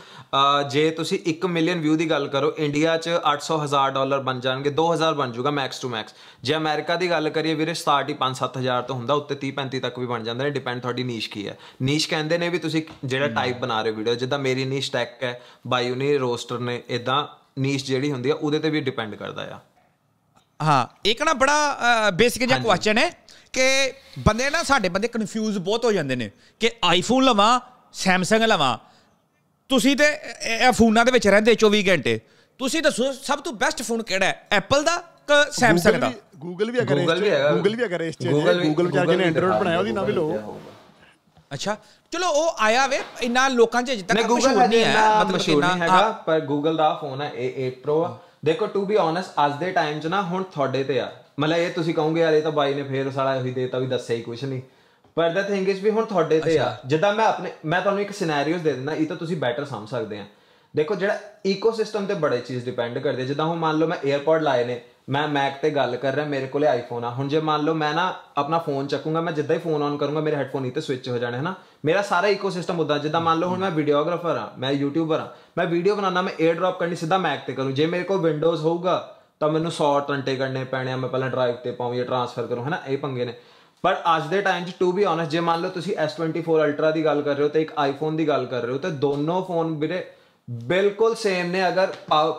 ਜੇ ਤੁਸੀਂ 1 ਮਿਲੀਅਨ ਵਿਊ ਦੀ ਗੱਲ ਕਰੋ ਇੰਡੀਆ 'ਚ 800000 ਡਾਲਰ ਬਣ ਜਾਣਗੇ 2000 ਬਣ ਜਾਊਗਾ ਮੈਕਸ ਟੂ ਮੈਕਸ ਜੇ ਅਮਰੀਕਾ ਦੀ ਗੱਲ ਕਰੀਏ ਵੀਰੇ ਸਟਾਰਟ ਹੀ 5-7000 ਤੋਂ ਹੁੰਦਾ ਉੱਤੇ 30-35 ਤੱਕ ਵੀ ਬਣ ਜਾਂਦਾ ਨੇ ਡਿਪੈਂਡ ਤੁਹਾਡੀ ਨੀਸ਼ ਕੀ ਹੈ ਨੀਸ਼ ਕਹਿੰਦੇ ਨੇ ਵੀ ਤੁਸੀਂ ਜਿਹੜਾ ਟਾਈਪ ਬਣਾ ਰਹੇ ਹੋ ਵੀਡੀਓ ਜਿੱਦਾਂ ਮੇਰੀ ਨੀਸ਼ ਟੈਕ ਹੈ ਬਾਇਓਨੀ ਰੋਸਟਰ ਨੇ ਇਦਾਂ ਨੀਸ਼ ਜਿਹੜੀ ਹੁੰਦੀ ਆ ਉਹਦੇ ਤੇ ਵੀ ਡਿਪੈਂਡ ਕਰਦਾ ਆ ਹਾਂ ਇੱਕ ਨਾ ਬੜਾ ਬੇਸਿਕ ਜਿਹਾ ਕੁਐਸਚਨ ਹੈ ਕਿ ਬੰਦੇ ਨਾ ਸਾਡੇ ਬੰਦੇ ਕਨਫਿਊਜ਼ ਬਹੁਤ ਹੋ ਜਾਂਦੇ ਨੇ ਕਿ ਆਈਫੋਨ ਲਵਾਂ ਸੈਮਸੰਗ ਲਵਾਂ ਤੁਸੀਂ ਤੇ ਇਹ ਫੋਨਾਂ ਦੇ ਵਿੱਚ ਰਹਿੰਦੇ 24 ਘੰਟੇ ਤੁਸੀਂ ਦੱਸੋ ਸਭ ਤੋਂ ਬੈਸਟ ਫੋਨ ਕਿਹੜਾ ਹੈ ਐਪਲ ਦਾ ਕਿ ਸੈਮਸੰਗ ਦਾ ਗੂਗਲ ਵੀ ਅਗਰ ਗੂਗਲ ਵੀ ਅਗਰ ਇਸ ਚ ਗੂਗਲ ਗੂਗਲ ਵਿਚਾਰ ਜਿਹਨੇ ਐਂਡਰੋਇਡ ਬਣਾਇਆ ਉਹਦੀ ਨਾ ਵੀ ਲੋ ਅੱਛਾ ਚਲੋ ਉਹ ਆਇਆ ਵੇ ਇੰਨਾ ਲੋਕਾਂ 'ਚ ਅਜੇ ਕੁਝ ਨਹੀਂ ਹੈ ਮਸ਼ਹੂਰ ਨਹੀਂ ਹੈਗਾ ਪਰ ਗੂਗਲ ਦਾ ਫੋਨ ਹੈ A8 Pro ਦੇਖੋ ਟੂ ਬੀ ਓਨੈਸਟ ਅੱਜ ਦੇ ਟਾਈਮ 'ਚ ਨਾ ਹੁਣ ਤੁਹਾਡੇ ਤੇ ਆ ਮਤਲਬ ਇਹ ਤੁਸੀਂ ਕਹੋਗੇ ਯਾਰ ਇਹ ਤਾਂ ਬਾਈ ਨੇ ਫੇਰ ਸਾਲਾ ਉਹੀ ਦੇਤਾ ਵੀ ਦੱਸਿਆ ਹੀ ਕੁਝ ਨਹੀਂ ਪਰ ਦਾ ਥਿੰਗ ਇਜ਼ ਵੀ ਹੁਣ ਤੁਹਾਡੇ ਤੇ ਆ ਜਿੱਦਾਂ ਮੈਂ ਆਪਣੇ ਮੈਂ ਤੁਹਾਨੂੰ ਇੱਕ ਸਿਨੈਰੀਓਸ ਦੇ ਦਿੰਦਾ ਇਹ ਤਾਂ ਤੁਸੀਂ ਬੈਟਰ ਸਮਝ ਸਕਦੇ ਆ ਦੇਖੋ ਜਿਹੜਾ ਇਕੋਸਿਸਟਮ ਤੇ ਬੜੇ ਚੀਜ਼ ਡਿਪੈਂਡ ਕਰਦੇ ਜਿੱਦਾਂ ਹੁਣ ਮੰਨ ਲਓ ਮੈਂ 에ਅਰਪੋਰਟ ਲਾਏ ਨੇ ਮੈਂ ਮੈਕ ਤੇ ਗੱਲ ਕਰ ਰਿਹਾ ਮੇਰੇ ਕੋਲੇ ਆਈਫੋਨ ਆ ਹੁਣ ਜੇ ਮੰਨ ਲਓ ਮੈਂ ਨਾ ਆਪਣਾ ਫੋਨ ਚੱਕੂਗਾ ਮੈਂ ਜਿੱਦਾਂ ਹੀ ਫੋਨ ਔਨ ਕਰੂੰਗਾ ਮੇਰੇ ਹੈੱਡਫੋਨ ਇੱਥੇ ਸਵਿਚ ਹੋ ਜਾਣੇ ਹਨਾ ਮੇਰਾ ਸਾਰਾ ਇਕੋਸਿਸਟਮ ਉਦਾਂ ਜਿੱਦਾਂ ਮੰਨ ਲਓ ਹੁਣ ਮੈਂ ਵੀਡੀਓਗ੍ਰਾਫਰ ਆ ਮੈਂ ਯੂਟਿਊਬਰ ਆ ਮੈਂ ਵੀਡੀਓ ਬਣਾਉਣਾ ਮੈਂ 에ਅਰ ਡ੍ਰੌਪ ਕਰਨੀ ਸਿੱਧਾ ਮੈਕ ਤੇ ਕਰੂੰ ਜੇ ਮੇਰੇ ਕੋਲ ਵਿੰਡੋਜ਼ ਹੋਊਗਾ ਤਾਂ ਮੈਨੂੰ 100 ਟੰਟੇ ਕਰਨੇ ਪੈਣੇ ਆ ਮੈਂ ਪਹਿਲਾਂ ਡਰਾਈਵ ਤੇ ਪਾਉਂ ਜਾਂ ਟ੍ਰਾਂਸਫਰ ਕਰੂੰ ਹਨਾ ਇਹ ਪੰਗੇ ਨੇ ਪਰ ਅੱਜ ਦੇ ਟਾਈਮ 'ਚ ਟੂ ਬੀ ਓਨੈਸਟ ਜੇ ਮੰਨ ਲਓ ਤੁਸੀਂ S24 ਅਲਟਰਾ ਦੀ ਗੱਲ ਕਰ ਰਹੇ ਹੋ ਤੇ ਇੱਕ ਆਈਫੋਨ ਦੀ ਗੱਲ ਕਰ ਰਹੇ ਹੋ ਤੇ ਦੋਨੋਂ ਫੋਨ ਵੀਰੇ ਬਿਲਕੁਲ ਸੇਮ ਨੇ ਅਗਰ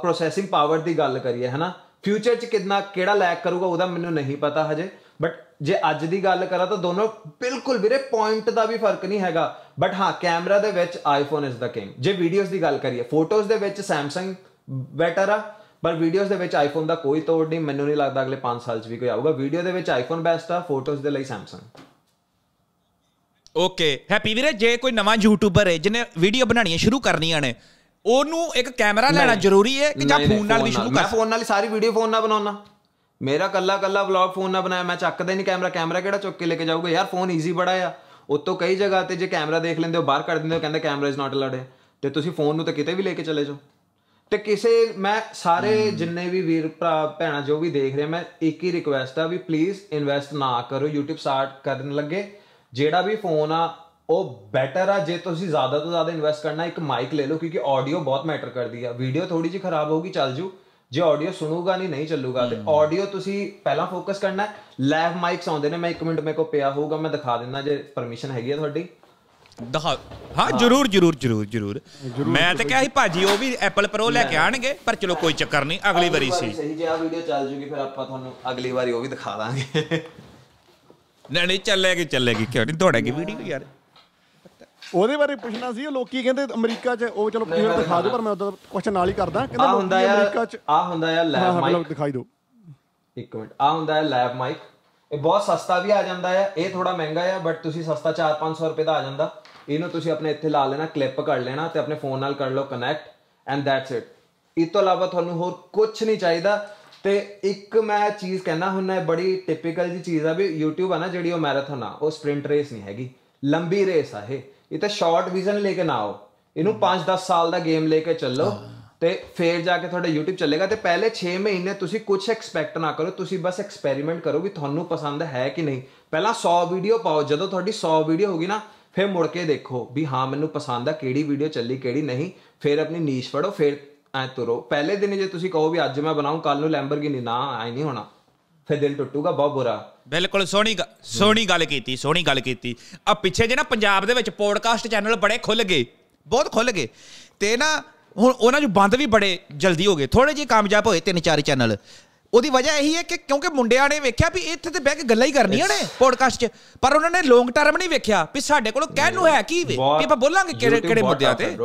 ਪ੍ਰੋਸੈਸਿੰਗ ਪਾਵਰ ਦੀ ਗੱਲ ਕਰੀਏ ਹਨਾ ਫਿਊਚਰ 'ਚ ਕਿੰਨਾ ਕਿਹੜਾ ਲੈਕ ਕਰੂਗਾ ਉਹਦਾ ਮੈਨੂੰ ਨਹੀਂ ਪਤਾ ਹਜੇ ਬਟ ਜੇ ਅੱਜ ਦੀ ਗੱਲ ਕਰਾਂ ਤਾਂ ਦੋਨੋਂ ਬਿਲਕੁਲ ਵੀਰੇ ਪੁਆਇੰਟ ਦਾ ਵੀ ਫਰਕ ਨਹੀਂ ਹੈਗਾ ਬਟ ਹਾਂ ਕੈਮਰਾ ਦੇ ਵਿੱਚ ਆਈਫੋਨ ਇਜ਼ ਦਾ ਕਿੰਗ ਜੇ ਵੀਡੀਓਜ਼ ਦੀ ਗੱਲ ਕਰੀਏ ਫੋਟੋਜ਼ ਦੇ ਵਿੱਚ ਸੈਮਸੰਗ ਬੈਟਰ ਆ ਪਰ ਵੀਡੀਓਜ਼ ਦੇ ਵਿੱਚ ਆਈਫੋਨ ਦਾ ਕੋਈ ਤੋੜ ਨਹੀਂ ਮੈਨੂੰ ਨਹੀਂ ਲੱਗਦਾ ਅਗਲੇ 5 ਸਾਲ 'ਚ ਵੀ ਕੋਈ ਆਊਗਾ ਵੀਡੀਓ ਦੇ ਵਿੱਚ ਆਈਫੋਨ ਬੈਸਟ ਆ ਫੋਟੋਜ਼ ਦੇ ਲਈ ਸੈਮਸੰਗ ਓਕੇ ਹੈਪੀ ਵੀਰੇ ਜੇ ਕੋਈ ਨਵਾਂ ਯੂਟਿਊਬਰ ਹੈ ਜਿਹਨੇ ਵੀਡੀਓ ਬਣਾਉਣੀਆਂ ਸ਼ੁਰੂ ਕਰਨੀਆਂ ਨੇ ਉਹਨੂੰ ਇੱਕ ਕੈਮਰਾ ਲੈਣਾ ਜ਼ਰੂਰੀ ਹੈ ਕਿ ਜਾਂ ਫੋਨ ਨਾਲ ਵੀ ਸ਼ੁਰੂ ਕਰ ਮੈਂ ਫੋਨ ਨਾਲ ਹੀ ਸਾਰੀ ਵੀਡੀਓ ਫੋਨ ਨਾਲ ਬਣਾਉਣਾ ਮੇਰਾ ਕੱਲਾ ਕੱਲਾ ਵਲੌਗ ਫੋਨ ਨਾਲ ਬਣਾਇਆ ਮੈਂ ਚੱਕਦਾ ਨਹੀਂ ਕੈਮਰਾ ਕੈਮਰਾ ਕਿਹੜਾ ਚੁੱਕ ਕੇ ਲੈ ਕੇ ਜਾਊਗਾ ਯਾਰ ਫੋਨ ਈਜ਼ੀ ਬੜਾ ਆ ਉਤੋਂ ਕਈ ਜਗ੍ਹਾ ਤੇ ਜੇ ਕੈਮਰਾ ਦੇਖ ਲੈਂਦੇ ਹੋ ਬਾਹਰ ਕੱਢ ਦਿੰਦੇ ਹੋ ਕਹਿੰਦੇ ਕੈਮਰਾ ਇਜ਼ ਨਾਟ ਅਲਾਉਡ ਤੇ ਤੁਸੀਂ ਫੋਨ ਨੂੰ ਤਾਂ ਕਿਤੇ ਵੀ ਲੈ ਕੇ ਚਲੇ ਜਾਓ ਤੇ ਕਿਸੇ ਮੈਂ ਸਾਰੇ ਜਿੰਨੇ ਵੀ ਵੀਰ ਭਰਾ ਭੈਣਾ ਜੋ ਵੀ ਦੇਖ ਰਹੇ ਮੈਂ ਇੱਕ ਹੀ ਰਿਕੁਐਸਟ ਆ ਵੀ ਪਲੀਜ਼ ਇਨਵੈਸਟ ਨਾ ਕਰੋ YouTube ਸਟਾਰਟ ਕਰਨ ਲੱਗੇ ਜਿਹੜਾ ਵੀ ਫੋਨ ਆ ਉਹ ਬੈਟਰ ਆ ਜੇ ਤੁਸੀਂ ਜ਼ਿਆਦਾ ਤੋਂ ਜ਼ਿਆਦਾ ਇਨਵੈਸਟ ਕਰਨਾ ਇੱਕ ਮਾਈਕ ਲੈ ਲਓ ਕਿਉਂਕਿ ਆਡੀਓ ਬਹੁਤ ਮੈਟਰ ਕਰਦੀ ਆ ਵੀਡੀਓ ਥੋੜੀ ਜਿਹੀ ਖਰਾਬ ਹੋਊਗੀ ਚੱਲ ਜੂ ਜੇ ਆਡੀਓ ਸੁਣੂਗਾ ਨਹੀਂ ਨਹੀਂ ਚੱਲੂਗਾ ਤੇ ਆਡੀਓ ਤੁਸੀਂ ਪਹਿਲਾਂ ਫੋਕਸ ਕਰਨਾ ਹੈ ਲਾਈਵ ਮਾਈਕਸ ਆਉਂਦੇ ਨੇ ਮੈਂ 1 ਮਿੰਟ ਮੇਰੇ ਕੋ ਪਿਆ ਹੋਊਗਾ ਮੈਂ ਦਿਖਾ ਦਿੰਦਾ ਜੇ ਪਰਮਿਸ਼ਨ ਹੈਗੀ ਆ ਤੁਹਾਡੀ ਦਿਖਾ ਹਾਂ ਜਰੂਰ ਜਰੂਰ ਜਰੂਰ ਜਰੂਰ ਮੈਂ ਤਾਂ ਕਿਹਾ ਸੀ ਭਾਜੀ ਉਹ ਵੀ ਐਪਲ ਪ੍ਰੋ ਲੈ ਕੇ ਆਣਗੇ ਪਰ ਚਲੋ ਕੋਈ ਚੱਕਰ ਨਹੀਂ ਅਗਲੀ ਵਾਰੀ ਸੀ ਸਹੀ ਜੇ ਆ ਵੀਡੀਓ ਚੱਲ ਜੂਗੀ ਫਿਰ ਆਪਾਂ ਤੁਹਾਨੂੰ ਅਗਲੀ ਵਾਰੀ ਉਹ ਵੀ ਦਿਖਾ ਦਾਂਗੇ ਨਹੀਂ ਨਹੀਂ ਚੱਲੇਗੀ ਚੱਲੇਗੀ ਕਿਉਂ ਨਹੀਂ ਤੁਹਾਡੇ ਕੀ ਵੀਡੀਓ ਯਾਰ ਉਹਦੇ ਬਾਰੇ ਪੁੱਛਣਾ ਸੀ ਉਹ ਲੋਕੀ ਕਹਿੰਦੇ ਅਮਰੀਕਾ 'ਚ ਉਹ ਚਲੋ ਪਲੇਅਰ ਦਿਖਾ ਦਿਓ ਪਰ ਮੈਂ ਉਹਦਾ ਕੁਐਸਚਨ ਨਾਲ ਹੀ ਕਰਦਾ ਕਹਿੰਦੇ ਲੋਕੀ ਅਮਰੀਕਾ 'ਚ ਆ ਹੁੰਦਾ ਆ ਲੈਬ ਮਾਈਕ ਦਿਖਾਈ ਦਿਓ ਇੱਕ ਮਿੰਟ ਆ ਹੁੰਦਾ ਹੈ ਲੈਬ ਮਾਈਕ ਇਹ ਬਹੁਤ ਸਸਤਾ ਵੀ ਆ ਜਾਂਦਾ ਹੈ ਇਹ ਥੋੜਾ ਮਹਿੰਗਾ ਹੈ ਬਟ ਤੁਸੀਂ ਸਸਤਾ 4-500 ਰੁਪਏ ਦਾ ਆ ਜਾਂਦਾ ਇਹਨੂੰ ਤੁਸੀਂ ਆਪਣੇ ਇੱਥੇ ਲਾ ਲੈਣਾ ਕਲਿੱਪ ਕਰ ਲੈਣਾ ਤੇ ਆਪਣੇ ਫੋਨ ਨਾਲ ਕਰ ਲਓ ਕਨੈਕਟ ਐਂਡ ਦੈਟਸ ਇਟ ਇਹ ਤੋਂ ਇਲਾਵਾ ਤੁਹਾਨੂੰ ਹੋਰ ਕੁਝ ਨਹੀਂ ਚਾਹੀਦਾ ਤੇ ਇੱਕ ਮੈਂ ਚੀਜ਼ ਕਹਿਣਾ ਹੁੰਨਾ ਹੈ ਬੜੀ ਟਿਪੀਕਲ ਜੀ ਚੀਜ਼ ਆ ਵੀ YouTube ਆ ਨਾ ਜਿਹੜੀ ਉਹ ਮੈਰਾਥਨ ਆ ਉਹ ਸਪ੍ਰਿੰਟ ਰੇਸ ਨਹੀਂ ਹੈਗੀ ਲੰਬੀ ਰੇਸ ਆ ਇਹ ਇਹ ਤਾਂ ਸ਼ਾਰਟ ਵਿਜ਼ਨ ਲੈ ਕੇ ਨਾਓ ਇਹਨੂੰ 5-10 ਸਾਲ ਦਾ ਗੇਮ ਲੈ ਕੇ ਚੱਲੋ ਤੇ ਫੇਰ ਜਾ ਕੇ ਤੁਹਾਡਾ YouTube ਚੱਲੇਗਾ ਤੇ ਪਹਿਲੇ 6 ਮਹੀਨੇ ਤੁਸੀਂ ਕੁਝ ਐਕਸਪੈਕਟ ਨਾ ਕਰੋ ਤੁਸੀਂ ਬਸ ਐਕਸਪੈਰੀਮੈਂਟ ਕਰੋ ਵੀ ਤੁਹਾਨੂੰ ਪਸੰਦ ਹੈ ਕਿ ਨਹੀਂ ਪਹਿਲਾਂ 100 ਵੀਡੀਓ ਪਾਓ ਜਦੋਂ ਤੁਹਾਡੀ 100 ਵੀਡੀਓ ਹੋਗੀ ਨਾ ਫੇਰ ਮੁੜ ਕੇ ਦੇਖੋ ਵੀ ਹਾਂ ਮੈਨੂੰ ਪਸੰਦ ਆ ਕਿਹੜੀ ਵੀਡੀਓ ਚੱਲੀ ਕਿਹੜੀ ਨਹੀਂ ਫੇਰ ਆਪਣੀ ਨੀਸ਼ ਫੜੋ ਫੇਰ ਐ ਤੁਰੋ ਪਹਿਲੇ ਦਿਨ ਜੇ ਤੁਸੀਂ ਕਹੋ ਵੀ ਅੱਜ ਮੈਂ ਬਣਾਉਂ ਕੱਲ ਨੂੰ ਲੈਂਬਰਗਿਨੀ ਨਾ ਆਈ ਨਹੀਂ ਹੋਣਾ ਫਿਰ ਦਿਲ ਟੁੱਟੂਗਾ ਬਹੁਤ ਬੁਰਾ ਬਿਲਕੁਲ ਸੋਹਣੀ ਸੋਹਣੀ ਗੱਲ ਕੀਤੀ ਸੋਹਣੀ ਗੱਲ ਕੀਤੀ ਆ ਪਿੱਛੇ ਜੇ ਨਾ ਪੰਜਾਬ ਦੇ ਵਿੱਚ ਪੋਡਕਾਸਟ ਚੈਨਲ ਬੜੇ ਖੁੱਲ ਗਏ ਬਹੁਤ ਖੁੱਲ ਗਏ ਤੇ ਨਾ ਹੁਣ ਉਹਨਾਂ ਨੂੰ ਬੰਦ ਵੀ ਬੜੇ ਜਲਦੀ ਹੋ ਗਏ ਥੋੜੇ ਜਿਹੇ ਕਾਮਯਾਬ ਹੋਏ ਤਿੰਨ ਚਾਰ ਚੈਨਲ ਉਹਦੀ ਵਜ੍ਹਾ ਇਹੀ ਹੈ ਕਿ ਕਿਉਂਕਿ ਮੁੰਡਿਆਂ ਨੇ ਵੇਖਿਆ ਵੀ ਇੱਥੇ ਤੇ ਬਹਿ ਕੇ ਗੱਲਾਂ ਹੀ ਕਰਨੀਆਂ ਨੇ ਪੋਡਕਾਸਟ 'ਚ ਪਰ ਉਹਨਾਂ ਨੇ ਲੌਂਗ ਟਰਮ ਨਹੀਂ ਵੇਖਿਆ ਵੀ ਸਾਡੇ ਕੋਲ ਕਹਿਣ ਨੂੰ ਹੈ ਕੀ ਵੇ ਵੀ ਆਪਾਂ ਬੋਲਾਂਗੇ ਕਿਹੜੇ ਕਿਹੜੇ ਮੁੱਦਿਆਂ ਤੇ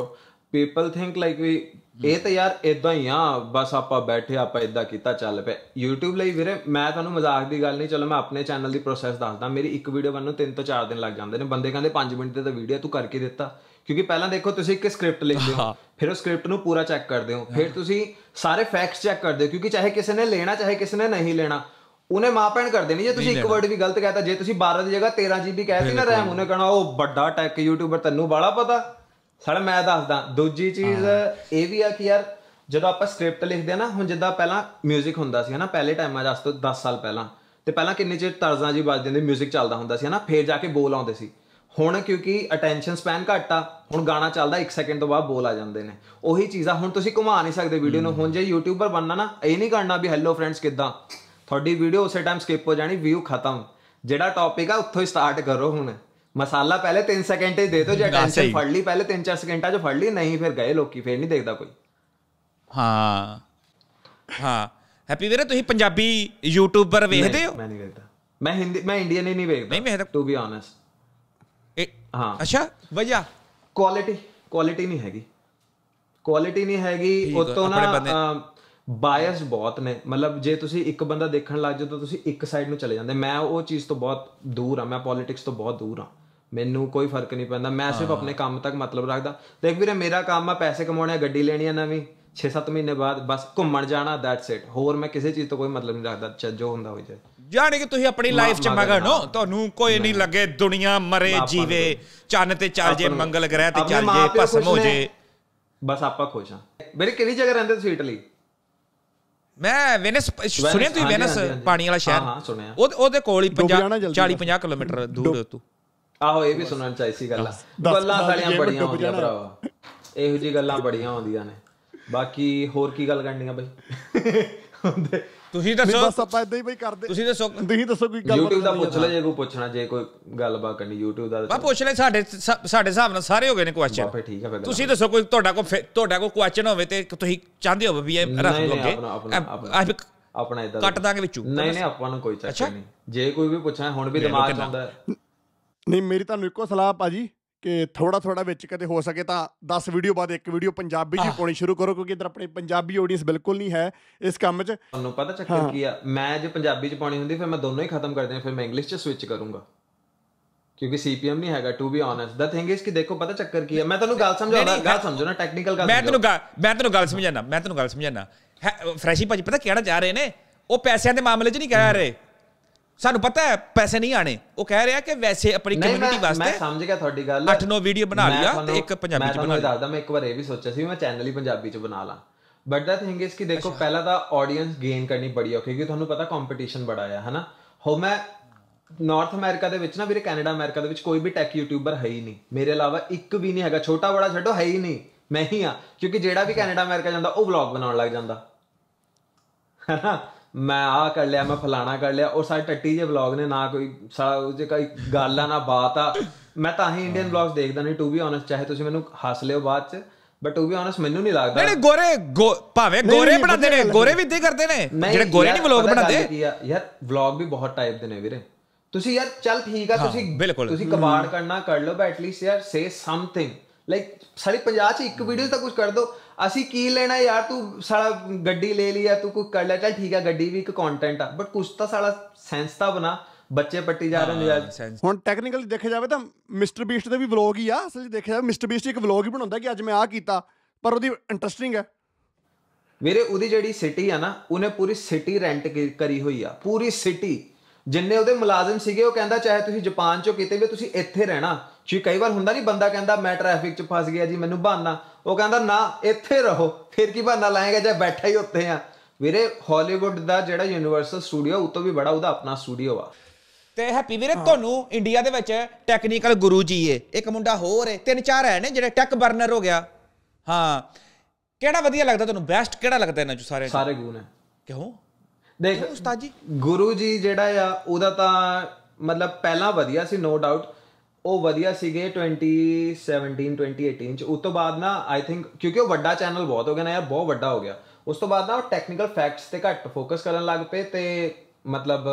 ਪੀਪਲ ਥਿੰਕ ਲਾਈਕ ਵੀ ਇਹ ਤਾਂ ਯਾਰ ਇਦਾਂ ਹੀ ਆ ਬਸ ਆਪਾਂ ਬੈਠੇ ਆਪਾਂ ਇਦਾਂ ਕੀਤਾ ਚੱਲ ਪਿਆ YouTube ਲਈ ਵੀਰੇ ਮੈਂ ਤੁਹਾਨੂੰ ਮਜ਼ਾਕ ਦੀ ਗੱਲ ਨਹੀਂ ਚਲੋ ਮੈਂ ਆਪਣੇ ਚੈਨਲ ਦੀ ਪ੍ਰੋਸੈਸ ਦੱਸਦਾ ਮੇਰੀ ਇੱਕ ਵੀਡੀਓ ਬਣਨ ਨੂੰ 3 ਤੋਂ 4 ਦਿਨ ਲੱਗ ਜਾਂਦੇ ਨੇ ਬੰਦੇ ਕਹਿੰਦੇ 5 ਮਿੰਟ ਤੇ ਤਾਂ ਵੀਡੀਓ ਤੂੰ ਕਰਕੇ ਦਿੱਤਾ ਕਿਉਂਕਿ ਪਹਿਲਾਂ ਦੇਖੋ ਤੁਸੀਂ ਇੱਕ ਸਕ੍ਰਿਪਟ ਲਿਖਦੇ ਹੋ ਫਿਰ ਉਹ ਸਕ੍ਰਿਪਟ ਨੂੰ ਪੂਰਾ ਚੈੱਕ ਕਰਦੇ ਹੋ ਫਿਰ ਤੁਸੀਂ ਸਾਰੇ ਫੈਕਟਸ ਚੈੱਕ ਕਰਦੇ ਹੋ ਕਿਉਂਕਿ ਚਾਹੇ ਕਿਸੇ ਨੇ ਲੈਣਾ ਚਾਹੇ ਕਿਸੇ ਨੇ ਨਹੀਂ ਲੈਣਾ ਉਹਨੇ ਮਾਪਣ ਕਰ ਦੇਣੀ ਜੇ ਤੁਸੀਂ ਇੱਕ ਵਰਡ ਵੀ ਗਲਤ ਕਹਤਾ ਜੇ ਤੁਸੀਂ 12 ਦੀ ਜਗ੍ਹਾ 13 ਜੀਬੀ ਕਹਿ ਦਿੱਤੀ ਨਾ ਰੈਮ ਉਹਨੇ ਕਹਣਾ ਉਹ ਵੱਡਾ ਟੈਕ ਯੂਟਿਊਬਰ ਤੈਨੂੰ ਬਾਲਾ ਪਤਾ ਸਾਲਾ ਮੈਂ ਦੱਸਦਾ ਦੂਜੀ ਚੀਜ਼ ਇਹ ਵੀ ਆ ਕਿ ਯਾਰ ਜਦੋਂ ਆਪਾਂ ਸਕ੍ਰਿਪਟ ਲਿਖਦੇ ਆ ਨਾ ਹੁਣ ਜਿੱਦਾਂ ਪਹਿਲਾਂ 뮤직 ਹੁੰਦਾ ਸੀ ਹਨਾ ਪਹਿਲੇ ਟਾਈਮਾਂ ਜਸ ਤੋਂ 10 ਸਾਲ ਪਹਿਲਾਂ ਤੇ ਪਹਿਲਾਂ ਕਿੰਨੇ ਚਿਰ ਤਰਜ਼ਾਂ ਜੀ ਵੱਜਦੇ ਹੁੰਦੇ 뮤직 ਚੱਲਦਾ ਹੁੰਦਾ ਸੀ ਹਨਾ ਫੇਰ ਜਾ ਕੇ ਬੋਲ ਆਉਂਦੇ ਸੀ ਹੁਣ ਕਿਉਂਕਿ ਅਟੈਂਸ਼ਨ ਸਪੈਨ ਘੱਟ ਆ ਹੁਣ ਗਾਣਾ ਚੱਲਦਾ 1 ਸੈਕਿੰਡ ਤੋਂ ਬਾਅਦ ਬੋਲ ਆ ਜਾਂਦੇ ਨੇ ਉਹੀ ਚੀਜ਼ ਆ ਹੁਣ ਤੁਸੀਂ ਘੁਮਾ ਨਹੀਂ ਸਕਦੇ ਵੀਡੀਓ ਨੂੰ ਹੁਣ ਜੇ ਯੂਟਿਊਬਰ ਬਣਨਾ ਨਾ ਇਹ ਨਹੀਂ ਕਰਨਾ ਵੀ ਹੈਲੋ ਫਰੈਂਡਸ ਕਿੱਦਾਂ ਤੁਹਾਡੀ ਵੀਡੀਓ ਉਸੇ ਟਾਈਮ ਸਕਿਪ ਹੋ ਜਾਣੀ ਵਿਊ ਖਤਮ ਜਿਹੜਾ ਟੌਪਿਕ ਆ ਉੱਥੋਂ ਹੀ ਸਟਾਰਟ ਕਰੋ ਹੁਣ ਮਸਾਲਾ ਪਹਿਲੇ 3 ਸੈਕਿੰਡ ਹੀ ਦੇ ਦੋ ਜੇ ਟੈਂਸ਼ਨ ਫੜ ਲਈ ਪਹਿਲੇ 3-4 ਸੈਕਿੰਡਾਂ 'ਚ ਫੜ ਲਈ ਨਹੀਂ ਫਿਰ ਗਏ ਲੋਕੀ ਫਿਰ ਨਹੀਂ ਦੇਖਦਾ ਕੋਈ ਹਾਂ ਹਾਂ ਹੈਪੀ ਵੀਰੇ ਤੁਸੀਂ ਪੰਜਾਬੀ ਯੂਟਿਊਬਰ ਵੇਖਦੇ ਹੋ ਮੈਂ ਨਹੀਂ ਵੇਖਦਾ ਮੈਂ ਹਿੰਦੀ ਮੈਂ ਇੰਡੀਅਨ ਹੀ ਨਹੀਂ ਵੇਖਦਾ ਨਹੀਂ ਵੇਖਦਾ ਟੂ ਬੀ ਆਨੈਸਟ ਹਾਂ ਅੱਛਾ ਵਜਾ ਕੁਆਲਿਟੀ ਕੁਆਲਿਟੀ ਨਹੀਂ ਹੈਗੀ ਕੁਆਲਿਟੀ ਨਹੀਂ ਹੈਗੀ ਉਤੋਂ ਨਾ ਬਾਇਸ ਬਹੁਤ ਨੇ ਮਤਲਬ ਜੇ ਤੁਸੀਂ ਇੱਕ ਬੰਦਾ ਦੇਖਣ ਲੱਗ ਜਾਓ ਤਾਂ ਤੁਸੀਂ ਇੱਕ ਸਾਈਡ ਨੂੰ ਚਲੇ ਜਾਂਦੇ ਮੈਂ ਉਹ ਚੀਜ਼ ਤੋਂ ਬਹੁਤ ਦੂਰ ਆ ਮੈਂ ਪੋਲਿਟਿਕਸ ਤੋਂ ਬਹੁਤ ਦੂਰ ਆ ਮੈਨੂੰ ਕੋਈ ਫਰਕ ਨਹੀਂ ਪੈਂਦਾ ਮੈਂ ਸਿਰਫ ਆਪਣੇ ਕੰਮ ਤੱਕ ਮਤਲਬ ਰੱਖਦਾ ਦੇਖ ਵੀਰੇ ਮੇਰਾ ਕੰਮ ਆ ਪੈਸੇ ਕਮਾਉਣੇ ਆ ਗੱਡੀ ਲੈਣੀ ਆ ਨਵੀਂ 6-7 ਮਹੀਨੇ ਬਾਅਦ ਬਸ ਘੁੰਮਣ ਜਾਣਾ ਦੈਟਸ ਇਟ ਹੋਰ ਮੈਂ ਕਿਸੇ ਚੀਜ਼ ਤੋਂ ਕੋਈ ਮਤਲਬ ਨਹੀਂ ਰੱਖਦਾ ਚੱਜੋ ਹੁੰਦਾ ਹੋ ਜਾਏ ਯਾਨੀ ਕਿ ਤੁਸੀਂ ਆਪਣੀ ਲਾਈਫ 'ਚ ਮਗਨ ਹੋ ਤੁਹਾਨੂੰ ਕੋਈ ਨਹੀਂ ਲੱਗੇ ਦੁਨੀਆ ਮਰੇ ਜੀਵੇ ਚੰਨ ਤੇ ਚੱਲ ਜੇ ਮੰਗਲ ਗ੍ਰਹਿ ਤੇ ਚੱਲ ਜੇ ਭਸਮ ਹੋ ਜੇ ਬਸ ਆਪਾਂ ਖੁਸ਼ ਆ ਮੇਰੇ ਕਿਹੜੀ ਜਗ੍ਹਾ ਰਹਿੰਦੇ ਤੁਸੀਂ ਇਟਲੀ ਮੈਂ ਵੈਨਸ ਸੁਣਿਆ ਤੁਸੀਂ ਵੈਨਸ ਪਾਣੀ ਵਾਲਾ ਸ਼ਹਿਰ ਹਾਂ ਸੁਣਿਆ ਉਹਦੇ ਕੋਲ ਹੀ 50 40 50 ਕਿਲੋਮੀਟਰ ਦੂਰ ਤੋਂ ਆਹੋ ਇਹ ਵੀ ਸੁਣਨ ਚਾਹੀ ਸੀ ਗੱਲਾਂ ਗੱਲਾਂ ਸਾਲੀਆਂ ਬੜੀਆਂ ਹੁੰਦੀਆਂ ਭਰਾਵਾ ਇਹੋ ਜੀ ਗੱਲਾਂ ਬੜੀਆਂ ਹੁੰਦੀਆਂ ਨੇ ਬਾਕੀ ਹੋਰ ਕੀ ਗੱਲ ਕਰਨੀਆਂ ਬਈ ਹੁੰਦੇ ਤੁਸੀਂ ਦੱਸੋ ਬਸ ਆਪਾਂ ਇਦਾਂ ਹੀ ਬਈ ਕਰਦੇ ਤੁਸੀਂ ਦੱਸੋ ਤੁਸੀਂ ਦੱਸੋ ਕੋਈ ਗੱਲ YouTube ਦਾ ਪੁੱਛ ਲੈ ਜੇ ਕੋਈ ਪੁੱਛਣਾ ਜੇ ਕੋਈ ਗੱਲਬਾਤ ਕਰਨੀ YouTube ਦਾ ਬਾ ਪੁੱਛ ਲੈ ਸਾਡੇ ਸਾਡੇ ਹਿਸਾਬ ਨਾਲ ਸਾਰੇ ਹੋ ਗਏ ਨੇ ਕੁਐਸਚਨ ਬਾ ਠੀਕ ਹੈ ਫਿਰ ਤੁਸੀਂ ਦੱਸੋ ਕੋਈ ਤੁਹਾਡਾ ਕੋ ਤੁਹਾਡਾ ਕੋ ਕੁਐਸਚਨ ਹੋਵੇ ਤੇ ਤੁਸੀਂ ਚਾਹਦੇ ਹੋ ਵੀ ਇਹ ਰੱਖ ਲੋਗੇ ਆਪਣਾ ਇਦਾਂ ਕੱਟ ਦਾਂਗੇ ਵਿੱਚੋਂ ਨਹੀਂ ਨਹੀਂ ਆਪਾਂ ਨੂੰ ਕੋਈ ਚੱਕਰ ਨਹੀਂ ਜੇ ਕੋਈ ਵੀ ਪੁੱਛਣਾ ਹੁਣ ਵੀ ਦਿਮਾਗ ਚ ਆਉਂਦਾ ਨਹੀਂ ਮੇਰੀ ਤੁਹਾਨੂੰ ਇੱਕੋ ਸਲਾਹ ਭਾਜੀ ਕਿ ਥੋੜਾ ਥੋੜਾ ਵਿੱਚ ਕਦੇ ਹੋ ਸਕੇ ਤਾਂ 10 ਵੀਡੀਓ ਬਾਅਦ ਇੱਕ ਵੀਡੀਓ ਪੰਜਾਬੀ ਜੀ ਪਾਉਣੀ ਸ਼ੁਰੂ ਕਰੋ ਕਿਉਂਕਿ ਇਧਰ ਆਪਣੀ ਪੰਜਾਬੀ ਆਡੀਅנס ਬਿਲਕੁਲ ਨਹੀਂ ਹੈ ਇਸ ਕੰਮ 'ਚ ਤੁਹਾਨੂੰ ਪਤਾ ਚੱਕਰ ਕੀ ਆ ਮੈਂ ਜੇ ਪੰਜਾਬੀ 'ਚ ਪਾਉਣੀ ਹੁੰਦੀ ਫਿਰ ਮੈਂ ਦੋਨੋਂ ਹੀ ਖਤਮ ਕਰ ਦਿਆਂ ਫਿਰ ਮੈਂ ਇੰਗਲਿਸ਼ 'ਚ ਸਵਿਚ ਕਰੂੰਗਾ ਕਿਉਂਕਿ ਸੀਪੀਐਮ ਨਹੀਂ ਹੈਗਾ to be honest the thing is ਕਿ ਦੇਖੋ ਪਤਾ ਚੱਕਰ ਕੀ ਆ ਮੈਂ ਤੁਹਾਨੂੰ ਗੱਲ ਸਮਝਾਉਣਾ ਗੱਲ ਸਮਝੋ ਨਾ ਟੈਕਨੀਕਲ ਗੱਲ ਮੈਂ ਤੁਹਾਨੂੰ ਮੈਂ ਤੁਹਾਨੂੰ ਗੱਲ ਸਮਝਾਉਣਾ ਮੈਂ ਤੁਹਾਨੂੰ ਗੱਲ ਸਮਝਾਉਣਾ ਫਰੈਸ਼ੀ ਭਾਜੀ ਪਤਾ ਕਿਹੜਾ ਜਾ ਰਹੇ ਨੇ ਉਹ ਪੈਸਿਆਂ ਦੇ ਮਾਮਲੇ 'ਚ ਨਹੀਂ ਕਹਿ ਰਹੇ ਸਾਨੂੰ ਪਤਾ ਹੈ ਪੈਸੇ ਨਹੀਂ ਆਣੇ ਉਹ ਕਹਿ ਰਿਹਾ ਕਿ ਵੈਸੇ ਆਪਣੀ ਕਮਿਊਨਿਟੀ ਵਾਸਤੇ ਮੈਂ ਸਮਝ ਗਿਆ ਤੁਹਾਡੀ ਗੱਲ 8-9 ਵੀਡੀਓ ਬਣਾ ਲਿਆ ਤੇ ਇੱਕ ਪੰਜਾਬੀ ਚ ਬਣਾ ਲਿਆ ਮੈਂ ਦੱਸਦਾ ਮੈਂ ਇੱਕ ਵਾਰ ਇਹ ਵੀ ਸੋਚਿਆ ਸੀ ਮੈਂ ਚੈਨਲ ਹੀ ਪੰਜਾਬੀ ਚ ਬਣਾ ਲਾਂ ਬਟ ਦਾ ਥਿੰਗ ਇਸ ਕਿ ਦੇਖੋ ਪਹਿਲਾਂ ਤਾਂ ਆਡੀਅנס ਗੇਨ ਕਰਨੀ ਬੜੀ ਔਖੀ ਕਿਉਂਕਿ ਤੁਹਾਨੂੰ ਪਤਾ ਕੰਪੀਟੀਸ਼ਨ ਬੜਾ ਆ ਹਨਾ ਹੋ ਮੈਂ ਨਾਰਥ ਅਮਰੀਕਾ ਦੇ ਵਿੱਚ ਨਾ ਵੀਰੇ ਕੈਨੇਡਾ ਅਮਰੀਕਾ ਦੇ ਵਿੱਚ ਕੋਈ ਵੀ ਟੈਕ ਯੂਟਿਊਬਰ ਹੈ ਹੀ ਨਹੀਂ ਮੇਰੇ ਇਲਾਵਾ ਇੱਕ ਵੀ ਨਹੀਂ ਹੈਗਾ ਛੋਟਾ ਬੜਾ ਛੱਡੋ ਹੈ ਹੀ ਨਹੀਂ ਮੈਂ ਹੀ ਆ ਕਿਉਂਕਿ ਜਿਹੜਾ ਵੀ ਕੈਨੇਡਾ ਅਮਰੀਕਾ ਜਾਂਦਾ ਉਹ ਵਲੌਗ ਬਣਾਉਣ ਲੱਗ ਜਾਂਦਾ ਹਨਾ ਮੈਂ ਆ ਕਰ ਲਿਆ ਮੈਂ ਫਲਾਣਾ ਕਰ ਲਿਆ ਉਹ ਸਾਰੇ ਟੱਟੀ ਜੇ ਵਲੌਗ ਨੇ ਨਾ ਕੋਈ ਸਾਲਾ ਉਹ ਜੇ ਕੋਈ ਗੱਲ ਆ ਨਾ ਬਾਤ ਆ ਮੈਂ ਤਾਂ ਹੀ ਇੰਡੀਅਨ ਵਲੌਗਸ ਦੇਖਦਾ ਨਹੀਂ ਟੂ ਬੀ ਆਨੈਸਟ ਚਾਹੇ ਤੁਸੀਂ ਮੈਨੂੰ ਹੱਸ ਲਿਓ ਬਾਅਦ ਚ ਬਟ ਟੂ ਬੀ ਆਨੈਸਟ ਮੈਨੂੰ ਨਹੀਂ ਲੱਗਦਾ ਜਿਹੜੇ ਗੋਰੇ ਭਾਵੇਂ ਗੋਰੇ ਬਣਾਉਂਦੇ ਨੇ ਗੋਰੇ ਵੀ ਇਦਾਂ ਕਰਦੇ ਨੇ ਜਿਹੜੇ ਗੋਰੇ ਨਹੀਂ ਵਲੌਗ ਬਣਾਉਂਦੇ ਯਾਰ ਵਲੌਗ ਵੀ ਬਹੁਤ ਟਾਈਪ ਦੇ ਨੇ ਵੀਰੇ ਤੁਸੀਂ ਯਾਰ ਚੱਲ ਠੀਕ ਆ ਤੁਸੀਂ ਤੁਸੀਂ ਕਬਾੜ ਕਰਨਾ ਕਰ ਲਓ ਬਟ ਐਟਲੀਸਟ ਯਾਰ ਸੇ ਸਮਥਿੰਗ ਲਾਈਕ ਸਾਰੇ ਪੰਜਾਬ ਚ ਇੱਕ ਵੀਡੀਓ ਤਾਂ ਕੁਝ ਕਰ ਦੋ ਅਸੀਂ ਕੀ ਲੈਣਾ ਯਾਰ ਤੂੰ ਸਾਲਾ ਗੱਡੀ ਲੈ ਲਈ ਆ ਤੂੰ ਕੋਈ ਕਰ ਲੈ ਚਲ ਠੀਕ ਆ ਗੱਡੀ ਵੀ ਇੱਕ ਕੰਟੈਂਟ ਆ ਬਟ ਕੁਝ ਤਾਂ ਸਾਲਾ ਸੈਂਸ ਤਾਂ ਬਣਾ ਬੱਚੇ ਪੱਟੀ ਜਾ ਰਹੇ ਨੇ ਯਾਰ ਹੁਣ ਟੈਕਨੀਕਲੀ ਦੇਖਿਆ ਜਾਵੇ ਤਾਂ ਮਿਸਟਰ ਬੀਸਟ ਦਾ ਵੀ ਵਲੌਗ ਹੀ ਆ ਅਸਲ ਵਿੱਚ ਦੇਖਿਆ ਜਾਵੇ ਮਿਸਟਰ ਬੀਸਟ ਇੱਕ ਵਲੌਗ ਹੀ ਬਣਾਉਂਦਾ ਕਿ ਅੱਜ ਮੈਂ ਆ ਕੀਤਾ ਪਰ ਉਹਦੀ ਇੰਟਰਸਟਿੰਗ ਹੈ ਮੇਰੇ ਉਹਦੀ ਜਿਹੜੀ ਸਿਟੀ ਆ ਨਾ ਉਹਨੇ ਪੂਰੀ ਸਿਟੀ ਰੈਂਟ ਕਰੀ ਹੋਈ ਆ ਪੂਰੀ ਸਿਟੀ ਜਿੰਨੇ ਉਹਦੇ ਮੁਲਾਜ਼ਮ ਸੀਗੇ ਉਹ ਕਹਿੰਦਾ ਚਾਹੇ ਤੁਸੀਂ ਜਾਪਾਨ ਚੋਂ ਕਿਤੇ ਵੀ ਤੁਸੀਂ ਇੱਥੇ ਰਹਿਣਾ ਜੀ ਕਈ ਵਾਰ ਹੁੰਦਾ ਨਹੀਂ ਬੰਦਾ ਕਹਿੰਦਾ ਮੈਂ ਟ੍ਰੈਫਿਕ 'ਚ ਫਸ ਗਿਆ ਜੀ ਮੈਨੂੰ ਬਹਾਨਾ ਉਹ ਕਹਿੰਦਾ ਨਾ ਇੱਥੇ ਰਹੋ ਫਿਰ ਕੀ ਬਹਾਨਾ ਲਾਏਗਾ ਜੇ ਬੈਠਾ ਹੀ ਉੱਥੇ ਆ ਵੀਰੇ ਹਾਲੀਵੁੱਡ ਦਾ ਜਿਹੜਾ ਯੂਨੀਵਰਸਲ ਸਟੂਡੀਓ ਉਤੋਂ ਵੀ ਬੜਾ ਉਹਦਾ ਆਪਣਾ ਸਟੂਡੀਓ ਆ ਤੇ ਹੈਪੀ ਵੀਰੇ ਤੁਹਾਨੂੰ ਇੰਡੀਆ ਦੇ ਵਿੱਚ ਟੈਕਨੀਕਲ ਗੁਰੂ ਜੀ ਏ ਇੱਕ ਮੁੰਡਾ ਹੋਰ ਏ ਤਿੰਨ ਚਾਰ ਹੈ ਨੇ ਜਿਹੜੇ ਟੈਕ ਬਰਨਰ ਹੋ ਗਿਆ ਹਾਂ ਕਿਹੜਾ ਵਧੀਆ ਲੱਗਦਾ ਤੁਹਾਨੂੰ ਬੈਸਟ ਕਿਹੜਾ ਲੱਗਦਾ ਇਹਨਾਂ ਚ ਸਾਰੇ ਸਾਰੇ ਗੁਰੂ ਨੇ ਕਿਉਂ ਦੇਖ ਉਸਤਾਦ ਜੀ ਗੁਰੂ ਜੀ ਜਿਹੜਾ ਆ ਉਹਦਾ ਤਾਂ ਮਤਲਬ ਪਹਿਲਾਂ ਵਧੀਆ ਸੀ ਨੋ ਡਾਊਟ ਉਹ ਵਧੀਆ ਸੀਗੇ 2017 2018 ਚ ਉਸ ਤੋਂ ਬਾਅਦ ਨਾ ਆਈ ਥਿੰਕ ਕਿਉਂਕਿ ਉਹ ਵੱਡਾ ਚੈਨਲ ਬਹੁਤ ਹੋ ਗਿਆ ਨਾ ਯਾਰ ਬਹੁਤ ਵੱਡਾ ਹੋ ਗਿਆ ਉਸ ਤੋਂ ਬਾਅਦ ਨਾ ਉਹ ਟੈਕਨੀਕਲ ਫੈਕਟਸ ਤੇ ਘੱਟ ਫੋਕਸ ਕਰਨ ਲੱਗ ਪਏ ਤੇ ਮਤਲਬ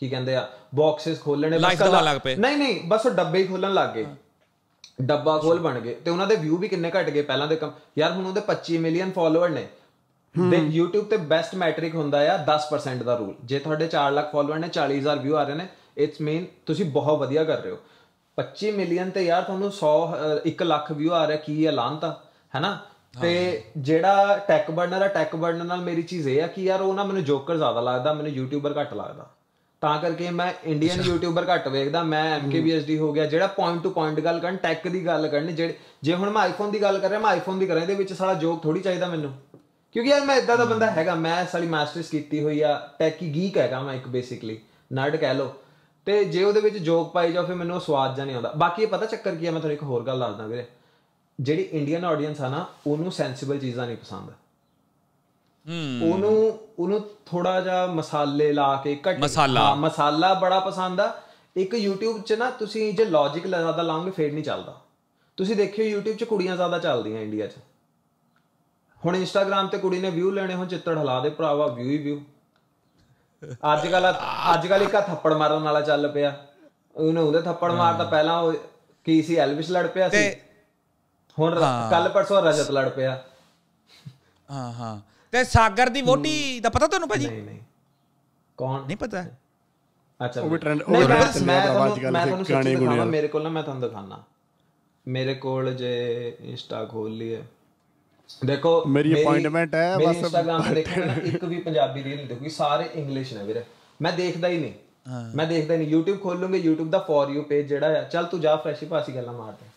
ਕੀ ਕਹਿੰਦੇ ਆ ਬਾਕਸਸ ਖੋਲਣੇ ਬਸ ਨਹੀਂ ਨਹੀਂ ਬਸ ਉਹ ਡੱਬੇ ਹੀ ਖੋਲਣ ਲੱਗ ਗਏ ਡੱਬਾ ਖੋਲ ਬਣ ਗਏ ਤੇ ਉਹਨਾਂ ਦੇ ਵਿਊ ਵੀ ਕਿੰਨੇ ਘਟ ਗਏ ਪਹਿਲਾਂ ਦੇ ਕੰਮ ਯਾਰ ਹੁਣ ਉਹਦੇ 25 ਮਿਲੀਅਨ ਫਾਲੋਅਰ ਨੇ ਦੇ YouTube ਤੇ ਬੈਸਟ ਮੈਟ੍ਰਿਕ ਹੁੰਦਾ ਆ 10% ਦਾ ਰੂਲ ਜੇ ਤੁਹਾਡੇ 4 ਲੱਖ ਫਾਲੋਅਰ ਨੇ 40000 ਵਿਊ ਆ ਰਹੇ ਨੇ ਇਟਸ ਮੀਨ ਤੁਸੀਂ ਬਹੁਤ ਵਧੀਆ ਕਰ ਰਹੇ ਹੋ 25 ਮਿਲੀਅਨ ਤੇ ਯਾਰ ਤੁਹਾਨੂੰ 100 1 ਲੱਖ ਵਿਊ ਆ ਰਿਹਾ ਕੀ ਐਲਾਨ ਤਾਂ ਹੈਨਾ ਤੇ ਜਿਹੜਾ ਟੈਕ ਬਰਨਰ ਆ ਟੈਕ ਬਰਨਰ ਨਾਲ ਮੇਰੀ ਚੀਜ਼ ਇਹ ਆ ਕਿ ਯਾਰ ਉਹ ਨਾ ਮੈਨੂੰ ਜੋਕਰ ਜ਼ਿਆਦਾ ਲੱਗਦਾ ਮੈਨੂੰ ਯੂਟਿਊਬਰ ਘੱਟ ਲੱਗਦਾ ਤਾਂ ਕਰਕੇ ਮੈਂ ਇੰਡੀਅਨ ਯੂਟਿਊਬਰ ਘੱਟ ਵੇਖਦਾ ਮੈਂ ਐਮਕੇਬੀਐਸਡੀ ਹੋ ਗਿਆ ਜਿਹੜਾ ਪੁਆਇੰਟ ਟੂ ਪੁਆਇੰਟ ਗੱਲ ਕਰਨ ਟੈਕ ਦੀ ਗੱਲ ਕਰਨ ਜਿਹੜੇ ਜੇ ਹੁਣ ਮੈਂ ਆਈਫੋਨ ਦੀ ਗੱਲ ਕਰ ਰਿਹਾ ਮੈਂ ਆਈਫੋਨ ਦੀ ਕਰਾਂ ਇਹਦੇ ਵਿੱਚ ਸਾਲਾ ਜੋਕ ਥੋੜੀ ਚਾਹੀਦਾ ਮੈਨੂੰ ਕਿਉਂਕਿ ਯਾਰ ਮੈਂ ਇਦਾਂ ਦਾ ਬੰਦਾ ਹੈਗਾ ਮੈਂ ਸਾਲੀ ਮਾਸਟਰਸ ਕੀਤੀ ਹੋਈ ਆ ਟੈਕੀ ਗੀਕ ਹੈਗਾ ਮੈਂ ਇੱਕ ਬੇਸਿਕਲੀ ਨਰਡ ਕਹਿ ਲੋ ਤੇ ਜੇ ਉਹਦੇ ਵਿੱਚ ਜੋਕ ਪਾਈ ਜਾਓ ਫਿਰ ਮੈਨੂੰ ਸਵਾਦ ਜਾਂ ਨਹੀਂ ਆਉਂਦਾ ਬਾਕੀ ਇਹ ਪਤਾ ਚੱਕਰ ਕੀ ਆ ਮੈਂ ਤੁਹਾਨੂੰ ਇੱਕ ਹੋਰ ਗੱਲ ਦੱਸਦਾ ਵੀਰੇ ਜਿਹੜੀ ਇੰਡੀਅਨ ਆਡੀਅנס ਆ ਨਾ ਉਹਨੂੰ ਸੈਂਸਿਬਲ ਚੀਜ਼ਾਂ ਨਹੀਂ ਪਸੰਦ ਹੂੰ ਉਹਨੂੰ ਉਹਨੂੰ ਥੋੜਾ ਜਿਹਾ ਮਸਾਲੇ ਲਾ ਕੇ ਘੱਟ ਮਸਾਲਾ ਮਸਾਲਾ ਬੜਾ ਪਸੰਦ ਆ ਇੱਕ YouTube 'ਚ ਨਾ ਤੁਸੀਂ ਜੇ ਲੌਜੀਕ ਦਾ ਲਾਉਂਗੇ ਫੇਰ ਨਹੀਂ ਚੱਲਦਾ ਤੁਸੀਂ ਦੇਖਿਓ YouTube 'ਚ ਕੁੜੀਆਂ ਜ਼ਿਆਦਾ ਚੱਲਦੀਆਂ ਇੰਡੀਆ 'ਚ ਹੁਣ Instagram ਤੇ ਕੁੜੀ ਨੇ ਵਿਊ ਲੈਣੇ ਹੋਣ ਚਿੱਤੜ ਹਲਾ ਦੇ ਭਰਾਵਾ ਵਿਊ ਹੀ ਵਿਊ ਅੱਜ ਕੱਲ ਅੱਜ ਕੱਲ ਇੱਕ ਥੱਪੜ ਮਾਰਨ ਵਾਲਾ ਚੱਲ ਪਿਆ ਉਹਨੇ ਉਹਦੇ ਥੱਪੜ ਮਾਰਦਾ ਪਹਿਲਾਂ ਉਹ ਕੀ ਸੀ ਐਲਵਿਸ ਲੜ ਪਿਆ ਸੀ ਹੁਣ ਕੱਲ ਪਰਸੋਂ ਰਜਤ ਲੜ ਪਿਆ ਹਾਂ ਹਾਂ ਤੇ ਸਾਗਰ ਦੀ ਵੋਟੀ ਦਾ ਪਤਾ ਤੁਹਾਨੂੰ ਭਾਜੀ ਨਹੀਂ ਨਹੀਂ ਕੌਣ ਨਹੀਂ ਪਤਾ ਅੱਛਾ ਉਹ ਵੀ ਟ੍ਰੈਂਡ ਉਹ ਮੈਂ ਤੁਹਾਨੂੰ ਮੈਂ ਤੁਹਾਨੂੰ ਮੇਰੇ ਕੋਲ ਨਾ ਮੈਂ ਤੁਹਾਨੂੰ ਦਿਖਾਣਾ ਮੇਰੇ ਕੋਲ ਜੇ ਇੰਸਟਾ ਖੋਲ ਲਈਏ ਦੇਖੋ ਮੇਰੀ ਅਪਾਇੰਟਮੈਂਟ ਹੈ ਬਸ ਇੰਸਟਾਗ੍ਰam ਤੇ ਦੇਖੋ ਨਾ ਇੱਕ ਵੀ ਪੰਜਾਬੀ ਰੀਲ ਨਹੀਂ ਦੇਖੂਗੀ ਸਾਰੇ ਇੰਗਲਿਸ਼ ਨੇ ਵੀਰੇ ਮੈਂ ਦੇਖਦਾ ਹੀ ਨਹੀਂ ਮੈਂ ਦੇਖਦਾ ਨਹੀਂ YouTube ਖੋਲੂੰਗੇ YouTube ਦਾ ਫॉर ਯੂ ਪੇਜ ਜਿਹੜਾ ਆ ਚੱਲ ਤੂੰ ਜਾ ਫਰੈਸ਼ੀ ਪਾਸੀ ਗੱਲਾਂ ਮਾਰਦੇ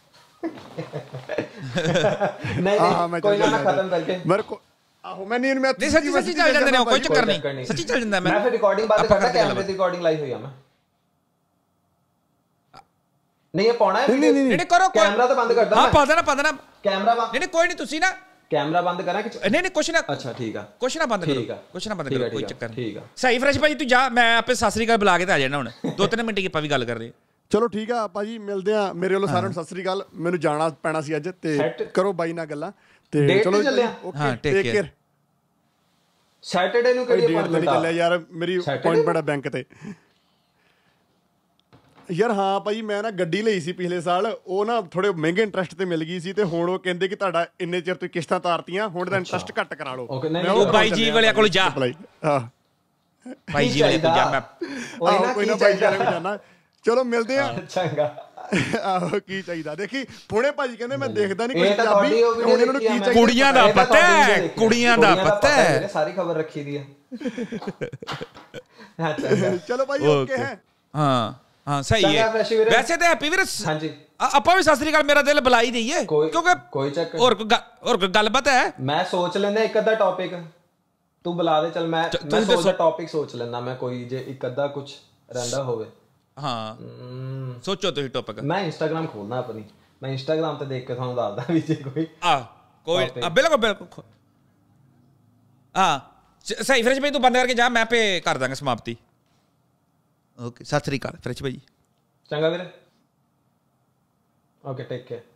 ਨਹੀਂ ਨਹੀਂ ਕੋਈ ਨਾ ਖਤਮ ਕਰਕੇ ਮੇਰੇ ਕੋ ਆਹੋ ਮੈਂ ਨਹੀਂ ਮੈਂ ਨਹੀਂ ਸੱਚੀ ਸੱਚੀ ਚੱਲ ਜਾਂਦੇ ਨੇ ਕੋਈ ਚੱਕਰ ਨਹੀਂ ਸੱਚੀ ਚੱਲ ਜਾਂਦਾ ਮੈਂ ਮੈਂ ਫਿਰ ਰਿਕਾਰਡਿੰਗ ਬਾਅਦ ਕਰਦਾ ਕੈਮਰੇ ਦੀ ਰਿਕਾਰਡਿੰਗ ਲਾਈ ਹੋਈ ਆ ਮੈਂ ਨਹੀਂ ਇਹ ਪਾਉਣਾ ਹੈ ਨਹੀਂ ਨਹੀਂ ਨਹੀਂ ਕਰੋ ਕੈਮਰਾ ਤਾਂ ਬੰਦ ਕਰਦਾ ਹਾਂ ਪਾ ਦੇਣਾ ਪਾ ਦੇਣਾ ਕੈਮਰਾ ਨਹੀਂ ਨਹੀਂ ਕੋਈ ਨਹੀਂ ਤੁਸੀਂ ਨਾ ਕੈਮਰਾ ਬੰਦ ਕਰਾਂ ਕਿ ਨਹੀਂ ਨਹੀਂ ਕੁਛ ਨਾ ਅੱਛਾ ਠੀਕ ਆ ਕੁਛ ਨਾ ਬੰਦ ਕਰੋ ਕੁਛ ਨਾ ਬੰਦ ਕਰੋ ਕੋਈ ਚੱਕਰ ਨਹੀਂ ਠੀਕ ਆ ਸਹੀ ਫਰੈਸ਼ ਭਾਜੀ ਤੂੰ ਜਾ ਮੈਂ ਆਪੇ ਸਾਸਰੀ ਘਰ ਬੁਲਾ ਕੇ ਤੇ ਆ ਜਾਣਾ ਹੁਣ ਦੋ ਤਿੰਨ ਮਿੰਟ ਕੀ ਆਪਾਂ ਵੀ ਗੱਲ ਕਰਦੇ ਚਲੋ ਠੀਕ ਆ ਭਾਜੀ ਮਿਲਦੇ ਆ ਮੇਰੇ ਵੱਲੋਂ ਸਾਰਿਆਂ ਨੂੰ ਸਤਿ ਮੈਨੂੰ ਜਾਣਾ ਪੈਣਾ ਸੀ ਅੱਜ ਤੇ ਕਰੋ ਬਾਈ ਨਾਲ ਗੱਲਾਂ ਤੇ ਚਲੋ ਹਾਂ ਟੇਕ ਕੇਅਰ ਸੈਟਰਡੇ ਨੂੰ ਕਰੀਏ ਅਪਾਇੰਟਮੈਂਟ ਚੱਲਿਆ ਯਾਰ ਮੇਰੀ ਅਪਾਇੰਟਮੈਂਟ ਆ ਬੈਂਕ ਤੇ ਯਾਰ ਹਾਂ ਭਾਈ ਮੈਂ ਨਾ ਗੱਡੀ ਲਈ ਸੀ ਪਿਛਲੇ ਸਾਲ ਉਹ ਨਾ ਥੋੜੇ ਮਹਿੰਗੇ ਇੰਟਰਸਟ ਤੇ ਮਿਲ ਗਈ ਸੀ ਤੇ ਹੁਣ ਉਹ ਕਹਿੰਦੇ ਕਿ ਤੁਹਾਡਾ ਇੰਨੇ ਚਿਰ ਤੋਂ ਕਿਸ਼ਤਾਂ ਤਾਰਤੀਆਂ ਹੁਣ ਦਾ ਇੰਟਰਸਟ ਘੱਟ ਕਰਾ ਲਓ ਮੈਂ ਉਹ ਬਾਈ ਜੀ ਵਾਲਿਆਂ ਕੋਲ ਜਾ ਹਾਂ ਭਾਈ ਜੀ ਵਾਲੇ ਕੋਲ ਜਾ ਮੈਂ ਕੋਈ ਨਾ ਭਾਈ ਜਾਣਾ ਜਾਣਾ ਚਲੋ ਮਿਲਦੇ ਆ ਚੰਗਾ ਆਹੋ ਕੀ ਚਾਹੀਦਾ ਦੇਖੀ ਪੁਣੇ ਭਾਜੀ ਕਹਿੰਦੇ ਮੈਂ ਦੇਖਦਾ ਨਹੀਂ ਕੋਈ ਪੰਜਾਬੀ ਹੁਣ ਇਹਨਾਂ ਨੂੰ ਕੀ ਚਾਹੀਦਾ ਕੁੜੀਆਂ ਦਾ ਪਤਾ ਹੈ ਕੁੜੀਆਂ ਦਾ ਪਤਾ ਹੈ ਸਾਰੀ ਖਬਰ ਰੱਖੀ ਦੀ ਆ ਚਲੋ ਭਾਈ ਓਕੇ ਹੈ ਹਾਂ ਹਾਂ ਸਹੀ ਹੈ ਵੈਸੇ ਤੇ ਹੈਪੀ ਵੀਰ ਹਾਂਜੀ ਆਪਾਂ ਵੀ ਸਤਿ ਸ੍ਰੀ ਅਕਾਲ ਮੇਰਾ ਦਿਲ ਬੁਲਾਈ ਦਈਏ ਕਿਉਂਕਿ ਕੋਈ ਚੱਕ ਹੋਰ ਹੋਰ ਗੱਲਬਾਤ ਹੈ ਮੈਂ ਸੋਚ ਲੈਂਦਾ ਇੱਕ ਅੱਧਾ ਟੌਪਿਕ ਤੂੰ ਬੁਲਾ ਦੇ ਚਲ ਮੈਂ ਮੈਂ ਸੋਚ ਸੋਚਦਾ ਟੌਪਿਕ ਸੋਚ ਲੈਂਦਾ ਮੈਂ ਕੋਈ ਜੇ ਇੱਕ ਅੱਧਾ ਕੁਝ ਰਹਿੰਦਾ ਹੋਵੇ ਹਾਂ ਸੋਚੋ ਤੁਸੀਂ ਟੌਪਿਕ ਮੈਂ ਇੰਸਟਾਗ੍ਰam ਖੋਲਣਾ ਆਪਣੀ ਮੈਂ ਇੰਸਟਾਗ੍ਰam ਤੇ ਦੇਖ ਕੇ ਤੁਹਾਨੂੰ ਦੱਸਦਾ ਵੀ ਜੇ ਕੋਈ ਆ ਕੋਈ ਆ ਬਿਲਕੁਲ ਬਿਲਕੁਲ ਆ ਸਹੀ ਫਿਰ ਜੇ ਤੂੰ ਬੰਦ ਕਰਕੇ ਜਾ ਮੈਂ ਪੇ ਕਰ ਦਾਂਗਾ ਸਮਾਪਤੀ ਓਕੇ ਸਤਿ ਸ੍ਰੀ ਅਕਾਲ ਫ੍ਰਿਚ ਭਾਜੀ ਚੰਗਾ ਵੀਰੇ ਓਕੇ ਟੇਕ ਕੇ